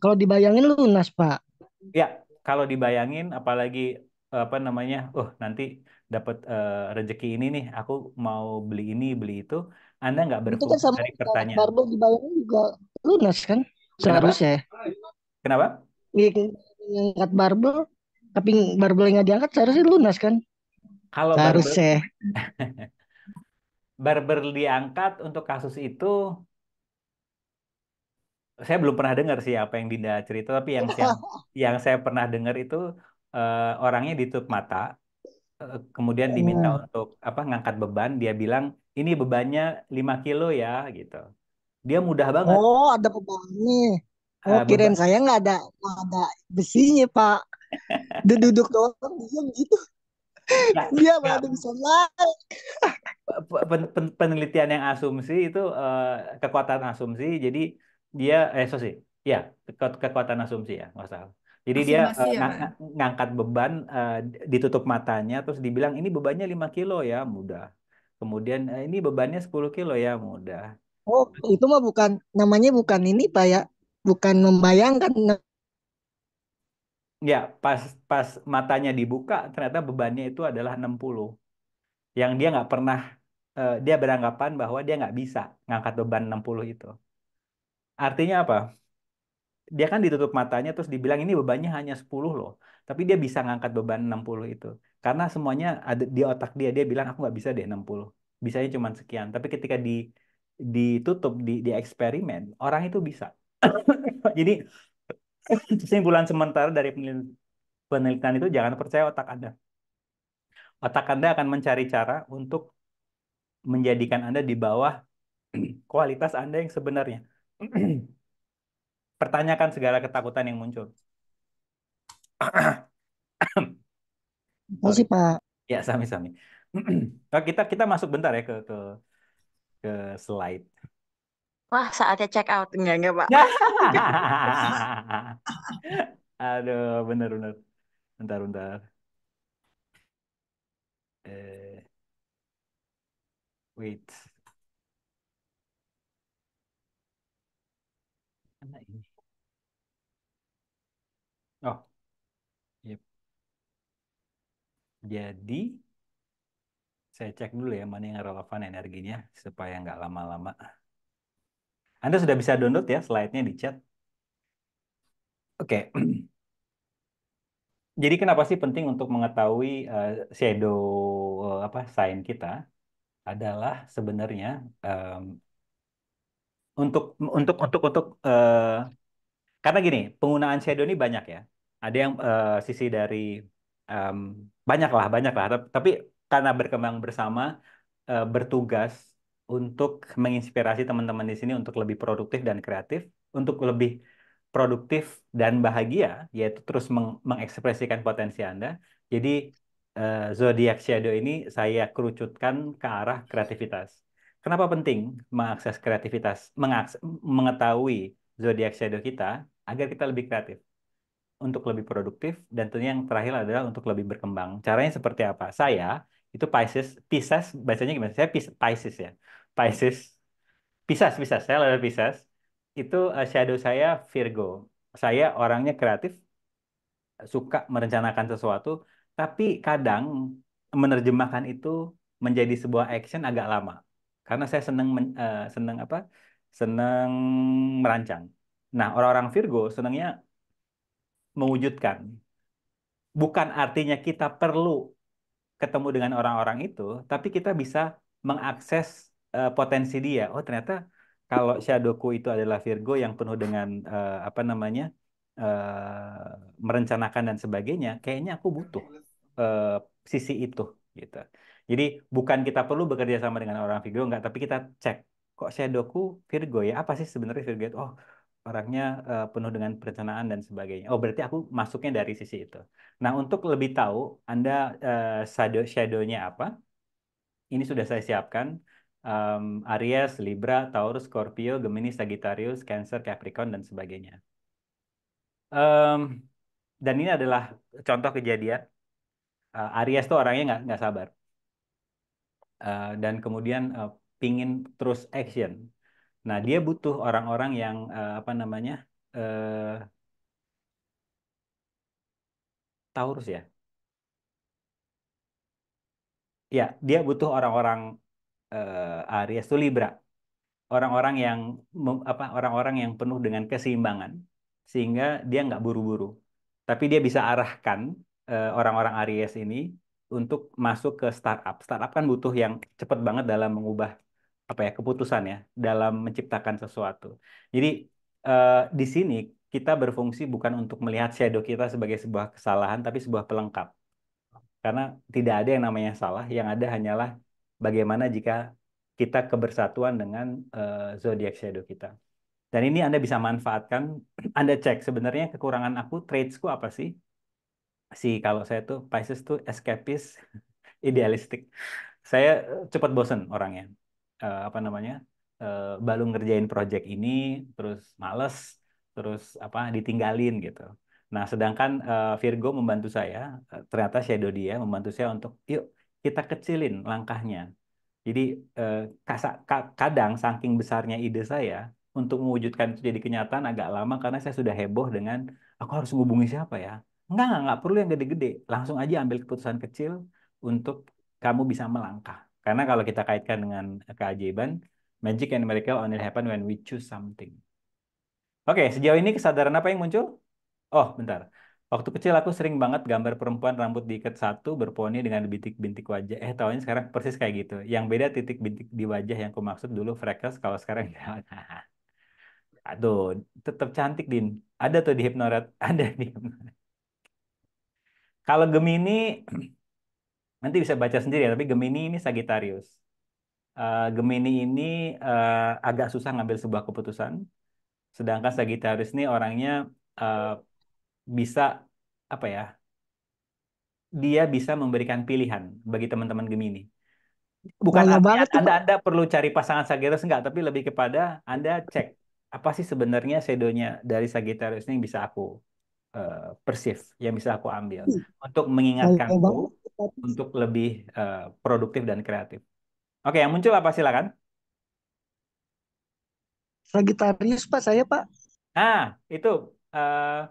Kalau dibayangin lunas, Pak. Ya, kalau dibayangin apalagi apa namanya? Oh, nanti dapat uh, rezeki ini nih, aku mau beli ini, beli itu. Anda nggak berfokus kan dari pertanyaan. Barbo dibayangin juga lunas kan? Kenapa? Seharusnya. Ya. Kenapa? Iya, ngangkat barbel tapi barbel nggak diangkat seharusnya lunas kan kalau harus barber, barber diangkat untuk kasus itu saya belum pernah dengar sih apa yang Dinda cerita tapi yang yang, yang saya pernah dengar itu uh, orangnya ditutup mata uh, kemudian diminta iya. untuk apa ngangkat beban dia bilang ini bebannya 5 kilo ya gitu dia mudah banget oh ada bebannya Oh, uh, kirain saya nggak ada gak ada besinya, Pak. Duduk doang diam gitu. Nah, dia baru bisa pen Penelitian yang asumsi itu uh, kekuatan asumsi, jadi dia eh so sih, ya kekuatan asumsi ya, nggak salah. Jadi -masih dia uh, ya, ng ngangkat beban, uh, ditutup matanya, terus dibilang ini bebannya 5 kilo ya, mudah. Kemudian ini bebannya 10 kilo ya, mudah. Oh, itu mah bukan namanya bukan ini Pak ya, bukan membayangkan. Ya, pas pas matanya dibuka ternyata bebannya itu adalah 60. Yang dia nggak pernah eh, dia beranggapan bahwa dia nggak bisa ngangkat beban 60 itu. Artinya apa? dia kan ditutup matanya terus dibilang ini bebannya hanya 10 loh. Tapi dia bisa ngangkat beban 60 itu. Karena semuanya ada di otak dia dia bilang aku nggak bisa deh 60. Bisanya cuma sekian. Tapi ketika di ditutup di di eksperimen, orang itu bisa. Jadi kesimpulan sementara dari penelitian itu jangan percaya otak Anda. Otak Anda akan mencari cara untuk menjadikan Anda di bawah kualitas Anda yang sebenarnya. Pertanyakan segala ketakutan yang muncul. Masih Pak. Ya, sami-sami. Oh, kita kita masuk bentar ya ke ke ke slide. Wah, saatnya check out. Enggak, enggak, Pak. Ya. Aduh, bener, bener. Bentar, bentar. Eh, wait. Mana ini? Oh, yep. Jadi, saya cek dulu ya mana yang relevan energinya supaya nggak lama-lama. Anda sudah bisa download ya slide-nya di chat. Oke. Okay. Jadi kenapa sih penting untuk mengetahui uh, shadow uh, apa sign kita adalah sebenarnya um, untuk untuk untuk untuk uh, karena gini penggunaan shadow ini banyak ya. Ada yang uh, sisi dari um, banyak lah banyak lah. Tapi karena berkembang bersama uh, bertugas untuk menginspirasi teman-teman di sini untuk lebih produktif dan kreatif, untuk lebih produktif dan bahagia, yaitu terus meng mengekspresikan potensi Anda. Jadi uh, zodiak shadow ini saya kerucutkan ke arah kreativitas. Kenapa penting mengakses kreativitas, mengakses, mengetahui zodiak shadow kita agar kita lebih kreatif, untuk lebih produktif, dan tentunya yang terakhir adalah untuk lebih berkembang. Caranya seperti apa? Saya itu Pisces, Pisces bacanya gimana? Saya Pisces ya. Pisces. Pisces, Pisces. Saya lebih Pisces. Itu uh, shadow saya Virgo. Saya orangnya kreatif, suka merencanakan sesuatu, tapi kadang menerjemahkan itu menjadi sebuah action agak lama. Karena saya senang men, uh, eh, senang apa? Senang merancang. Nah, orang-orang Virgo senangnya mewujudkan. Bukan artinya kita perlu ketemu dengan orang-orang itu, tapi kita bisa mengakses uh, potensi dia. Oh ternyata kalau shadowku itu adalah Virgo yang penuh dengan uh, apa namanya uh, merencanakan dan sebagainya, kayaknya aku butuh uh, sisi itu gitu. Jadi bukan kita perlu bekerja sama dengan orang Virgo enggak, tapi kita cek kok shadowku Virgo ya apa sih sebenarnya Virgo itu? Oh orangnya uh, penuh dengan perencanaan dan sebagainya. Oh, berarti aku masuknya dari sisi itu. Nah, untuk lebih tahu Anda uh, shadow shadow apa? Ini sudah saya siapkan um, Aries, Libra, Taurus, Scorpio, Gemini, Sagittarius, Cancer, Capricorn, dan sebagainya. Um, dan ini adalah contoh kejadian. Uh, Aries tuh orangnya nggak nggak sabar. Uh, dan kemudian uh, pingin terus action. Nah, dia butuh orang-orang yang uh, apa namanya? Uh, Taurus ya. Ya, dia butuh orang-orang uh, Aries itu Libra. Orang-orang yang apa orang-orang yang penuh dengan keseimbangan sehingga dia nggak buru-buru. Tapi dia bisa arahkan orang eh, orang-orang Aries ini untuk masuk ke startup. Startup kan butuh yang cepat banget dalam mengubah apa ya keputusan ya dalam menciptakan sesuatu. Jadi uh, di sini kita berfungsi bukan untuk melihat shadow kita sebagai sebuah kesalahan tapi sebuah pelengkap. Karena tidak ada yang namanya salah, yang ada hanyalah bagaimana jika kita kebersatuan dengan uh, eh, zodiac shadow kita. Dan ini Anda bisa manfaatkan, Anda cek sebenarnya kekurangan aku, traitsku apa sih? Si kalau saya tuh Pisces tuh escapist, idealistik. Saya eh, cepat bosen orangnya. Uh, apa namanya? Uh, baru ngerjain project ini terus males, terus apa ditinggalin gitu. Nah, sedangkan uh, Virgo membantu saya, ternyata shadow dia membantu saya untuk yuk kita kecilin langkahnya. Jadi eh, kadang saking besarnya ide saya untuk mewujudkan itu jadi kenyataan agak lama karena saya sudah heboh dengan aku harus menghubungi siapa ya. Enggak, enggak, enggak perlu yang gede-gede. Langsung aja ambil keputusan kecil untuk kamu bisa melangkah. Karena kalau kita kaitkan dengan keajaiban, magic and miracle only happen when we choose something. Oke, sejauh ini kesadaran apa yang muncul? Oh, bentar. Waktu kecil aku sering banget gambar perempuan rambut diikat satu berponi dengan bintik-bintik wajah. Eh, tahunya sekarang persis kayak gitu. Yang beda titik bintik di wajah yang aku maksud dulu freckles, kalau sekarang Aduh, tetap cantik, Din. Ada tuh di hipnorat, ada di Kalau Gemini, nanti bisa baca sendiri ya, tapi Gemini ini Sagittarius. Uh, Gemini ini uh, agak susah ngambil sebuah keputusan, sedangkan Sagittarius ini orangnya uh, bisa apa ya? Dia bisa memberikan pilihan bagi teman-teman Gemini. Bukan Banyak banget anda, anda, perlu cari pasangan Sagittarius enggak, tapi lebih kepada Anda cek apa sih sebenarnya sedonya dari Sagittarius ini yang bisa aku uh, eh, persif, yang bisa aku ambil hmm. untuk mengingatkanku untuk lebih uh, produktif dan kreatif. Oke, yang muncul apa silakan? Sagittarius Pak, saya Pak. Nah, itu uh,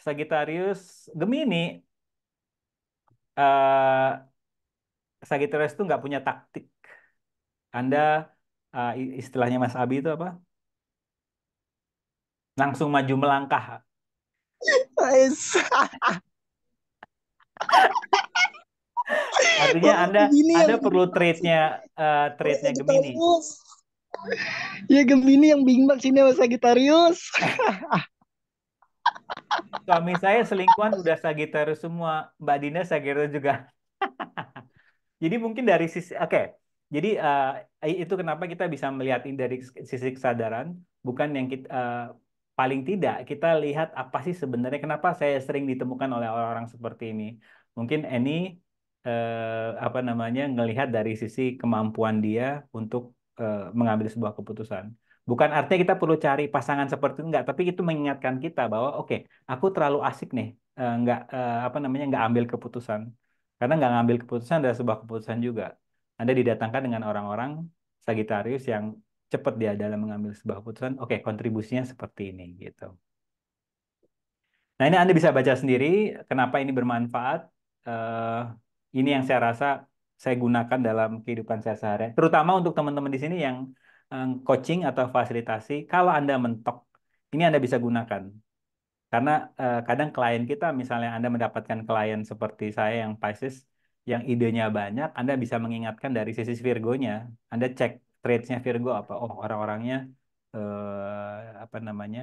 Sagittarius Gemini uh, Sagittarius itu nggak punya taktik. Anda uh, istilahnya Mas Abi itu apa? Langsung maju melangkah. Artinya Anda Anda perlu trade-nya uh, eh, trade-nya Gemini. Ya Gemini yang bingung sini sama Sagittarius. Suami saya selingkuhan udah Sagittarius semua, Mbak Dina Sagittarius juga. Jadi mungkin dari sisi, oke, okay. jadi uh, itu kenapa kita bisa melihat ini dari sisi kesadaran, bukan yang kita uh, paling tidak kita lihat apa sih sebenarnya kenapa saya sering ditemukan oleh orang-orang seperti ini. Mungkin ini uh, eh, apa namanya ngelihat dari sisi kemampuan dia untuk uh, mengambil sebuah keputusan. Bukan artinya kita perlu cari pasangan seperti itu enggak, tapi itu mengingatkan kita bahwa oke, okay, aku terlalu asik nih, eh, enggak eh, apa namanya enggak ambil keputusan. Karena enggak ngambil keputusan adalah sebuah keputusan juga. Anda didatangkan dengan orang-orang Sagitarius yang cepat dia dalam mengambil sebuah keputusan. Oke, okay, kontribusinya seperti ini gitu. Nah, ini Anda bisa baca sendiri kenapa ini bermanfaat. Uh, ini yang saya rasa saya gunakan dalam kehidupan saya sehari-hari. Terutama untuk teman-teman di sini yang Eh, coaching atau fasilitasi kalau Anda mentok. Ini Anda bisa gunakan. Karena eh, kadang klien kita misalnya Anda mendapatkan klien seperti saya yang Pisces yang idenya banyak, Anda bisa mengingatkan dari sisi Virgo-nya. Anda cek traits-nya Virgo apa? Oh, orang-orangnya eh, apa namanya?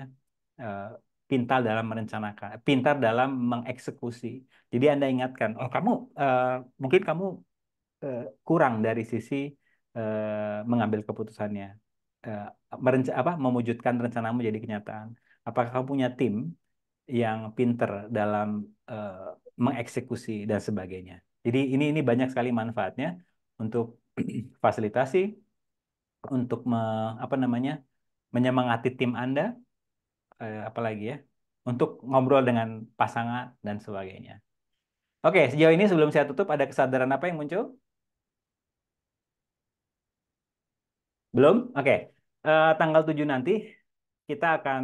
Eh, pintar dalam merencanakan, pintar dalam mengeksekusi. Jadi Anda ingatkan, oh kamu eh, mungkin kamu eh, kurang dari sisi Eh, mengambil keputusannya eh, merenca apa mewujudkan rencanamu jadi kenyataan apakah kamu punya tim yang pinter dalam eh, mengeksekusi dan sebagainya jadi ini ini banyak sekali manfaatnya untuk fasilitasi untuk me, apa namanya menyemangati tim anda eh, apalagi ya untuk ngobrol dengan pasangan dan sebagainya. Oke, sejauh ini sebelum saya tutup, ada kesadaran apa yang muncul? Belum? Oke. Okay. Uh, eh, tanggal 7 nanti kita akan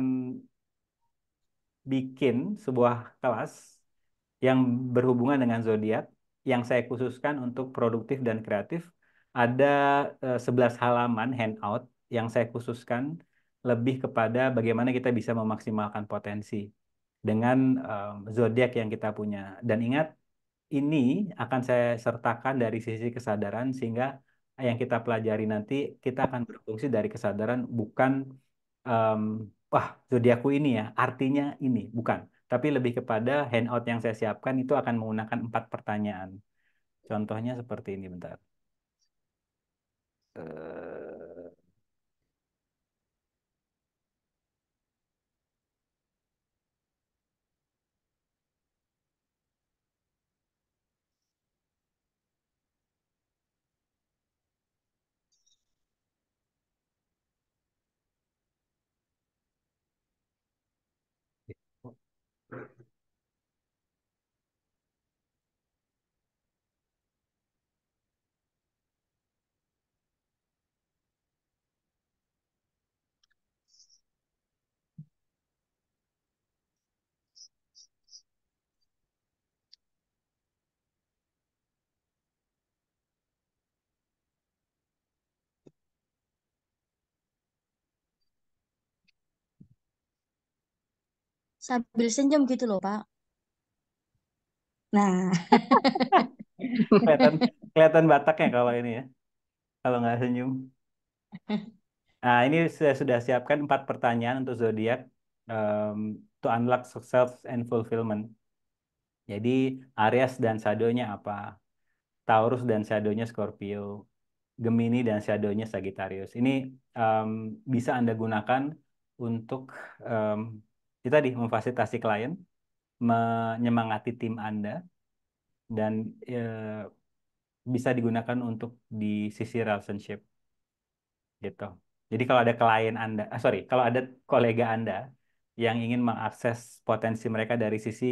bikin sebuah kelas yang berhubungan dengan zodiak yang saya khususkan untuk produktif dan kreatif. Ada uh, eh, 11 halaman handout yang saya khususkan lebih kepada bagaimana kita bisa memaksimalkan potensi dengan um, zodiak yang kita punya. Dan ingat, ini akan saya sertakan dari sisi kesadaran sehingga Nah, yang kita pelajari nanti kita akan berfungsi dari kesadaran bukan um, wah zodiaku ini ya artinya ini bukan tapi lebih kepada handout yang saya siapkan itu akan menggunakan empat pertanyaan contohnya seperti ini bentar eh, sambil senyum gitu loh Pak. Nah, kelihatan kelihatan Batak ya kalau ini ya, kalau nggak senyum. Nah, ini saya sudah siapkan empat pertanyaan untuk zodiak. Um, to unlock success and fulfillment. Jadi Aries dan shadow apa? Taurus dan shadow Scorpio. Gemini dan shadow Sagittarius. Ini um, bisa Anda gunakan untuk um, itu tadi memfasilitasi klien, menyemangati tim Anda dan e, bisa digunakan untuk di sisi relationship gitu. Jadi kalau ada klien Anda, ah, sorry, kalau ada kolega Anda yang ingin mengakses potensi mereka dari sisi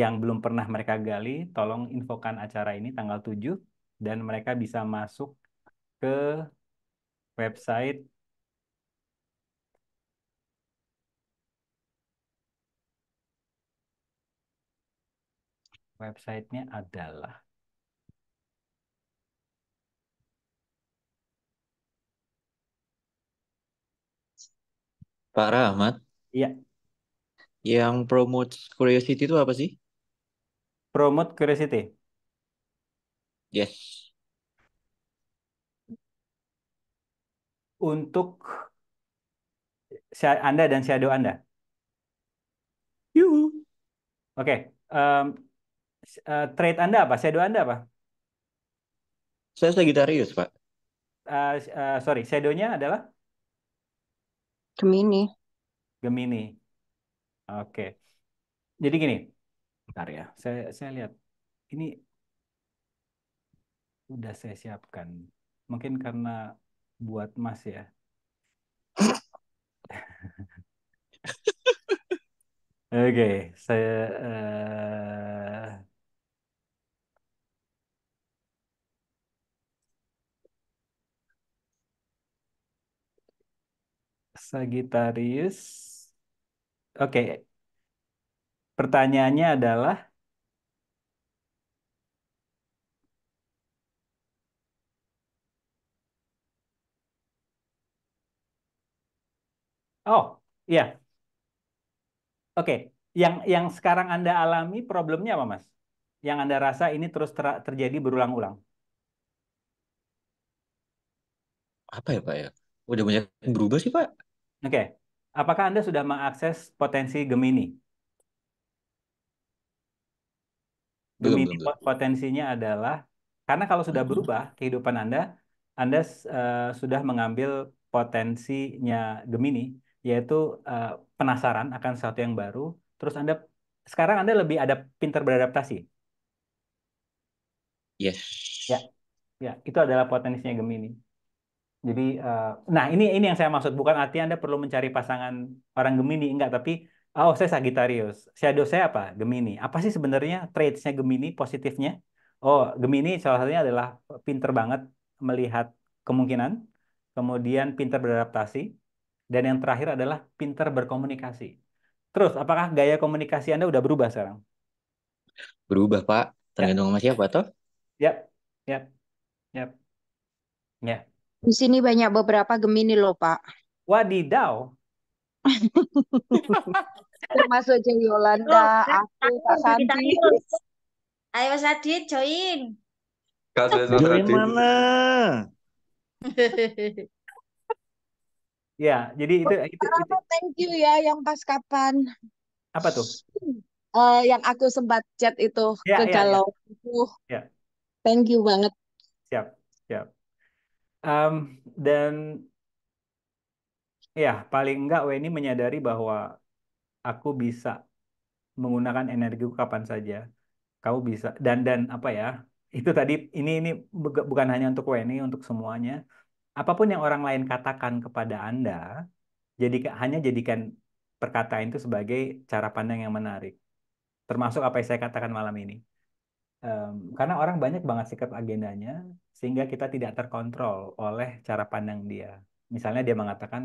yang belum pernah mereka gali, tolong infokan acara ini tanggal 7 dan mereka bisa masuk ke website websitenya adalah Pak Rahmat, Iya. Yang promote curiosity itu apa sih? Promote curiosity. Yes. Untuk Anda dan shadow Anda. Yuhu. Oke. Okay. Um, uh, eh, trade Anda apa? Shadow Anda apa? Saya Sagittarius, Pak. Uh, uh, sorry, shadow-nya adalah? Gemini. Gemini. Oke. Jadi gini. Bentar ya. Saya saya lihat ini udah saya siapkan. Mungkin karena buat Mas ya. Oke, okay, saya uh... Sagittarius Oke, pertanyaannya adalah Oh, iya. Oke, yang yang sekarang Anda alami problemnya apa, Mas? Yang Anda rasa ini terus ter terjadi berulang-ulang. Apa ya, Pak ya? Udah banyak yang berubah sih, Pak. Oke. Apakah Anda sudah mengakses potensi Gemini? Gemini belum, belum. potensinya adalah karena kalau sudah hmm. berubah kehidupan Anda, Anda uh, sudah mengambil potensinya Gemini, yaitu uh, penasaran akan sesuatu yang baru. Terus Anda sekarang Anda lebih ada pintar beradaptasi. Yes. Ya, ya itu adalah potensinya Gemini. Jadi, uh, nah ini ini yang saya maksud bukan arti Anda perlu mencari pasangan orang Gemini enggak, tapi oh saya Sagittarius, shadow saya apa? Gemini. Apa sih sebenarnya traitsnya Gemini positifnya? Oh Gemini salah satunya adalah pinter banget melihat kemungkinan, kemudian pinter beradaptasi, dan yang terakhir adalah pinter berkomunikasi. Terus apakah gaya komunikasi Anda udah berubah sekarang? Berubah Pak, ya. tergantung ya. sama siapa toh? Yap, yap, yap, yap. Di sini banyak beberapa Gemini loh, Pak. Wadidaw. Termasuk Jo Yolanda, aku, Pak Santi. Ayo Mas Adit, join. Join mana? ya, jadi itu, itu, itu. Thank you ya yang pas kapan. Apa tuh? Uh, yang aku sempat chat itu ya, ke ya, Galau. Ya. Ya. Thank you banget. Siap, siap. Um, dan ya paling enggak Weni menyadari bahwa aku bisa menggunakan energiku kapan saja. kau bisa dan dan apa ya? Itu tadi ini ini bukan hanya untuk Weni, untuk semuanya. Apapun yang orang lain katakan kepada Anda, jadi hanya jadikan perkataan itu sebagai cara pandang yang menarik. Termasuk apa yang saya katakan malam ini. Um, karena orang banyak banget sikap agendanya, sehingga kita tidak terkontrol oleh cara pandang dia. Misalnya dia mengatakan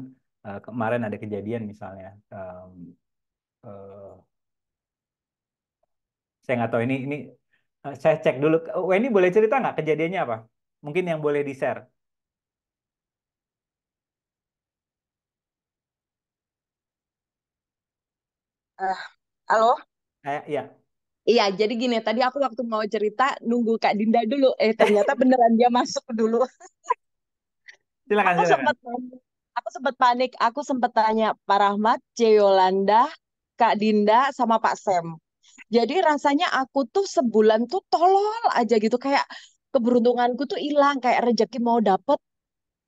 uh, kemarin ada kejadian misalnya um, uh, saya nggak tahu ini ini eh, saya cek dulu. Oh, ini boleh cerita nggak kejadiannya apa? Mungkin yang boleh di share. Uh, halo. Eh, ya. Iya, jadi gini, tadi aku waktu mau cerita nunggu Kak Dinda dulu. Eh, ternyata beneran dia masuk dulu. silakan, aku sempat Aku sempat panik, aku sempat tanya Pak Rahmat, C. Kak Dinda sama Pak Sam. Jadi rasanya aku tuh sebulan tuh tolol aja gitu kayak keberuntunganku tuh hilang, kayak rezeki mau dapet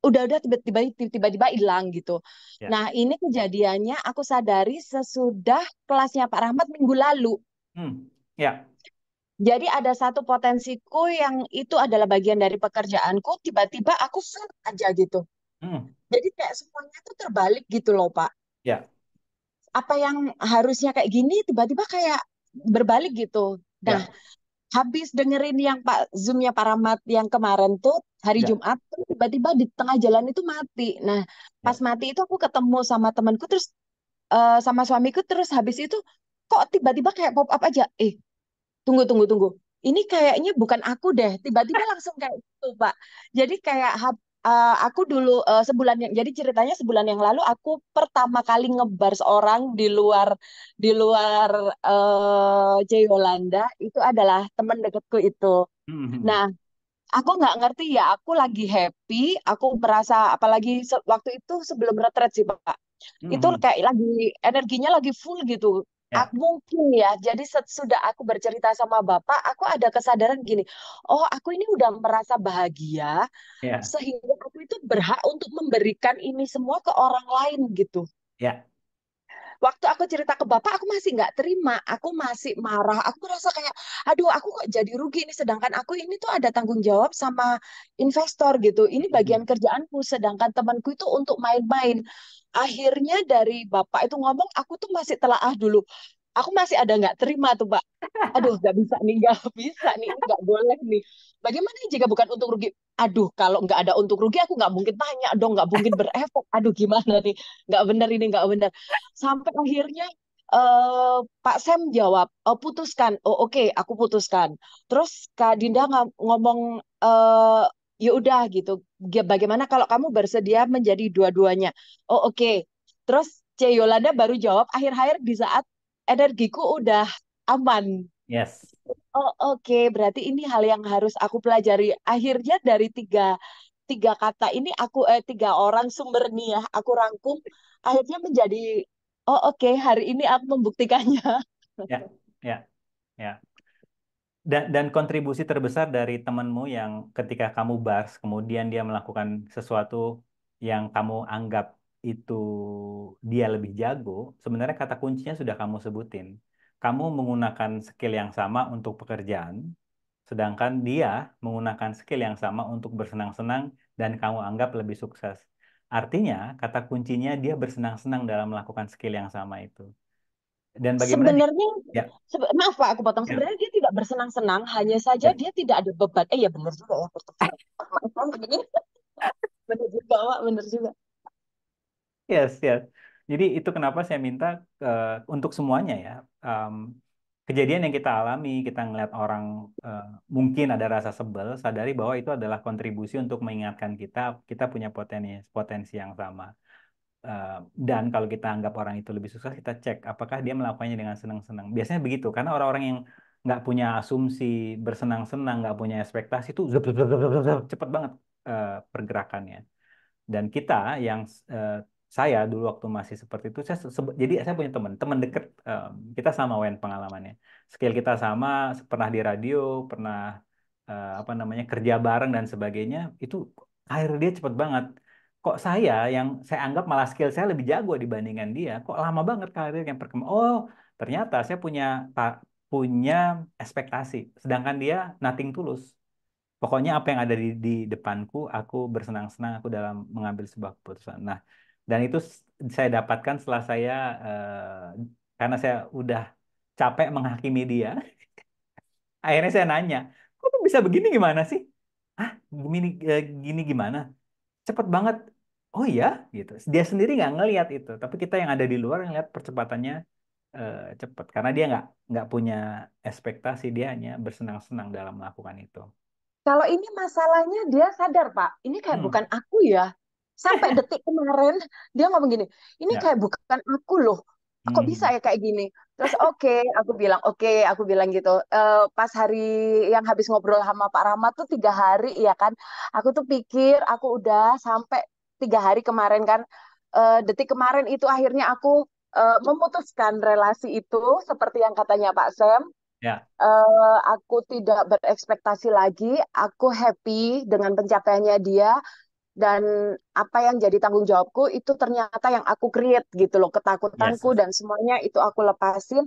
udah-udah tiba-tiba tiba-tiba hilang gitu. Ya. Nah, ini kejadiannya aku sadari sesudah kelasnya Pak Rahmat minggu lalu. Hmm. Ya. Jadi ada satu potensiku yang itu adalah bagian dari pekerjaanku, tiba-tiba aku full aja gitu. Hmm. Jadi kayak semuanya tuh terbalik gitu loh, Pak. Ya. Apa yang harusnya kayak gini tiba-tiba kayak berbalik gitu. Nah, ya. habis dengerin yang Pak Zoom-nya Pak Ramad yang kemarin tuh hari ya. Jumat tiba-tiba di tengah jalan itu mati. Nah, ya. pas ya. mati itu aku ketemu sama temanku terus uh, sama suamiku terus habis itu kok tiba-tiba kayak pop up aja. Eh, tunggu tunggu tunggu ini kayaknya bukan aku deh tiba-tiba langsung kayak itu pak jadi kayak uh, aku dulu uh, sebulan yang jadi ceritanya sebulan yang lalu aku pertama kali ngebar seorang di luar di luar uh, eh, Jayolanda itu adalah teman deketku itu hmm. nah aku nggak ngerti ya aku lagi happy aku merasa apalagi waktu itu sebelum retret sih pak itu hmm. kayak lagi energinya lagi full gitu Ya. Aku mungkin ya, jadi sudah aku bercerita sama Bapak, aku ada kesadaran gini, oh aku ini udah merasa bahagia, ya. sehingga aku itu berhak untuk memberikan ini semua ke orang lain gitu. Ya, waktu aku cerita ke bapak aku masih nggak terima aku masih marah aku merasa kayak aduh aku kok jadi rugi ini sedangkan aku ini tuh ada tanggung jawab sama investor gitu ini bagian kerjaanku sedangkan temanku itu untuk main-main akhirnya dari bapak itu ngomong aku tuh masih telaah dulu aku masih ada nggak terima tuh pak aduh nggak bisa nih nggak bisa nih nggak boleh nih bagaimana jika bukan untuk rugi aduh kalau nggak ada untuk rugi aku nggak mungkin tanya dong nggak mungkin berefek aduh gimana nih nggak benar ini nggak benar sampai akhirnya Uh, Pak Sam jawab, oh, putuskan. Oh oke, okay, aku putuskan. Terus Kak Dinda ng ngomong, uh, ya udah gitu. Bagaimana kalau kamu bersedia menjadi dua-duanya? Oh oke. Okay. Terus C Yolanda baru jawab akhir-akhir di saat energiku udah aman. Yes. Oh oke, okay. berarti ini hal yang harus aku pelajari. Akhirnya dari tiga tiga kata ini aku eh tiga orang sumber nih ya aku rangkum akhirnya menjadi oh oke okay, hari ini aku membuktikannya. Ya, ya, ya. Dan, dan kontribusi terbesar dari temanmu yang ketika kamu bars kemudian dia melakukan sesuatu yang kamu anggap itu dia lebih jago, sebenarnya kata kuncinya sudah kamu sebutin. Kamu menggunakan skill yang sama untuk pekerjaan, sedangkan dia menggunakan skill yang sama untuk bersenang-senang dan kamu anggap lebih sukses. Artinya, kata kuncinya dia bersenang-senang dalam melakukan skill yang sama itu. Dan bagaimana sebenarnya ya. sebe maaf Pak aku potong ya. sebenarnya dia tidak bersenang-senang hanya saja ya. dia tidak ada beban eh ya benar juga ya benar juga benar juga Yes, yes. Jadi itu kenapa saya minta uh, untuk semuanya ya. Um, kejadian yang kita alami, kita ngeliat orang uh, mungkin ada rasa sebel, sadari bahwa itu adalah kontribusi untuk mengingatkan kita, kita punya potensi potensi yang sama. Uh, dan kalau kita anggap orang itu lebih susah kita cek apakah dia melakukannya dengan senang-senang. Biasanya begitu, karena orang-orang yang nggak punya asumsi, bersenang-senang, nggak punya ekspektasi itu cepet banget uh, pergerakannya. Dan kita yang uh, saya dulu waktu masih seperti itu saya jadi saya punya teman teman deket um, kita sama Wen pengalamannya skill kita sama pernah di radio pernah uh, apa namanya kerja bareng dan sebagainya itu karir dia cepet banget kok saya yang saya anggap malah skill saya lebih jago dibandingkan dia kok lama banget karir yang perkembangan oh ternyata saya punya tak punya ekspektasi sedangkan dia nothing tulus pokoknya apa yang ada di, di depanku aku bersenang-senang aku dalam mengambil sebuah keputusan nah dan itu saya dapatkan setelah saya uh, karena saya udah capek menghakimi dia. akhirnya saya nanya, kok bisa begini gimana sih? Ah, gini, eh, gini gimana? Cepet banget. Oh iya, gitu. Dia sendiri nggak ngelihat itu, tapi kita yang ada di luar ngelihat percepatannya uh, eh, cepat karena dia nggak nggak punya ekspektasi dia hanya bersenang-senang dalam melakukan itu. Kalau ini masalahnya dia sadar pak, ini kayak hmm. bukan aku ya, sampai detik kemarin dia ngomong gini ini ya. kayak bukan aku loh kok hmm. bisa ya kayak gini terus oke okay, aku bilang oke okay, aku bilang gitu e, pas hari yang habis ngobrol sama Pak Rama tuh tiga hari ya kan aku tuh pikir aku udah sampai tiga hari kemarin kan e, detik kemarin itu akhirnya aku e, memutuskan relasi itu seperti yang katanya Pak Sam yeah. Ya. Uh, aku tidak berekspektasi lagi aku happy dengan pencapaiannya dia dan apa yang jadi tanggung jawabku itu ternyata yang aku create gitu loh ketakutanku yes. dan semuanya itu aku lepasin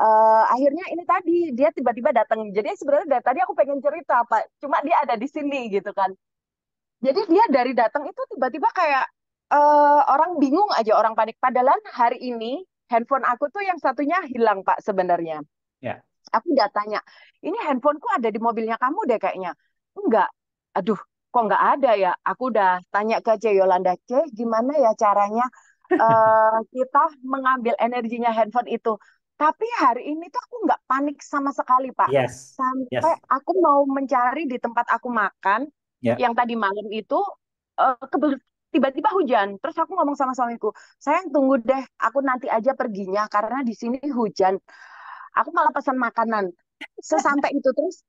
uh, akhirnya ini tadi dia tiba-tiba datang jadi sebenarnya dari tadi aku pengen cerita pak cuma dia ada di sini gitu kan jadi dia dari datang itu tiba-tiba kayak uh, orang bingung aja orang panik padahal hari ini handphone aku tuh yang satunya hilang pak sebenarnya yeah. aku nggak tanya ini handphoneku ada di mobilnya kamu deh kayaknya enggak aduh kok nggak ada ya aku udah tanya ke C Yolanda C gimana ya caranya uh, kita mengambil energinya handphone itu tapi hari ini tuh aku nggak panik sama sekali pak yes. sampai yes. aku mau mencari di tempat aku makan yeah. yang tadi malam itu uh, tiba-tiba hujan. Terus aku ngomong sama suamiku, sayang tunggu deh, aku nanti aja perginya karena di sini hujan. Aku malah pesan makanan. Sesampai itu terus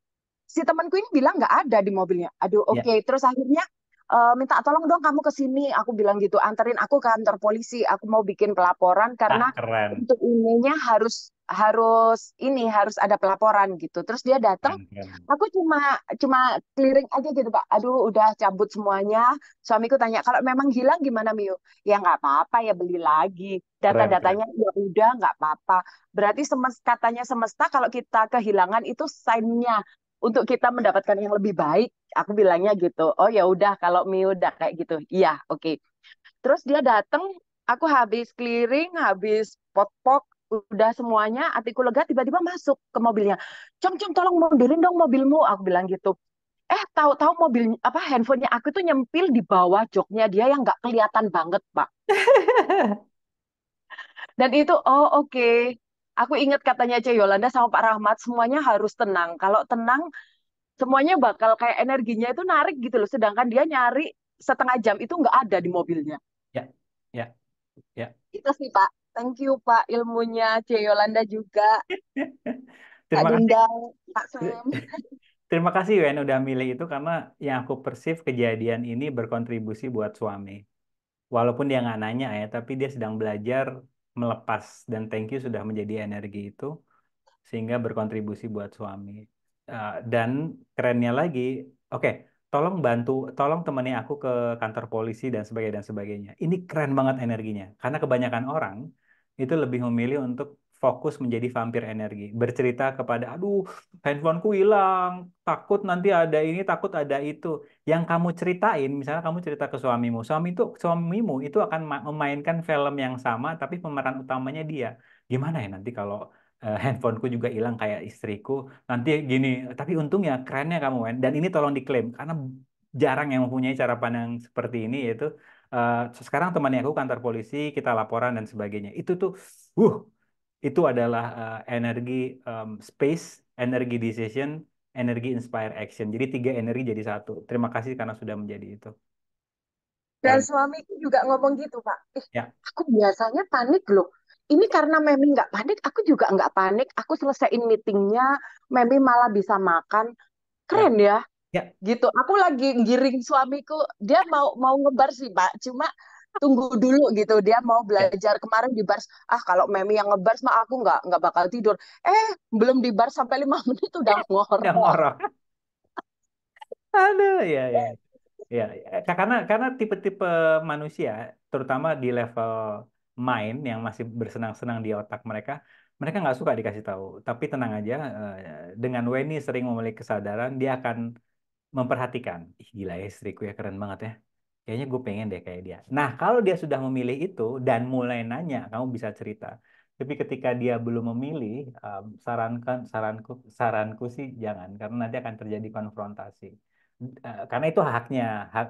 si temanku ini bilang nggak ada di mobilnya aduh iya. oke okay. yeah. terus akhirnya uh, minta tolong dong kamu ke sini aku bilang gitu anterin aku ke kantor polisi aku mau bikin pelaporan ah, karena ah, keren. untuk ininya harus harus ini harus ada pelaporan gitu terus dia datang aku cuma cuma clearing aja gitu pak aduh udah cabut semuanya suamiku tanya kalau memang hilang gimana Miu? ya nggak apa-apa ya beli lagi data-datanya ya udah nggak apa-apa berarti semesta katanya semesta kalau kita kehilangan itu signnya untuk kita mendapatkan yang lebih baik aku bilangnya gitu oh ya udah kalau mi udah kayak gitu iya oke okay. terus dia datang aku habis clearing habis pot pot udah semuanya hatiku lega tiba-tiba masuk ke mobilnya cong cong tolong mundurin dong mobilmu aku bilang gitu eh tahu-tahu mobil apa handphonenya aku tuh nyempil di bawah joknya dia yang nggak kelihatan banget pak dan itu oh oke okay. Aku ingat katanya Ce Yolanda sama Pak Rahmat semuanya harus tenang. Kalau tenang semuanya bakal kayak energinya itu narik gitu loh. Sedangkan dia nyari setengah jam itu nggak ada di mobilnya. Ya, ya, ya. Itu sih Pak. Thank you Pak ilmunya Ce Yolanda juga. Terima Pak Dindang, Pak Sam. Terima kasih Wen udah milih itu karena yang aku persif kejadian ini berkontribusi buat suami. Walaupun dia nggak nanya ya, tapi dia sedang belajar melepas dan thank you sudah menjadi energi itu sehingga berkontribusi buat suami uh, dan kerennya lagi oke okay, tolong bantu tolong temani aku ke kantor polisi dan sebagainya dan sebagainya ini keren banget energinya karena kebanyakan orang itu lebih memilih untuk fokus menjadi vampir energi. Bercerita kepada, aduh handphoneku hilang, takut nanti ada ini, takut ada itu. Yang kamu ceritain, misalnya kamu cerita ke suamimu, suami itu, suamimu itu akan memainkan film yang sama tapi pemeran utamanya dia. Gimana ya nanti kalau uh, handphoneku juga hilang kayak istriku, nanti gini, tapi untung ya kerennya kamu Wen, dan ini tolong diklaim, karena jarang yang mempunyai cara pandang seperti ini yaitu Uh, sekarang temannya aku kantor polisi kita laporan dan sebagainya itu tuh uh itu adalah uh, energi um, space, energi decision, energi inspire action. Jadi tiga energi jadi satu. Terima kasih karena sudah menjadi itu. Dan, suamiku juga ngomong gitu, Pak. Eh, ya. Aku biasanya panik loh. Ini karena Memi nggak panik, aku juga nggak panik. Aku selesaiin meetingnya, Memi malah bisa makan. Ya. Keren ya. ya. Ya. Gitu. Aku lagi giring suamiku, dia mau mau ngebar sih, Pak. Cuma tunggu dulu gitu dia mau ya. belajar kemarin di bar. ah kalau Memi yang ngebars mah aku nggak nggak bakal tidur eh belum di bar sampai lima menit udah ngorok udah ngorok aduh ya ya eh. ya, ya. karena karena tipe-tipe manusia terutama di level main yang masih bersenang-senang di otak mereka mereka nggak suka dikasih tahu tapi tenang aja eh, dengan Weni sering memiliki kesadaran dia akan memperhatikan ih gila ya istriku ya keren banget ya kayaknya gue pengen deh kayak dia. Nah, kalau dia sudah memilih itu dan mulai nanya, kamu bisa cerita. Tapi ketika dia belum memilih, um, sarankan saranku saranku sih jangan karena nanti akan terjadi konfrontasi. Uh, karena itu haknya hak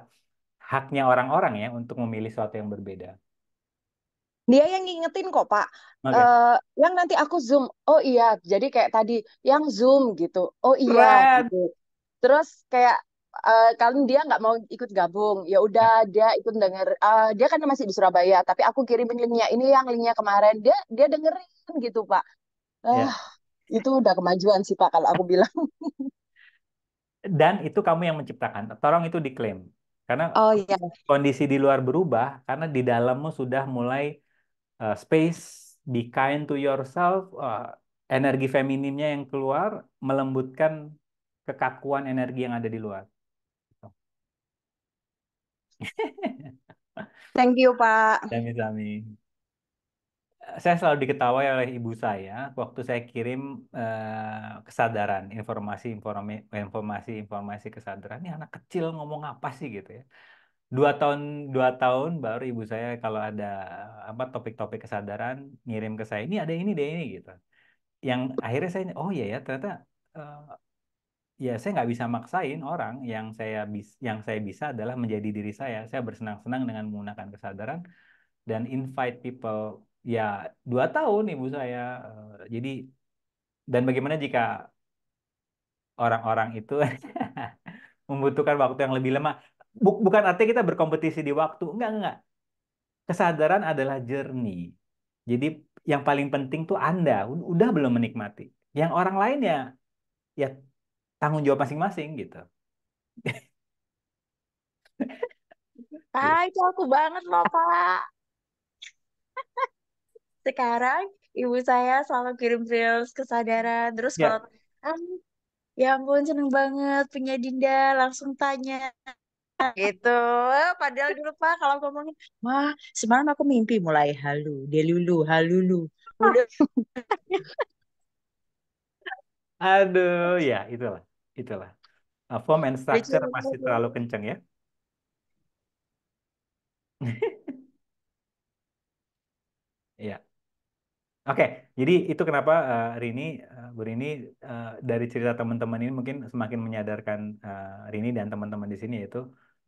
haknya orang-orang ya untuk memilih sesuatu yang berbeda. Dia yang ngingetin kok Pak. Okay. Uh, eh, yang nanti aku zoom. Oh iya, jadi kayak tadi yang zoom gitu. Oh iya. Gitu. Terus kayak uh, kalian dia nggak mau ikut gabung ya udah ya. dia ikut denger uh, dia kan masih di Surabaya tapi aku kirimin linknya ini yang linknya kemarin dia dia dengerin gitu pak uh, ah, yeah. itu udah kemajuan sih pak kalau aku bilang dan itu kamu yang menciptakan tolong itu diklaim karena oh, yeah. kondisi di luar berubah karena di dalammu sudah mulai uh, space be kind to yourself uh, energi femininnya yang keluar melembutkan kekakuan energi yang ada di luar Thank you, Pak. Sami-sami. Saya selalu diketawai oleh ibu saya waktu saya kirim uh, kesadaran, informasi, informasi, informasi, informasi kesadaran. Ini anak kecil ngomong apa sih gitu ya? Dua tahun, dua tahun baru ibu saya kalau ada apa topik-topik kesadaran ngirim ke saya. Ini ada ini deh ini gitu. Yang akhirnya saya oh iya ya ternyata uh, ya hmm. saya nggak bisa maksain orang yang saya bis, yang saya bisa adalah menjadi diri saya. Saya bersenang-senang dengan menggunakan kesadaran dan invite people ya dua tahun ibu saya eh, jadi dan bagaimana jika orang-orang itu membutuhkan waktu yang lebih lemah bukan artinya kita berkompetisi di waktu enggak enggak kesadaran adalah journey jadi yang paling penting tuh anda udah belum menikmati yang orang lainnya ya tanggung jawab masing-masing gitu. Ah, itu aku banget loh, Pak. Sekarang ibu saya selalu kirim reels kesadaran. Terus yeah. kalau um, ya ampun seneng banget punya Dinda, langsung tanya gitu. Eh, padahal dulu Pak kalau ngomongin, Wah semalam aku mimpi mulai halu, delulu, halulu." Udah Aduh, ya itulah itulah uh, form and structure masih terlalu kencang ya ya Oke, jadi itu kenapa uh, Rini, uh, Bu Rini uh, dari cerita teman-teman ini mungkin semakin menyadarkan uh, Rini dan teman-teman di sini yaitu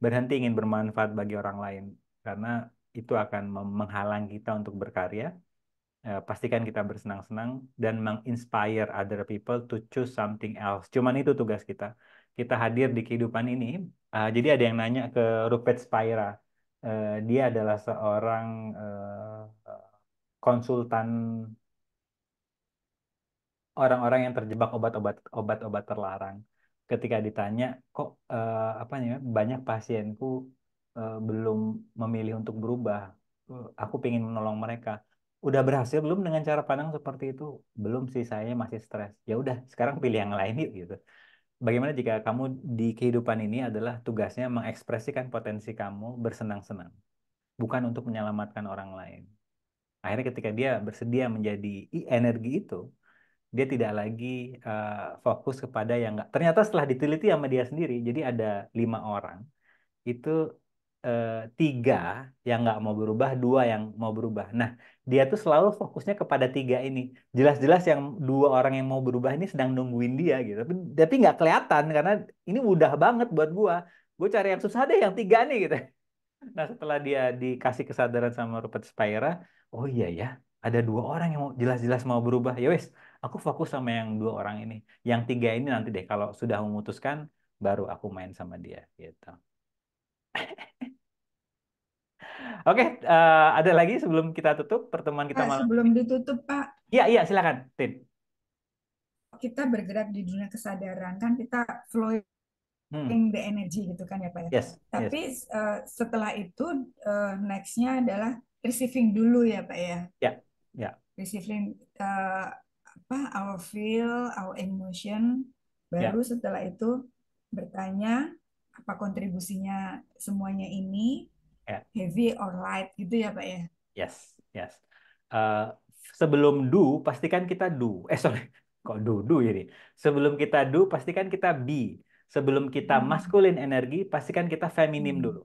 berhenti ingin bermanfaat bagi orang lain karena itu akan menghalang kita untuk berkarya Eh, pastikan kita bersenang-senang dan menginspire other people to choose something else. Cuman itu tugas kita. Kita hadir di kehidupan ini. Uh, jadi ada yang nanya ke Rupert Spira. Uh, dia adalah seorang uh, konsultan orang-orang yang terjebak obat-obat obat-obat terlarang. Ketika ditanya kok uh, apa nih banyak pasienku uh, belum memilih untuk berubah, aku ingin menolong mereka udah berhasil belum dengan cara pandang seperti itu? Belum sih, saya masih stres. Ya udah, sekarang pilih yang lain yuk gitu. Bagaimana jika kamu di kehidupan ini adalah tugasnya mengekspresikan potensi kamu bersenang-senang, bukan untuk menyelamatkan orang lain. Akhirnya ketika dia bersedia menjadi energi itu, dia tidak lagi uh, fokus kepada yang enggak. Ternyata setelah diteliti sama dia sendiri, jadi ada lima orang itu Eh, tiga yang nggak mau berubah, dua yang mau berubah. Nah, dia tuh selalu fokusnya kepada tiga ini. Jelas-jelas yang dua orang yang mau berubah ini sedang nungguin dia gitu. Tapi tapi nggak kelihatan karena ini mudah banget buat gua. Gue cari yang susah deh yang tiga nih gitu. Nah, setelah dia dikasih kesadaran sama Rupert Spira, oh iya ya, ada dua orang yang mau jelas-jelas mau berubah. Ya wes, aku fokus sama yang dua orang ini. Yang tiga ini nanti deh kalau sudah memutuskan baru aku main sama dia gitu. Oke, okay, uh, eh, ada lagi sebelum kita tutup pertemuan kita Pak, malam. Sebelum ditutup, Pak. Iya, iya, silakan, Tin. Kita bergerak di dunia kesadaran kan kita flowing hmm. the energy gitu kan ya, Pak ya. Yes, Tapi yes. Uh, setelah itu uh, nextnya adalah receiving dulu ya, Pak ya. Ya, yeah, ya. Yeah. Receiving uh, apa our feel, our emotion ya. baru yeah. setelah itu bertanya apa kontribusinya semuanya ini yeah. heavy or light gitu ya pak ya yes yes uh, sebelum do pastikan kita do eh sorry kok do do ya, ini sebelum kita do pastikan kita be sebelum kita hmm. maskulin energi pastikan kita feminim hmm. dulu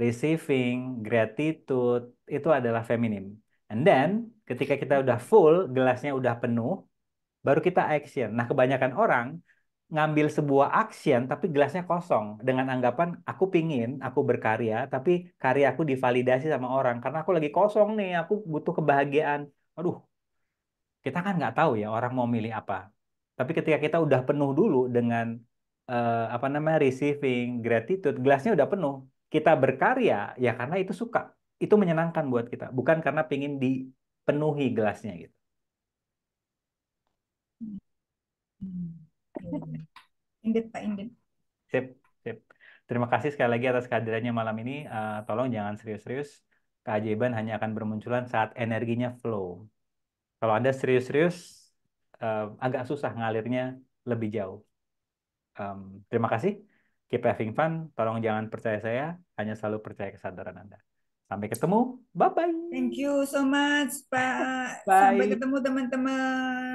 receiving gratitude itu adalah feminim and then ketika kita udah full gelasnya udah penuh baru kita action nah kebanyakan orang ngambil sebuah action tapi gelasnya kosong dengan anggapan aku pingin aku berkarya tapi karya aku divalidasi sama orang karena aku lagi kosong nih aku butuh kebahagiaan aduh kita kan nggak tahu ya orang mau milih apa tapi ketika kita udah penuh dulu dengan eh, apa namanya receiving gratitude gelasnya udah penuh kita berkarya ya karena itu suka itu menyenangkan buat kita bukan karena pingin dipenuhi gelasnya gitu Indit Pak Indit. Sip, sip. Terima kasih sekali lagi atas kehadirannya malam ini. Uh, tolong jangan serius-serius. Keajaiban hanya akan bermunculan saat energinya flow. Kalau Anda serius-serius, uh, agak susah ngalirnya lebih jauh. Um, terima kasih. Keep having fun. Tolong jangan percaya saya. Hanya selalu percaya kesadaran Anda. Sampai ketemu. Bye-bye. Thank you so much, Pak. Bye. Sampai ketemu, teman-teman.